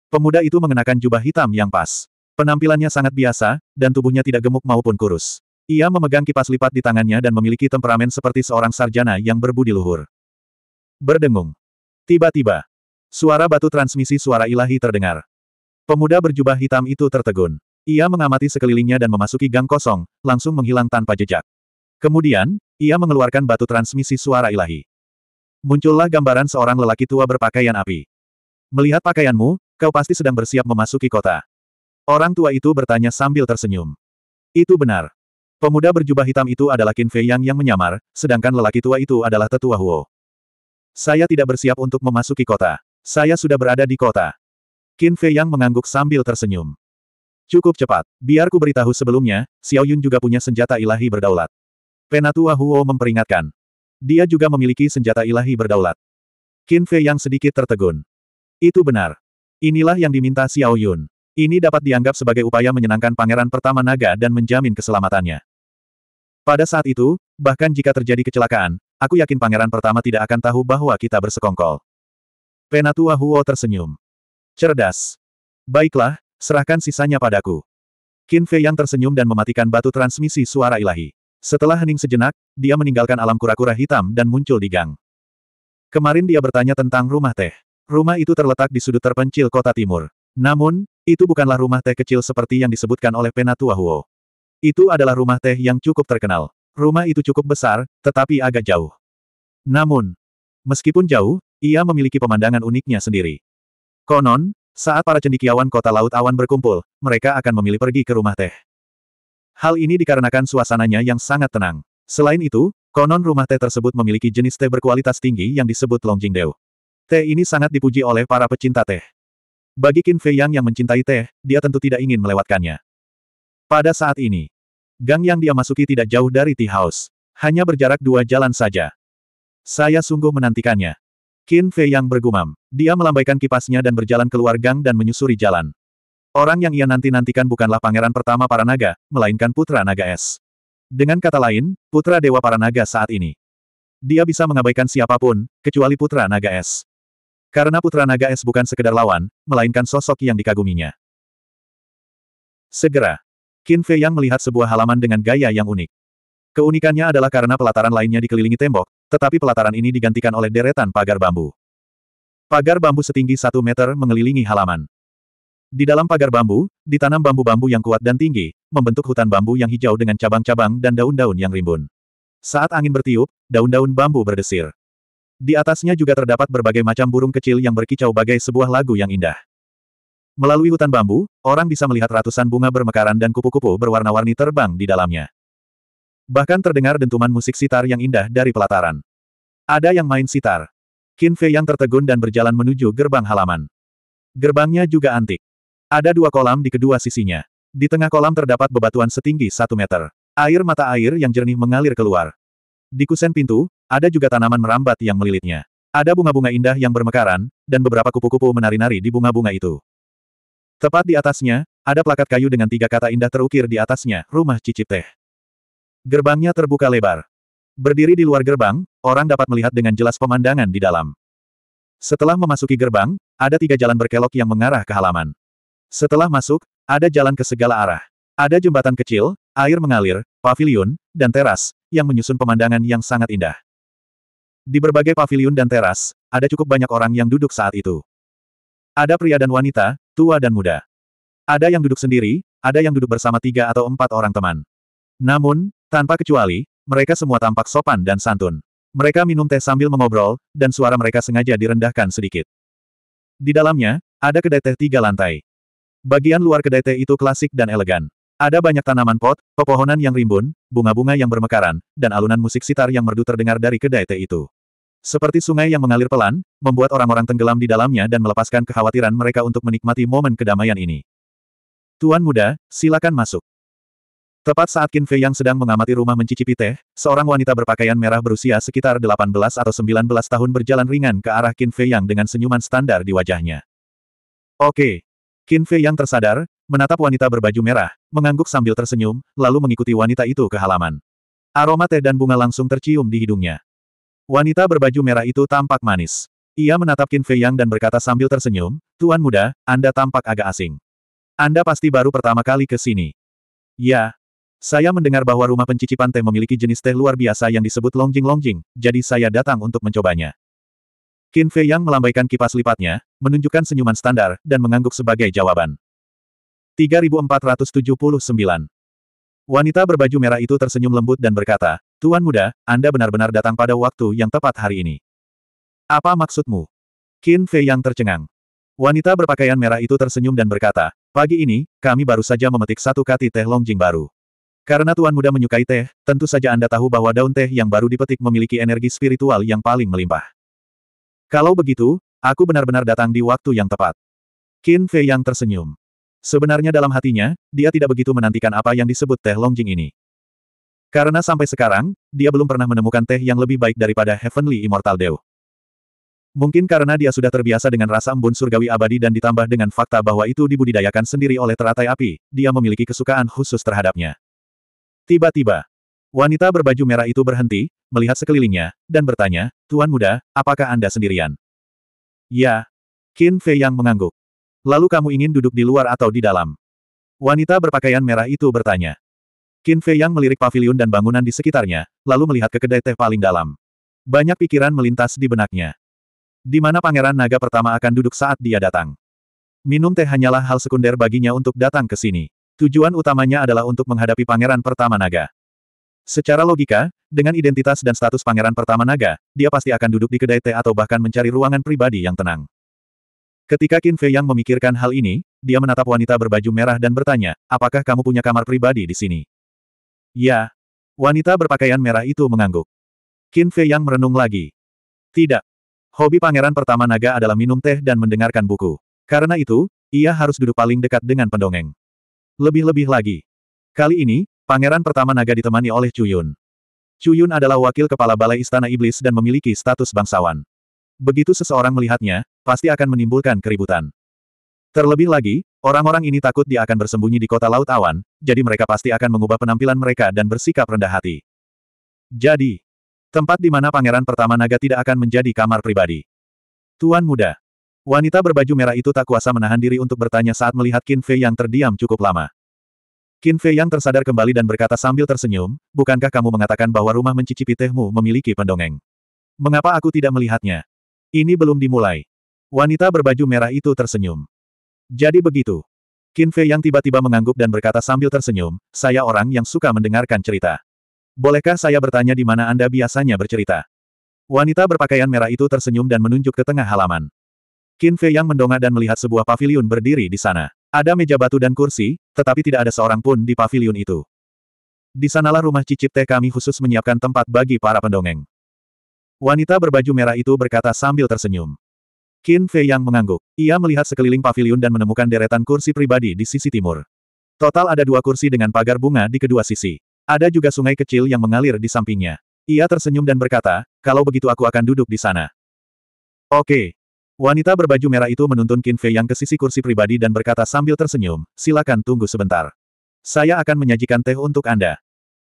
Pemuda itu mengenakan jubah hitam yang pas. Penampilannya sangat biasa, dan tubuhnya tidak gemuk maupun kurus. Ia memegang kipas lipat di tangannya dan memiliki temperamen seperti seorang sarjana yang berbudi luhur. Berdengung. Tiba-tiba, suara batu transmisi suara ilahi terdengar. Pemuda berjubah hitam itu tertegun. Ia mengamati sekelilingnya dan memasuki gang kosong, langsung menghilang tanpa jejak. Kemudian, ia mengeluarkan batu transmisi suara ilahi. Muncullah gambaran seorang lelaki tua berpakaian api. Melihat pakaianmu, kau pasti sedang bersiap memasuki kota. Orang tua itu bertanya sambil tersenyum. Itu benar. Pemuda berjubah hitam itu adalah Qin Fei Yang yang menyamar, sedangkan lelaki tua itu adalah tetua Huo. Saya tidak bersiap untuk memasuki kota. Saya sudah berada di kota. Qin Fei Yang mengangguk sambil tersenyum. Cukup cepat, biar ku beritahu sebelumnya, Xiao Yun juga punya senjata ilahi berdaulat. Penatua Huo memperingatkan. Dia juga memiliki senjata ilahi berdaulat. Qin Fei Yang sedikit tertegun. Itu benar. Inilah yang diminta Xiao Yun. Ini dapat dianggap sebagai upaya menyenangkan pangeran pertama naga dan menjamin keselamatannya. Pada saat itu, bahkan jika terjadi kecelakaan, aku yakin pangeran pertama tidak akan tahu bahwa kita bersekongkol. Penatua Huo tersenyum. Cerdas. Baiklah, serahkan sisanya padaku. Qin Fei yang tersenyum dan mematikan batu transmisi suara ilahi. Setelah hening sejenak, dia meninggalkan alam kura-kura hitam dan muncul di gang. Kemarin dia bertanya tentang rumah teh. Rumah itu terletak di sudut terpencil kota timur. Namun, itu bukanlah rumah teh kecil seperti yang disebutkan oleh Penatua Huo. Itu adalah rumah teh yang cukup terkenal. Rumah itu cukup besar, tetapi agak jauh. Namun, meskipun jauh, ia memiliki pemandangan uniknya sendiri. Konon, saat para cendikiawan kota Laut Awan berkumpul, mereka akan memilih pergi ke rumah teh. Hal ini dikarenakan suasananya yang sangat tenang. Selain itu, konon rumah teh tersebut memiliki jenis teh berkualitas tinggi yang disebut Longjingdeu. Teh ini sangat dipuji oleh para pecinta teh. Bagi Qin Fei Yang yang mencintai teh, dia tentu tidak ingin melewatkannya. Pada saat ini, gang yang dia masuki tidak jauh dari tea house. Hanya berjarak dua jalan saja. Saya sungguh menantikannya. Qin Fei Yang bergumam. Dia melambaikan kipasnya dan berjalan keluar gang dan menyusuri jalan. Orang yang ia nanti-nantikan bukanlah pangeran pertama para naga, melainkan putra naga es. Dengan kata lain, putra dewa para naga saat ini. Dia bisa mengabaikan siapapun, kecuali putra naga es. Karena putra naga es bukan sekedar lawan, melainkan sosok yang dikaguminya. Segera, Qin Fei yang melihat sebuah halaman dengan gaya yang unik. Keunikannya adalah karena pelataran lainnya dikelilingi tembok, tetapi pelataran ini digantikan oleh deretan pagar bambu. Pagar bambu setinggi satu meter mengelilingi halaman. Di dalam pagar bambu, ditanam bambu-bambu yang kuat dan tinggi, membentuk hutan bambu yang hijau dengan cabang-cabang dan daun-daun yang rimbun. Saat angin bertiup, daun-daun bambu berdesir. Di atasnya juga terdapat berbagai macam burung kecil yang berkicau bagai sebuah lagu yang indah. Melalui hutan bambu, orang bisa melihat ratusan bunga bermekaran dan kupu-kupu berwarna-warni terbang di dalamnya. Bahkan terdengar dentuman musik sitar yang indah dari pelataran. Ada yang main sitar. Qin Fei yang tertegun dan berjalan menuju gerbang halaman. Gerbangnya juga antik. Ada dua kolam di kedua sisinya. Di tengah kolam terdapat bebatuan setinggi satu meter. Air mata air yang jernih mengalir keluar. Di kusen pintu, ada juga tanaman merambat yang melilitnya. Ada bunga-bunga indah yang bermekaran, dan beberapa kupu-kupu menari-nari di bunga-bunga itu. Tepat di atasnya, ada plakat kayu dengan tiga kata indah terukir di atasnya, rumah cicip teh. Gerbangnya terbuka lebar. Berdiri di luar gerbang, orang dapat melihat dengan jelas pemandangan di dalam. Setelah memasuki gerbang, ada tiga jalan berkelok yang mengarah ke halaman. Setelah masuk, ada jalan ke segala arah. Ada jembatan kecil, air mengalir, pavilion, dan teras, yang menyusun pemandangan yang sangat indah. Di berbagai paviliun dan teras, ada cukup banyak orang yang duduk saat itu. Ada pria dan wanita, tua dan muda. Ada yang duduk sendiri, ada yang duduk bersama tiga atau empat orang teman. Namun, tanpa kecuali, mereka semua tampak sopan dan santun. Mereka minum teh sambil mengobrol, dan suara mereka sengaja direndahkan sedikit. Di dalamnya, ada kedai teh tiga lantai. Bagian luar kedai teh itu klasik dan elegan. Ada banyak tanaman pot, pepohonan yang rimbun, bunga-bunga yang bermekaran, dan alunan musik sitar yang merdu terdengar dari kedai teh itu. Seperti sungai yang mengalir pelan, membuat orang-orang tenggelam di dalamnya dan melepaskan kekhawatiran mereka untuk menikmati momen kedamaian ini. Tuan muda, silakan masuk. Tepat saat Qin Fei yang sedang mengamati rumah mencicipi teh, seorang wanita berpakaian merah berusia sekitar 18 atau 19 tahun berjalan ringan ke arah Qin Fei yang dengan senyuman standar di wajahnya. Oke. Qin Fei yang tersadar, menatap wanita berbaju merah, mengangguk sambil tersenyum, lalu mengikuti wanita itu ke halaman. Aroma teh dan bunga langsung tercium di hidungnya. Wanita berbaju merah itu tampak manis. Ia menatap Qin Fei Yang dan berkata sambil tersenyum, Tuan muda, Anda tampak agak asing. Anda pasti baru pertama kali ke sini. Ya. Saya mendengar bahwa rumah pencicipan teh memiliki jenis teh luar biasa yang disebut longjing-longjing, jadi saya datang untuk mencobanya. Qin Fei Yang melambaikan kipas lipatnya, menunjukkan senyuman standar, dan mengangguk sebagai jawaban. 3479. Wanita berbaju merah itu tersenyum lembut dan berkata, Tuan muda, Anda benar-benar datang pada waktu yang tepat hari ini. Apa maksudmu? Qin Fei yang tercengang. Wanita berpakaian merah itu tersenyum dan berkata, Pagi ini, kami baru saja memetik satu kati teh longjing baru. Karena Tuan Muda menyukai teh, tentu saja Anda tahu bahwa daun teh yang baru dipetik memiliki energi spiritual yang paling melimpah. Kalau begitu, aku benar-benar datang di waktu yang tepat. Qin Fei yang tersenyum. Sebenarnya dalam hatinya, dia tidak begitu menantikan apa yang disebut teh longjing ini. Karena sampai sekarang, dia belum pernah menemukan teh yang lebih baik daripada Heavenly Immortal Dew. Mungkin karena dia sudah terbiasa dengan rasa embun surgawi abadi dan ditambah dengan fakta bahwa itu dibudidayakan sendiri oleh teratai api, dia memiliki kesukaan khusus terhadapnya. Tiba-tiba, wanita berbaju merah itu berhenti, melihat sekelilingnya, dan bertanya, Tuan muda, apakah Anda sendirian? Ya. Qin Fei yang mengangguk. Lalu kamu ingin duduk di luar atau di dalam? Wanita berpakaian merah itu bertanya. Qin Fei yang melirik pavilion dan bangunan di sekitarnya, lalu melihat ke kedai teh paling dalam. Banyak pikiran melintas di benaknya. Di mana pangeran naga pertama akan duduk saat dia datang. Minum teh hanyalah hal sekunder baginya untuk datang ke sini. Tujuan utamanya adalah untuk menghadapi pangeran pertama naga. Secara logika, dengan identitas dan status pangeran pertama naga, dia pasti akan duduk di kedai teh atau bahkan mencari ruangan pribadi yang tenang. Ketika Qin Fei Yang memikirkan hal ini, dia menatap wanita berbaju merah dan bertanya, apakah kamu punya kamar pribadi di sini? Ya. Wanita berpakaian merah itu mengangguk. Qin Fei Yang merenung lagi. Tidak. Hobi pangeran pertama naga adalah minum teh dan mendengarkan buku. Karena itu, ia harus duduk paling dekat dengan pendongeng. Lebih-lebih lagi. Kali ini, pangeran pertama naga ditemani oleh Yun. Cuyun. Yun adalah wakil kepala Balai Istana Iblis dan memiliki status bangsawan. Begitu seseorang melihatnya, pasti akan menimbulkan keributan. Terlebih lagi, orang-orang ini takut dia akan bersembunyi di kota Laut Awan, jadi mereka pasti akan mengubah penampilan mereka dan bersikap rendah hati. Jadi, tempat di mana pangeran pertama naga tidak akan menjadi kamar pribadi. Tuan muda. Wanita berbaju merah itu tak kuasa menahan diri untuk bertanya saat melihat Qin Fei yang terdiam cukup lama. Qin Fei yang tersadar kembali dan berkata sambil tersenyum, bukankah kamu mengatakan bahwa rumah mencicipi tehmu memiliki pendongeng? Mengapa aku tidak melihatnya? Ini belum dimulai. Wanita berbaju merah itu tersenyum. Jadi begitu. Qin Fei yang tiba-tiba mengangguk dan berkata sambil tersenyum, saya orang yang suka mendengarkan cerita. Bolehkah saya bertanya di mana Anda biasanya bercerita? Wanita berpakaian merah itu tersenyum dan menunjuk ke tengah halaman. Qin Fei yang mendongak dan melihat sebuah pavilion berdiri di sana. Ada meja batu dan kursi, tetapi tidak ada seorang pun di pavilion itu. Di sanalah rumah cicip teh kami khusus menyiapkan tempat bagi para pendongeng. Wanita berbaju merah itu berkata sambil tersenyum. Qin Fei yang mengangguk. Ia melihat sekeliling pavilion dan menemukan deretan kursi pribadi di sisi timur. Total ada dua kursi dengan pagar bunga di kedua sisi. Ada juga sungai kecil yang mengalir di sampingnya. Ia tersenyum dan berkata, kalau begitu aku akan duduk di sana. Oke. Wanita berbaju merah itu menuntun Qin Fei yang ke sisi kursi pribadi dan berkata sambil tersenyum, silakan tunggu sebentar. Saya akan menyajikan teh untuk Anda.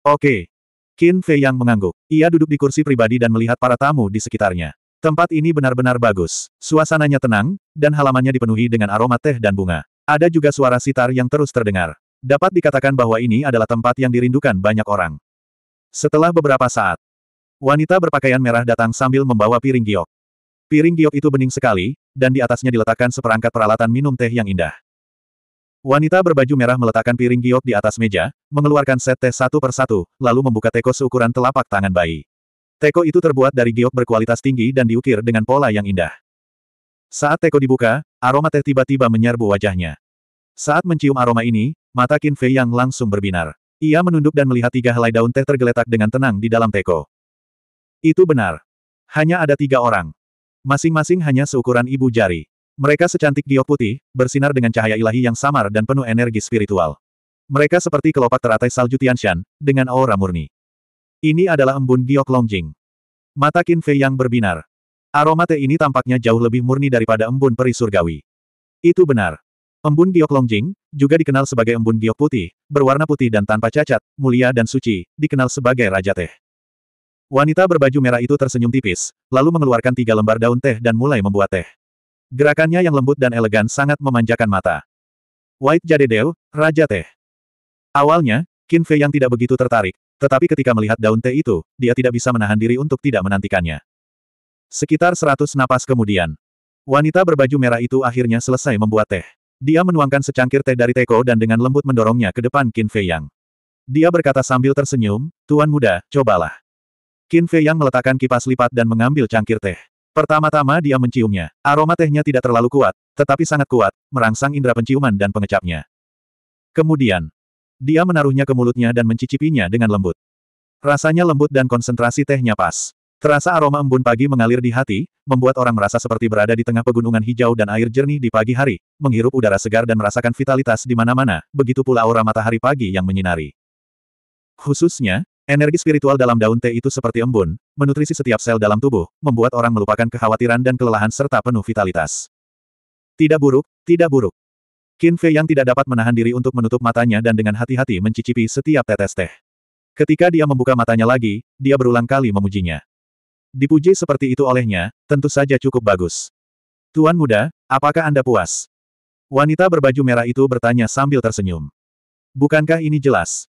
Oke. Qin Fei Yang mengangguk. Ia duduk di kursi pribadi dan melihat para tamu di sekitarnya. Tempat ini benar-benar bagus. Suasananya tenang, dan halamannya dipenuhi dengan aroma teh dan bunga. Ada juga suara sitar yang terus terdengar. Dapat dikatakan bahwa ini adalah tempat yang dirindukan banyak orang. Setelah beberapa saat, wanita berpakaian merah datang sambil membawa piring giok. Piring giok itu bening sekali, dan di atasnya diletakkan seperangkat peralatan minum teh yang indah. Wanita berbaju merah meletakkan piring giok di atas meja, mengeluarkan set teh satu persatu, lalu membuka teko seukuran telapak tangan bayi. Teko itu terbuat dari giok berkualitas tinggi dan diukir dengan pola yang indah. Saat teko dibuka, aroma teh tiba-tiba menyerbu wajahnya. Saat mencium aroma ini, mata Qin Fei Yang langsung berbinar. Ia menunduk dan melihat tiga helai daun teh tergeletak dengan tenang di dalam teko. Itu benar. Hanya ada tiga orang. Masing-masing hanya seukuran ibu jari. Mereka secantik giok putih, bersinar dengan cahaya ilahi yang samar dan penuh energi spiritual. Mereka seperti kelopak teratai salju Tianshan, dengan aura murni. Ini adalah embun giok longjing. Mata Qin Fei yang berbinar. Aroma teh ini tampaknya jauh lebih murni daripada embun peri surgawi. Itu benar. Embun giok longjing, juga dikenal sebagai embun giok putih, berwarna putih dan tanpa cacat, mulia dan suci, dikenal sebagai Raja Teh. Wanita berbaju merah itu tersenyum tipis, lalu mengeluarkan tiga lembar daun teh dan mulai membuat teh. Gerakannya yang lembut dan elegan sangat memanjakan mata. White Jadedeu, Raja Teh. Awalnya, Qin Fei yang tidak begitu tertarik, tetapi ketika melihat daun teh itu, dia tidak bisa menahan diri untuk tidak menantikannya. Sekitar seratus napas kemudian, wanita berbaju merah itu akhirnya selesai membuat teh. Dia menuangkan secangkir teh dari teko dan dengan lembut mendorongnya ke depan Qin Fei Yang. Dia berkata sambil tersenyum, Tuan muda, cobalah. Qin Fei Yang meletakkan kipas lipat dan mengambil cangkir teh. Pertama-tama dia menciumnya. Aroma tehnya tidak terlalu kuat, tetapi sangat kuat, merangsang indera penciuman dan pengecapnya. Kemudian, dia menaruhnya ke mulutnya dan mencicipinya dengan lembut. Rasanya lembut dan konsentrasi tehnya pas. Terasa aroma embun pagi mengalir di hati, membuat orang merasa seperti berada di tengah pegunungan hijau dan air jernih di pagi hari, menghirup udara segar dan merasakan vitalitas di mana-mana, begitu pula aura matahari pagi yang menyinari. Khususnya, Energi spiritual dalam daun teh itu seperti embun, menutrisi setiap sel dalam tubuh, membuat orang melupakan kekhawatiran dan kelelahan serta penuh vitalitas. Tidak buruk, tidak buruk. Qin Fei yang tidak dapat menahan diri untuk menutup matanya dan dengan hati-hati mencicipi setiap tetes teh. Ketika dia membuka matanya lagi, dia berulang kali memujinya. Dipuji seperti itu olehnya, tentu saja cukup bagus. Tuan muda, apakah Anda puas? Wanita berbaju merah itu bertanya sambil tersenyum. Bukankah ini jelas?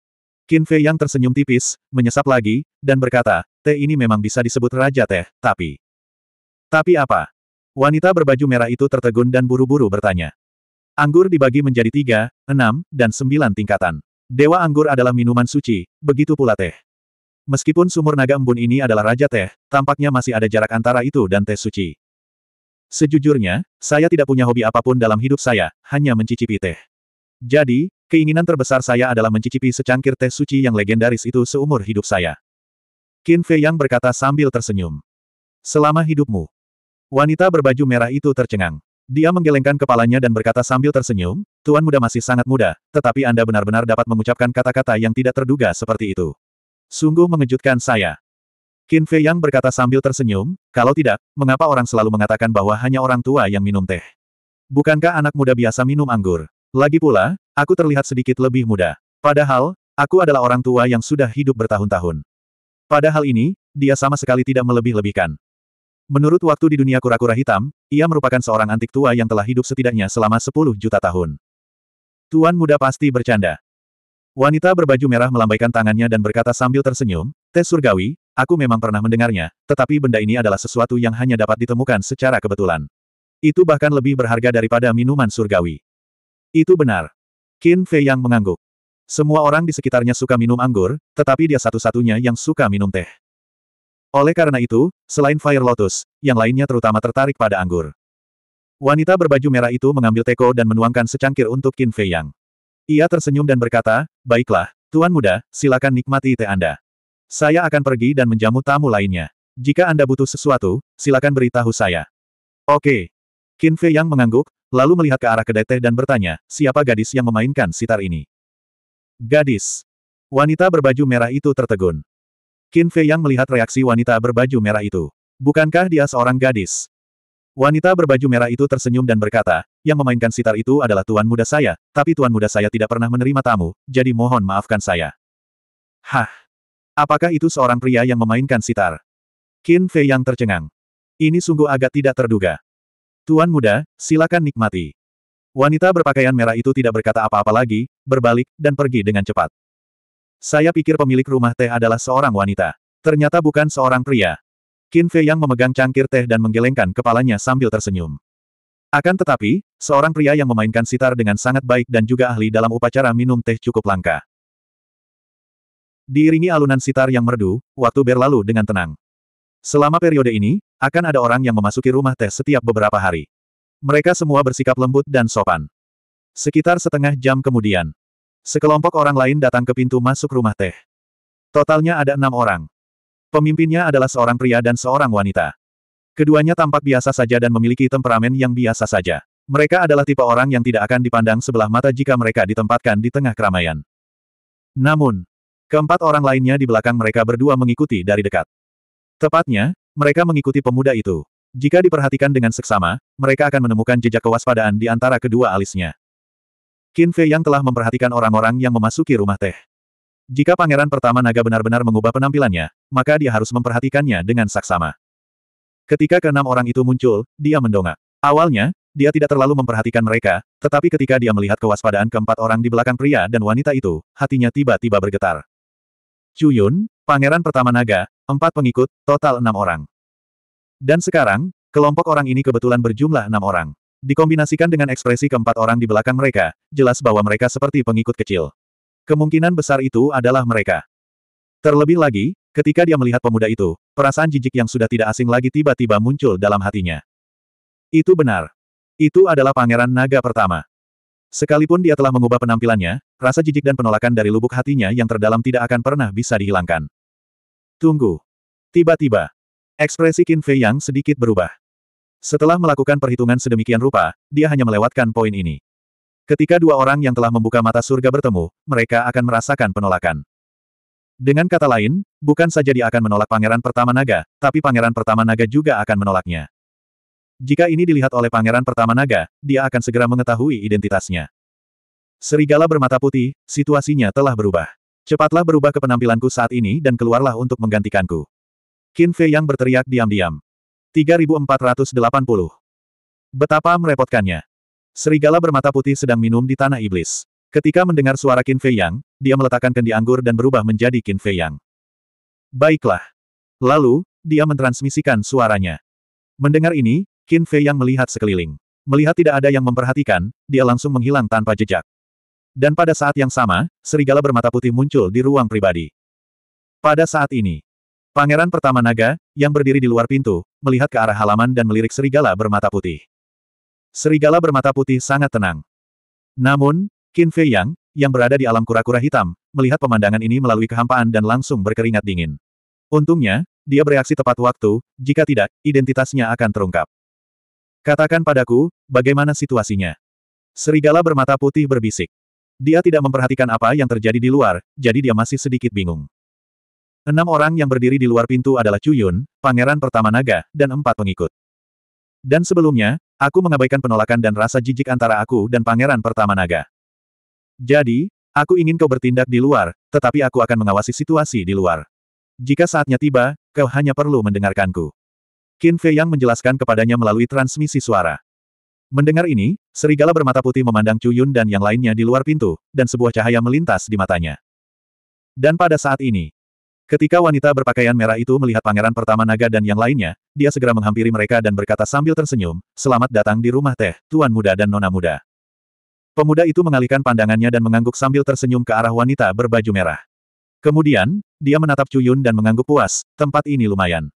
Qin Fei yang tersenyum tipis, menyesap lagi, dan berkata, teh ini memang bisa disebut Raja Teh, tapi... Tapi apa? Wanita berbaju merah itu tertegun dan buru-buru bertanya. Anggur dibagi menjadi tiga, enam, dan sembilan tingkatan. Dewa anggur adalah minuman suci, begitu pula teh. Meskipun sumur naga embun ini adalah Raja Teh, tampaknya masih ada jarak antara itu dan teh suci. Sejujurnya, saya tidak punya hobi apapun dalam hidup saya, hanya mencicipi teh. Jadi, Keinginan terbesar saya adalah mencicipi secangkir teh suci yang legendaris itu seumur hidup saya. Qin Fei Yang berkata sambil tersenyum. Selama hidupmu. Wanita berbaju merah itu tercengang. Dia menggelengkan kepalanya dan berkata sambil tersenyum, Tuan muda masih sangat muda, tetapi Anda benar-benar dapat mengucapkan kata-kata yang tidak terduga seperti itu. Sungguh mengejutkan saya. Qin Fei Yang berkata sambil tersenyum, kalau tidak, mengapa orang selalu mengatakan bahwa hanya orang tua yang minum teh? Bukankah anak muda biasa minum anggur? Lagi pula, aku terlihat sedikit lebih muda. Padahal, aku adalah orang tua yang sudah hidup bertahun-tahun. Padahal ini, dia sama sekali tidak melebih-lebihkan. Menurut waktu di dunia kura-kura hitam, ia merupakan seorang antik tua yang telah hidup setidaknya selama 10 juta tahun. Tuan muda pasti bercanda. Wanita berbaju merah melambaikan tangannya dan berkata sambil tersenyum, Tes surgawi, aku memang pernah mendengarnya, tetapi benda ini adalah sesuatu yang hanya dapat ditemukan secara kebetulan. Itu bahkan lebih berharga daripada minuman surgawi. Itu benar. Qin Fei yang mengangguk. Semua orang di sekitarnya suka minum anggur, tetapi dia satu-satunya yang suka minum teh. Oleh karena itu, selain Fire Lotus, yang lainnya terutama tertarik pada anggur. Wanita berbaju merah itu mengambil teko dan menuangkan secangkir untuk Qin Fei Yang. Ia tersenyum dan berkata, Baiklah, Tuan Muda, silakan nikmati teh Anda. Saya akan pergi dan menjamu tamu lainnya. Jika Anda butuh sesuatu, silakan beritahu saya. Oke. Qin Fei Yang mengangguk, lalu melihat ke arah kedai teh dan bertanya, siapa gadis yang memainkan sitar ini? Gadis. Wanita berbaju merah itu tertegun. Qin Fei yang melihat reaksi wanita berbaju merah itu. Bukankah dia seorang gadis? Wanita berbaju merah itu tersenyum dan berkata, yang memainkan sitar itu adalah tuan muda saya, tapi tuan muda saya tidak pernah menerima tamu, jadi mohon maafkan saya. Hah? Apakah itu seorang pria yang memainkan sitar? Qin Fei yang tercengang. Ini sungguh agak tidak terduga. Tuan muda, silakan nikmati. Wanita berpakaian merah itu tidak berkata apa-apa lagi, berbalik, dan pergi dengan cepat. Saya pikir pemilik rumah teh adalah seorang wanita. Ternyata bukan seorang pria. Qin Fei yang memegang cangkir teh dan menggelengkan kepalanya sambil tersenyum. Akan tetapi, seorang pria yang memainkan sitar dengan sangat baik dan juga ahli dalam upacara minum teh cukup langka. Diiringi alunan sitar yang merdu, waktu berlalu dengan tenang. Selama periode ini, akan ada orang yang memasuki rumah teh setiap beberapa hari. Mereka semua bersikap lembut dan sopan. Sekitar setengah jam kemudian, sekelompok orang lain datang ke pintu masuk rumah teh. Totalnya ada enam orang. Pemimpinnya adalah seorang pria dan seorang wanita. Keduanya tampak biasa saja dan memiliki temperamen yang biasa saja. Mereka adalah tipe orang yang tidak akan dipandang sebelah mata jika mereka ditempatkan di tengah keramaian. Namun, keempat orang lainnya di belakang mereka berdua mengikuti dari dekat. Tepatnya, mereka mengikuti pemuda itu. Jika diperhatikan dengan seksama, mereka akan menemukan jejak kewaspadaan di antara kedua alisnya. Qin Fei yang telah memperhatikan orang-orang yang memasuki rumah teh. Jika pangeran pertama naga benar-benar mengubah penampilannya, maka dia harus memperhatikannya dengan saksama. Ketika keenam orang itu muncul, dia mendongak. Awalnya, dia tidak terlalu memperhatikan mereka, tetapi ketika dia melihat kewaspadaan keempat orang di belakang pria dan wanita itu, hatinya tiba-tiba bergetar. Chu pangeran pertama naga, Empat pengikut, total enam orang. Dan sekarang, kelompok orang ini kebetulan berjumlah enam orang. Dikombinasikan dengan ekspresi keempat orang di belakang mereka, jelas bahwa mereka seperti pengikut kecil. Kemungkinan besar itu adalah mereka. Terlebih lagi, ketika dia melihat pemuda itu, perasaan jijik yang sudah tidak asing lagi tiba-tiba muncul dalam hatinya. Itu benar. Itu adalah pangeran naga pertama. Sekalipun dia telah mengubah penampilannya, rasa jijik dan penolakan dari lubuk hatinya yang terdalam tidak akan pernah bisa dihilangkan. Tunggu. Tiba-tiba, ekspresi Qin Fei yang sedikit berubah. Setelah melakukan perhitungan sedemikian rupa, dia hanya melewatkan poin ini. Ketika dua orang yang telah membuka mata surga bertemu, mereka akan merasakan penolakan. Dengan kata lain, bukan saja dia akan menolak Pangeran Pertama Naga, tapi Pangeran Pertama Naga juga akan menolaknya. Jika ini dilihat oleh Pangeran Pertama Naga, dia akan segera mengetahui identitasnya. Serigala bermata putih, situasinya telah berubah. Cepatlah berubah ke penampilanku saat ini dan keluarlah untuk menggantikanku. Qin Fei yang berteriak diam-diam. 3480. Betapa merepotkannya. Serigala bermata putih sedang minum di tanah iblis. Ketika mendengar suara Qin Fei Yang, dia meletakkan kendi anggur dan berubah menjadi Qin Fei Yang. Baiklah. Lalu, dia mentransmisikan suaranya. Mendengar ini, Qin Fei Yang melihat sekeliling. Melihat tidak ada yang memperhatikan, dia langsung menghilang tanpa jejak. Dan pada saat yang sama, serigala bermata putih muncul di ruang pribadi. Pada saat ini, Pangeran pertama naga, yang berdiri di luar pintu, melihat ke arah halaman dan melirik serigala bermata putih. Serigala bermata putih sangat tenang. Namun, Qin Fei Yang, yang berada di alam kura-kura hitam, melihat pemandangan ini melalui kehampaan dan langsung berkeringat dingin. Untungnya, dia bereaksi tepat waktu, jika tidak, identitasnya akan terungkap. Katakan padaku, bagaimana situasinya? Serigala bermata putih berbisik. Dia tidak memperhatikan apa yang terjadi di luar, jadi dia masih sedikit bingung. Enam orang yang berdiri di luar pintu adalah Cuyun, pangeran pertama naga, dan empat pengikut. Dan sebelumnya, aku mengabaikan penolakan dan rasa jijik antara aku dan pangeran pertama naga. Jadi, aku ingin kau bertindak di luar, tetapi aku akan mengawasi situasi di luar. Jika saatnya tiba, kau hanya perlu mendengarkanku. Qin Fei yang menjelaskan kepadanya melalui transmisi suara. Mendengar ini, serigala bermata putih memandang Cuyun dan yang lainnya di luar pintu, dan sebuah cahaya melintas di matanya. Dan pada saat ini, ketika wanita berpakaian merah itu melihat pangeran pertama naga dan yang lainnya, dia segera menghampiri mereka dan berkata sambil tersenyum, Selamat datang di rumah teh, tuan muda dan nona muda. Pemuda itu mengalihkan pandangannya dan mengangguk sambil tersenyum ke arah wanita berbaju merah. Kemudian, dia menatap Cuyun dan mengangguk puas, tempat ini lumayan.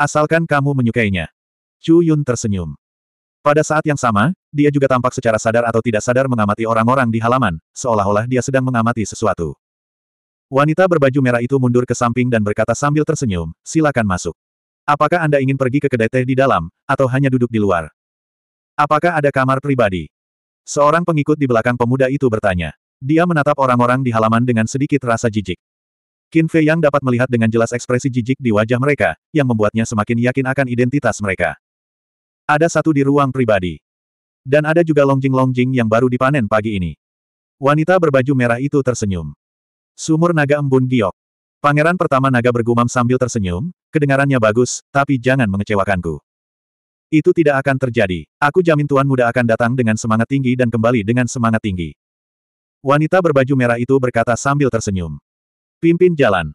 Asalkan kamu menyukainya. Chu Yun tersenyum. Pada saat yang sama, dia juga tampak secara sadar atau tidak sadar mengamati orang-orang di halaman, seolah-olah dia sedang mengamati sesuatu. Wanita berbaju merah itu mundur ke samping dan berkata sambil tersenyum, silakan masuk. Apakah Anda ingin pergi ke kedai teh di dalam, atau hanya duduk di luar? Apakah ada kamar pribadi? Seorang pengikut di belakang pemuda itu bertanya. Dia menatap orang-orang di halaman dengan sedikit rasa jijik. Qin Fei Yang dapat melihat dengan jelas ekspresi jijik di wajah mereka, yang membuatnya semakin yakin akan identitas mereka. Ada satu di ruang pribadi. Dan ada juga longjing-longjing yang baru dipanen pagi ini. Wanita berbaju merah itu tersenyum. Sumur naga embun giok. Pangeran pertama naga bergumam sambil tersenyum, kedengarannya bagus, tapi jangan mengecewakanku. Itu tidak akan terjadi. Aku jamin Tuan Muda akan datang dengan semangat tinggi dan kembali dengan semangat tinggi. Wanita berbaju merah itu berkata sambil tersenyum. Pimpin jalan.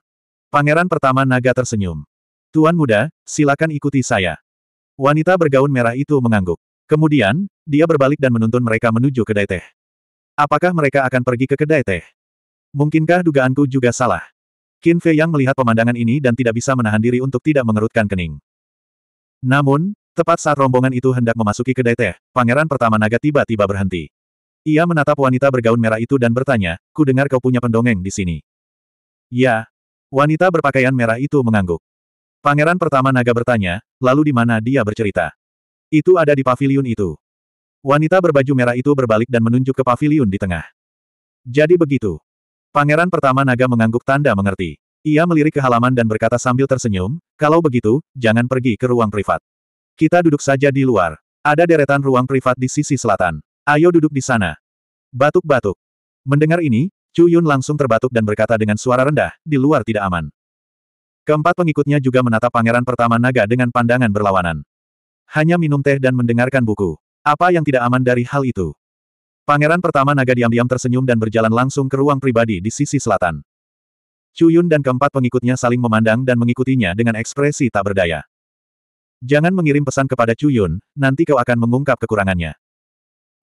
Pangeran pertama naga tersenyum. Tuan Muda, silakan ikuti saya. Wanita bergaun merah itu mengangguk. Kemudian, dia berbalik dan menuntun mereka menuju kedai teh. Apakah mereka akan pergi ke kedai teh? Mungkinkah dugaanku juga salah? Qin Fei Yang melihat pemandangan ini dan tidak bisa menahan diri untuk tidak mengerutkan kening. Namun, tepat saat rombongan itu hendak memasuki kedai teh, pangeran pertama naga tiba-tiba berhenti. Ia menatap wanita bergaun merah itu dan bertanya, ku dengar kau punya pendongeng di sini. Ya. Wanita berpakaian merah itu mengangguk. Pangeran pertama naga bertanya, lalu di mana dia bercerita? Itu ada di pavilion itu. Wanita berbaju merah itu berbalik dan menunjuk ke pavilion di tengah. Jadi begitu. Pangeran pertama naga mengangguk tanda mengerti. Ia melirik ke halaman dan berkata sambil tersenyum, kalau begitu, jangan pergi ke ruang privat. Kita duduk saja di luar. Ada deretan ruang privat di sisi selatan. Ayo duduk di sana. Batuk-batuk. Mendengar ini, Chu Yun langsung terbatuk dan berkata dengan suara rendah, di luar tidak aman. Keempat pengikutnya juga menatap pangeran pertama naga dengan pandangan berlawanan. Hanya minum teh dan mendengarkan buku. Apa yang tidak aman dari hal itu? Pangeran pertama naga diam-diam tersenyum dan berjalan langsung ke ruang pribadi di sisi selatan. Cuyun dan keempat pengikutnya saling memandang dan mengikutinya dengan ekspresi tak berdaya. Jangan mengirim pesan kepada Cuyun, nanti kau akan mengungkap kekurangannya.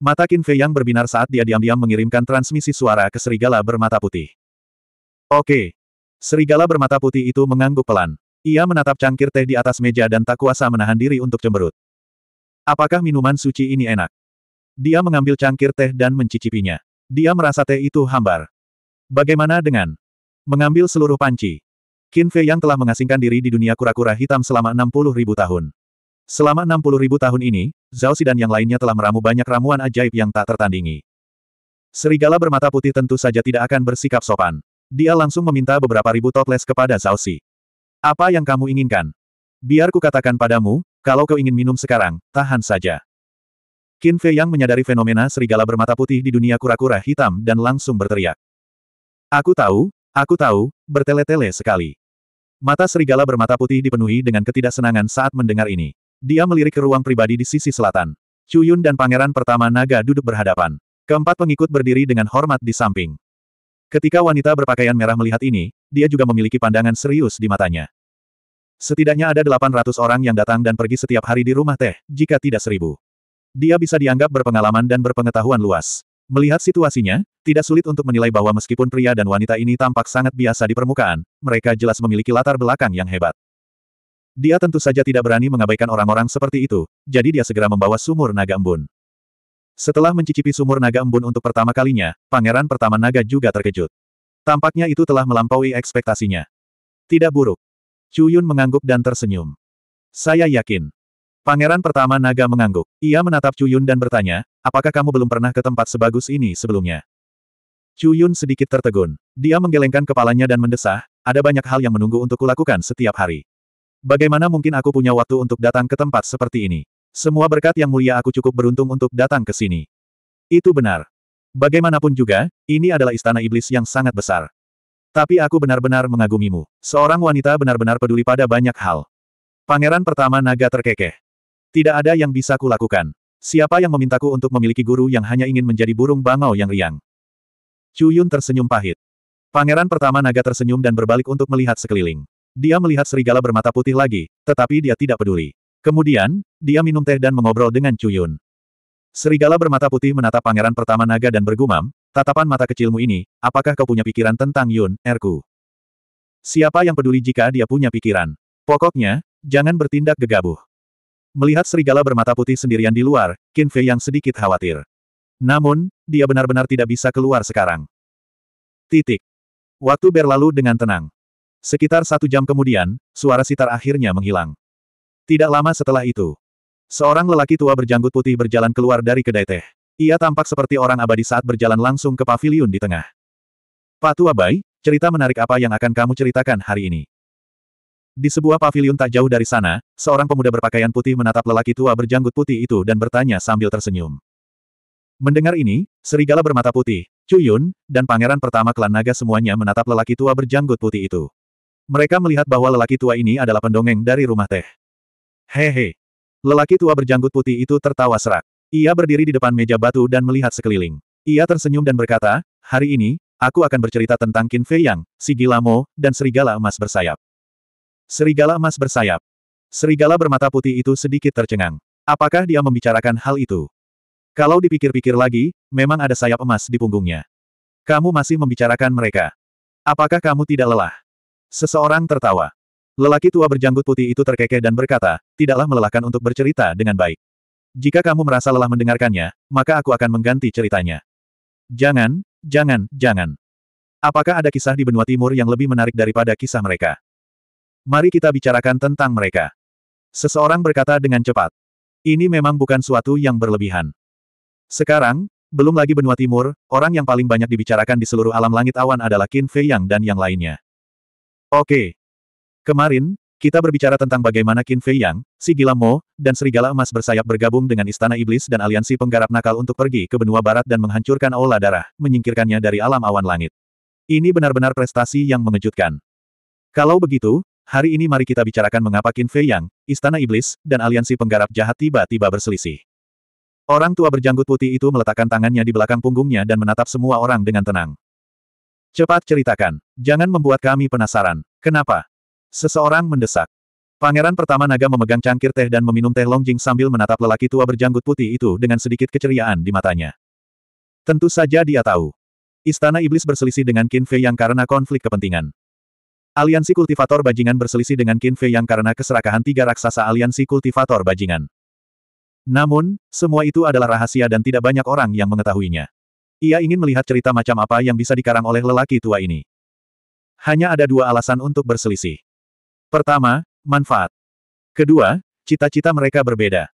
Mata Qin Fei yang berbinar saat dia diam-diam mengirimkan transmisi suara ke serigala bermata putih. Oke, Serigala bermata putih itu mengangguk pelan. Ia menatap cangkir teh di atas meja dan tak kuasa menahan diri untuk cemberut. Apakah minuman suci ini enak? Dia mengambil cangkir teh dan mencicipinya. Dia merasa teh itu hambar. Bagaimana dengan mengambil seluruh panci? Qin Fei yang telah mengasingkan diri di dunia kura-kura hitam selama 60 ribu tahun. Selama 60 ribu tahun ini, Zhao Si dan yang lainnya telah meramu banyak ramuan ajaib yang tak tertandingi. Serigala bermata putih tentu saja tidak akan bersikap sopan. Dia langsung meminta beberapa ribu toples kepada Zhao Xi. Apa yang kamu inginkan? Biar katakan padamu, kalau kau ingin minum sekarang, tahan saja. Qin Fei yang menyadari fenomena serigala bermata putih di dunia kura-kura hitam dan langsung berteriak. Aku tahu, aku tahu, bertele-tele sekali. Mata serigala bermata putih dipenuhi dengan ketidaksenangan saat mendengar ini. Dia melirik ke ruang pribadi di sisi selatan. Cuyun dan pangeran pertama naga duduk berhadapan. Keempat pengikut berdiri dengan hormat di samping. Ketika wanita berpakaian merah melihat ini, dia juga memiliki pandangan serius di matanya. Setidaknya ada 800 orang yang datang dan pergi setiap hari di rumah teh, jika tidak seribu. Dia bisa dianggap berpengalaman dan berpengetahuan luas. Melihat situasinya, tidak sulit untuk menilai bahwa meskipun pria dan wanita ini tampak sangat biasa di permukaan, mereka jelas memiliki latar belakang yang hebat. Dia tentu saja tidak berani mengabaikan orang-orang seperti itu, jadi dia segera membawa sumur naga embun. Setelah mencicipi sumur naga embun untuk pertama kalinya, pangeran pertama naga juga terkejut. Tampaknya itu telah melampaui ekspektasinya. Tidak buruk. Cuyun mengangguk dan tersenyum. Saya yakin. Pangeran pertama naga mengangguk. Ia menatap Cuyun dan bertanya, apakah kamu belum pernah ke tempat sebagus ini sebelumnya? Cuyun sedikit tertegun. Dia menggelengkan kepalanya dan mendesah, ada banyak hal yang menunggu untuk kulakukan setiap hari. Bagaimana mungkin aku punya waktu untuk datang ke tempat seperti ini? Semua berkat yang mulia aku cukup beruntung untuk datang ke sini. Itu benar. Bagaimanapun juga, ini adalah istana iblis yang sangat besar. Tapi aku benar-benar mengagumimu. Seorang wanita benar-benar peduli pada banyak hal. Pangeran pertama naga terkekeh. Tidak ada yang bisa kulakukan. Siapa yang memintaku untuk memiliki guru yang hanya ingin menjadi burung bangau yang riang? Cuyun tersenyum pahit. Pangeran pertama naga tersenyum dan berbalik untuk melihat sekeliling. Dia melihat serigala bermata putih lagi, tetapi dia tidak peduli. Kemudian, dia minum teh dan mengobrol dengan Cuyun. Serigala bermata putih menatap pangeran pertama naga dan bergumam, tatapan mata kecilmu ini, apakah kau punya pikiran tentang Yun, Erku? Siapa yang peduli jika dia punya pikiran? Pokoknya, jangan bertindak gegabah. Melihat serigala bermata putih sendirian di luar, Qin Fei yang sedikit khawatir. Namun, dia benar-benar tidak bisa keluar sekarang. Titik. Waktu berlalu dengan tenang. Sekitar satu jam kemudian, suara sitar akhirnya menghilang. Tidak lama setelah itu, seorang lelaki tua berjanggut putih berjalan keluar dari kedai teh. Ia tampak seperti orang abadi saat berjalan langsung ke paviliun di tengah. Pak Tua Bai, cerita menarik apa yang akan kamu ceritakan hari ini? Di sebuah paviliun tak jauh dari sana, seorang pemuda berpakaian putih menatap lelaki tua berjanggut putih itu dan bertanya sambil tersenyum. Mendengar ini, serigala bermata putih, Cuyun, dan pangeran pertama klan naga semuanya menatap lelaki tua berjanggut putih itu. Mereka melihat bahwa lelaki tua ini adalah pendongeng dari rumah teh. Hehe. Lelaki tua berjanggut putih itu tertawa serak. Ia berdiri di depan meja batu dan melihat sekeliling. Ia tersenyum dan berkata, hari ini, aku akan bercerita tentang Qin Fei Yang, si Gilamo, dan Serigala Emas Bersayap. Serigala Emas Bersayap. Serigala bermata putih itu sedikit tercengang. Apakah dia membicarakan hal itu? Kalau dipikir-pikir lagi, memang ada sayap emas di punggungnya. Kamu masih membicarakan mereka. Apakah kamu tidak lelah? Seseorang tertawa. Lelaki tua berjanggut putih itu terkekeh dan berkata, tidaklah melelahkan untuk bercerita dengan baik. Jika kamu merasa lelah mendengarkannya, maka aku akan mengganti ceritanya. Jangan, jangan, jangan. Apakah ada kisah di benua timur yang lebih menarik daripada kisah mereka? Mari kita bicarakan tentang mereka. Seseorang berkata dengan cepat. Ini memang bukan suatu yang berlebihan. Sekarang, belum lagi benua timur, orang yang paling banyak dibicarakan di seluruh alam langit awan adalah Qin Fei Yang dan yang lainnya. Oke, Kemarin, kita berbicara tentang bagaimana Qin Fei Yang, si Gila Mo, dan Serigala Emas bersayap bergabung dengan Istana Iblis dan aliansi penggarap nakal untuk pergi ke benua barat dan menghancurkan Aula Darah, menyingkirkannya dari alam awan langit. Ini benar-benar prestasi yang mengejutkan. Kalau begitu, hari ini mari kita bicarakan mengapa Qin Fei Yang, Istana Iblis, dan aliansi penggarap jahat tiba-tiba berselisih. Orang tua berjanggut putih itu meletakkan tangannya di belakang punggungnya dan menatap semua orang dengan tenang. Cepat ceritakan. Jangan membuat kami penasaran. Kenapa? Seseorang mendesak. Pangeran pertama naga memegang cangkir teh dan meminum teh longjing sambil menatap lelaki tua berjanggut putih itu dengan sedikit keceriaan di matanya. Tentu saja dia tahu. Istana Iblis berselisih dengan Qin Fei Yang karena konflik kepentingan. Aliansi Kultivator Bajingan berselisih dengan Qin Fei Yang karena keserakahan tiga raksasa Aliansi Kultivator Bajingan. Namun, semua itu adalah rahasia dan tidak banyak orang yang mengetahuinya. Ia ingin melihat cerita macam apa yang bisa dikarang oleh lelaki tua ini. Hanya ada dua alasan untuk berselisih. Pertama, manfaat. Kedua, cita-cita mereka berbeda.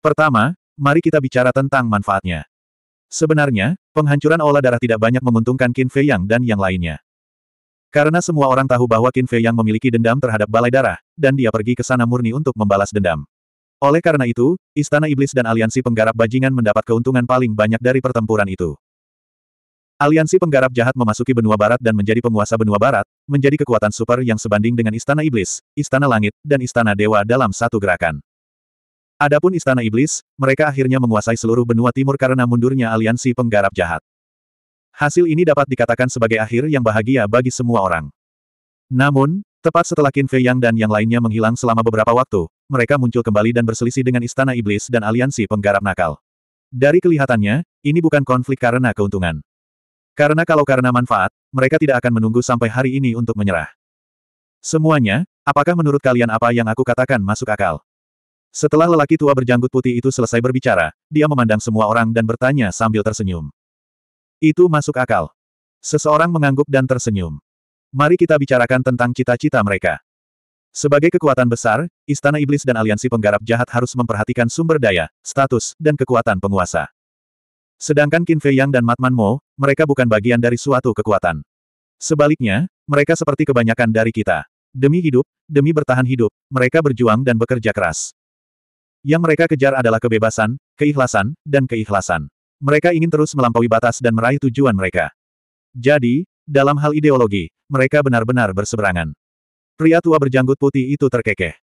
Pertama, mari kita bicara tentang manfaatnya. Sebenarnya, penghancuran olah darah tidak banyak menguntungkan Qin Fei Yang dan yang lainnya. Karena semua orang tahu bahwa Qin Fei Yang memiliki dendam terhadap Balai Darah, dan dia pergi ke sana murni untuk membalas dendam. Oleh karena itu, Istana Iblis dan Aliansi Penggarap Bajingan mendapat keuntungan paling banyak dari pertempuran itu. Aliansi penggarap jahat memasuki benua barat dan menjadi penguasa benua barat, menjadi kekuatan super yang sebanding dengan Istana Iblis, Istana Langit, dan Istana Dewa dalam satu gerakan. Adapun Istana Iblis, mereka akhirnya menguasai seluruh benua timur karena mundurnya aliansi penggarap jahat. Hasil ini dapat dikatakan sebagai akhir yang bahagia bagi semua orang. Namun, tepat setelah Qin Fei Yang dan yang lainnya menghilang selama beberapa waktu, mereka muncul kembali dan berselisih dengan Istana Iblis dan aliansi penggarap nakal. Dari kelihatannya, ini bukan konflik karena keuntungan. Karena kalau karena manfaat, mereka tidak akan menunggu sampai hari ini untuk menyerah. Semuanya, apakah menurut kalian apa yang aku katakan masuk akal? Setelah lelaki tua berjanggut putih itu selesai berbicara, dia memandang semua orang dan bertanya sambil tersenyum. Itu masuk akal. Seseorang mengangguk dan tersenyum. Mari kita bicarakan tentang cita-cita mereka. Sebagai kekuatan besar, Istana Iblis dan Aliansi Penggarap Jahat harus memperhatikan sumber daya, status, dan kekuatan penguasa. Sedangkan Qin Fei Yang dan Matman Mo, mereka bukan bagian dari suatu kekuatan. Sebaliknya, mereka seperti kebanyakan dari kita. Demi hidup, demi bertahan hidup, mereka berjuang dan bekerja keras. Yang mereka kejar adalah kebebasan, keikhlasan, dan keikhlasan. Mereka ingin terus melampaui batas dan meraih tujuan mereka. Jadi, dalam hal ideologi, mereka benar-benar berseberangan. Pria tua berjanggut putih itu terkekeh.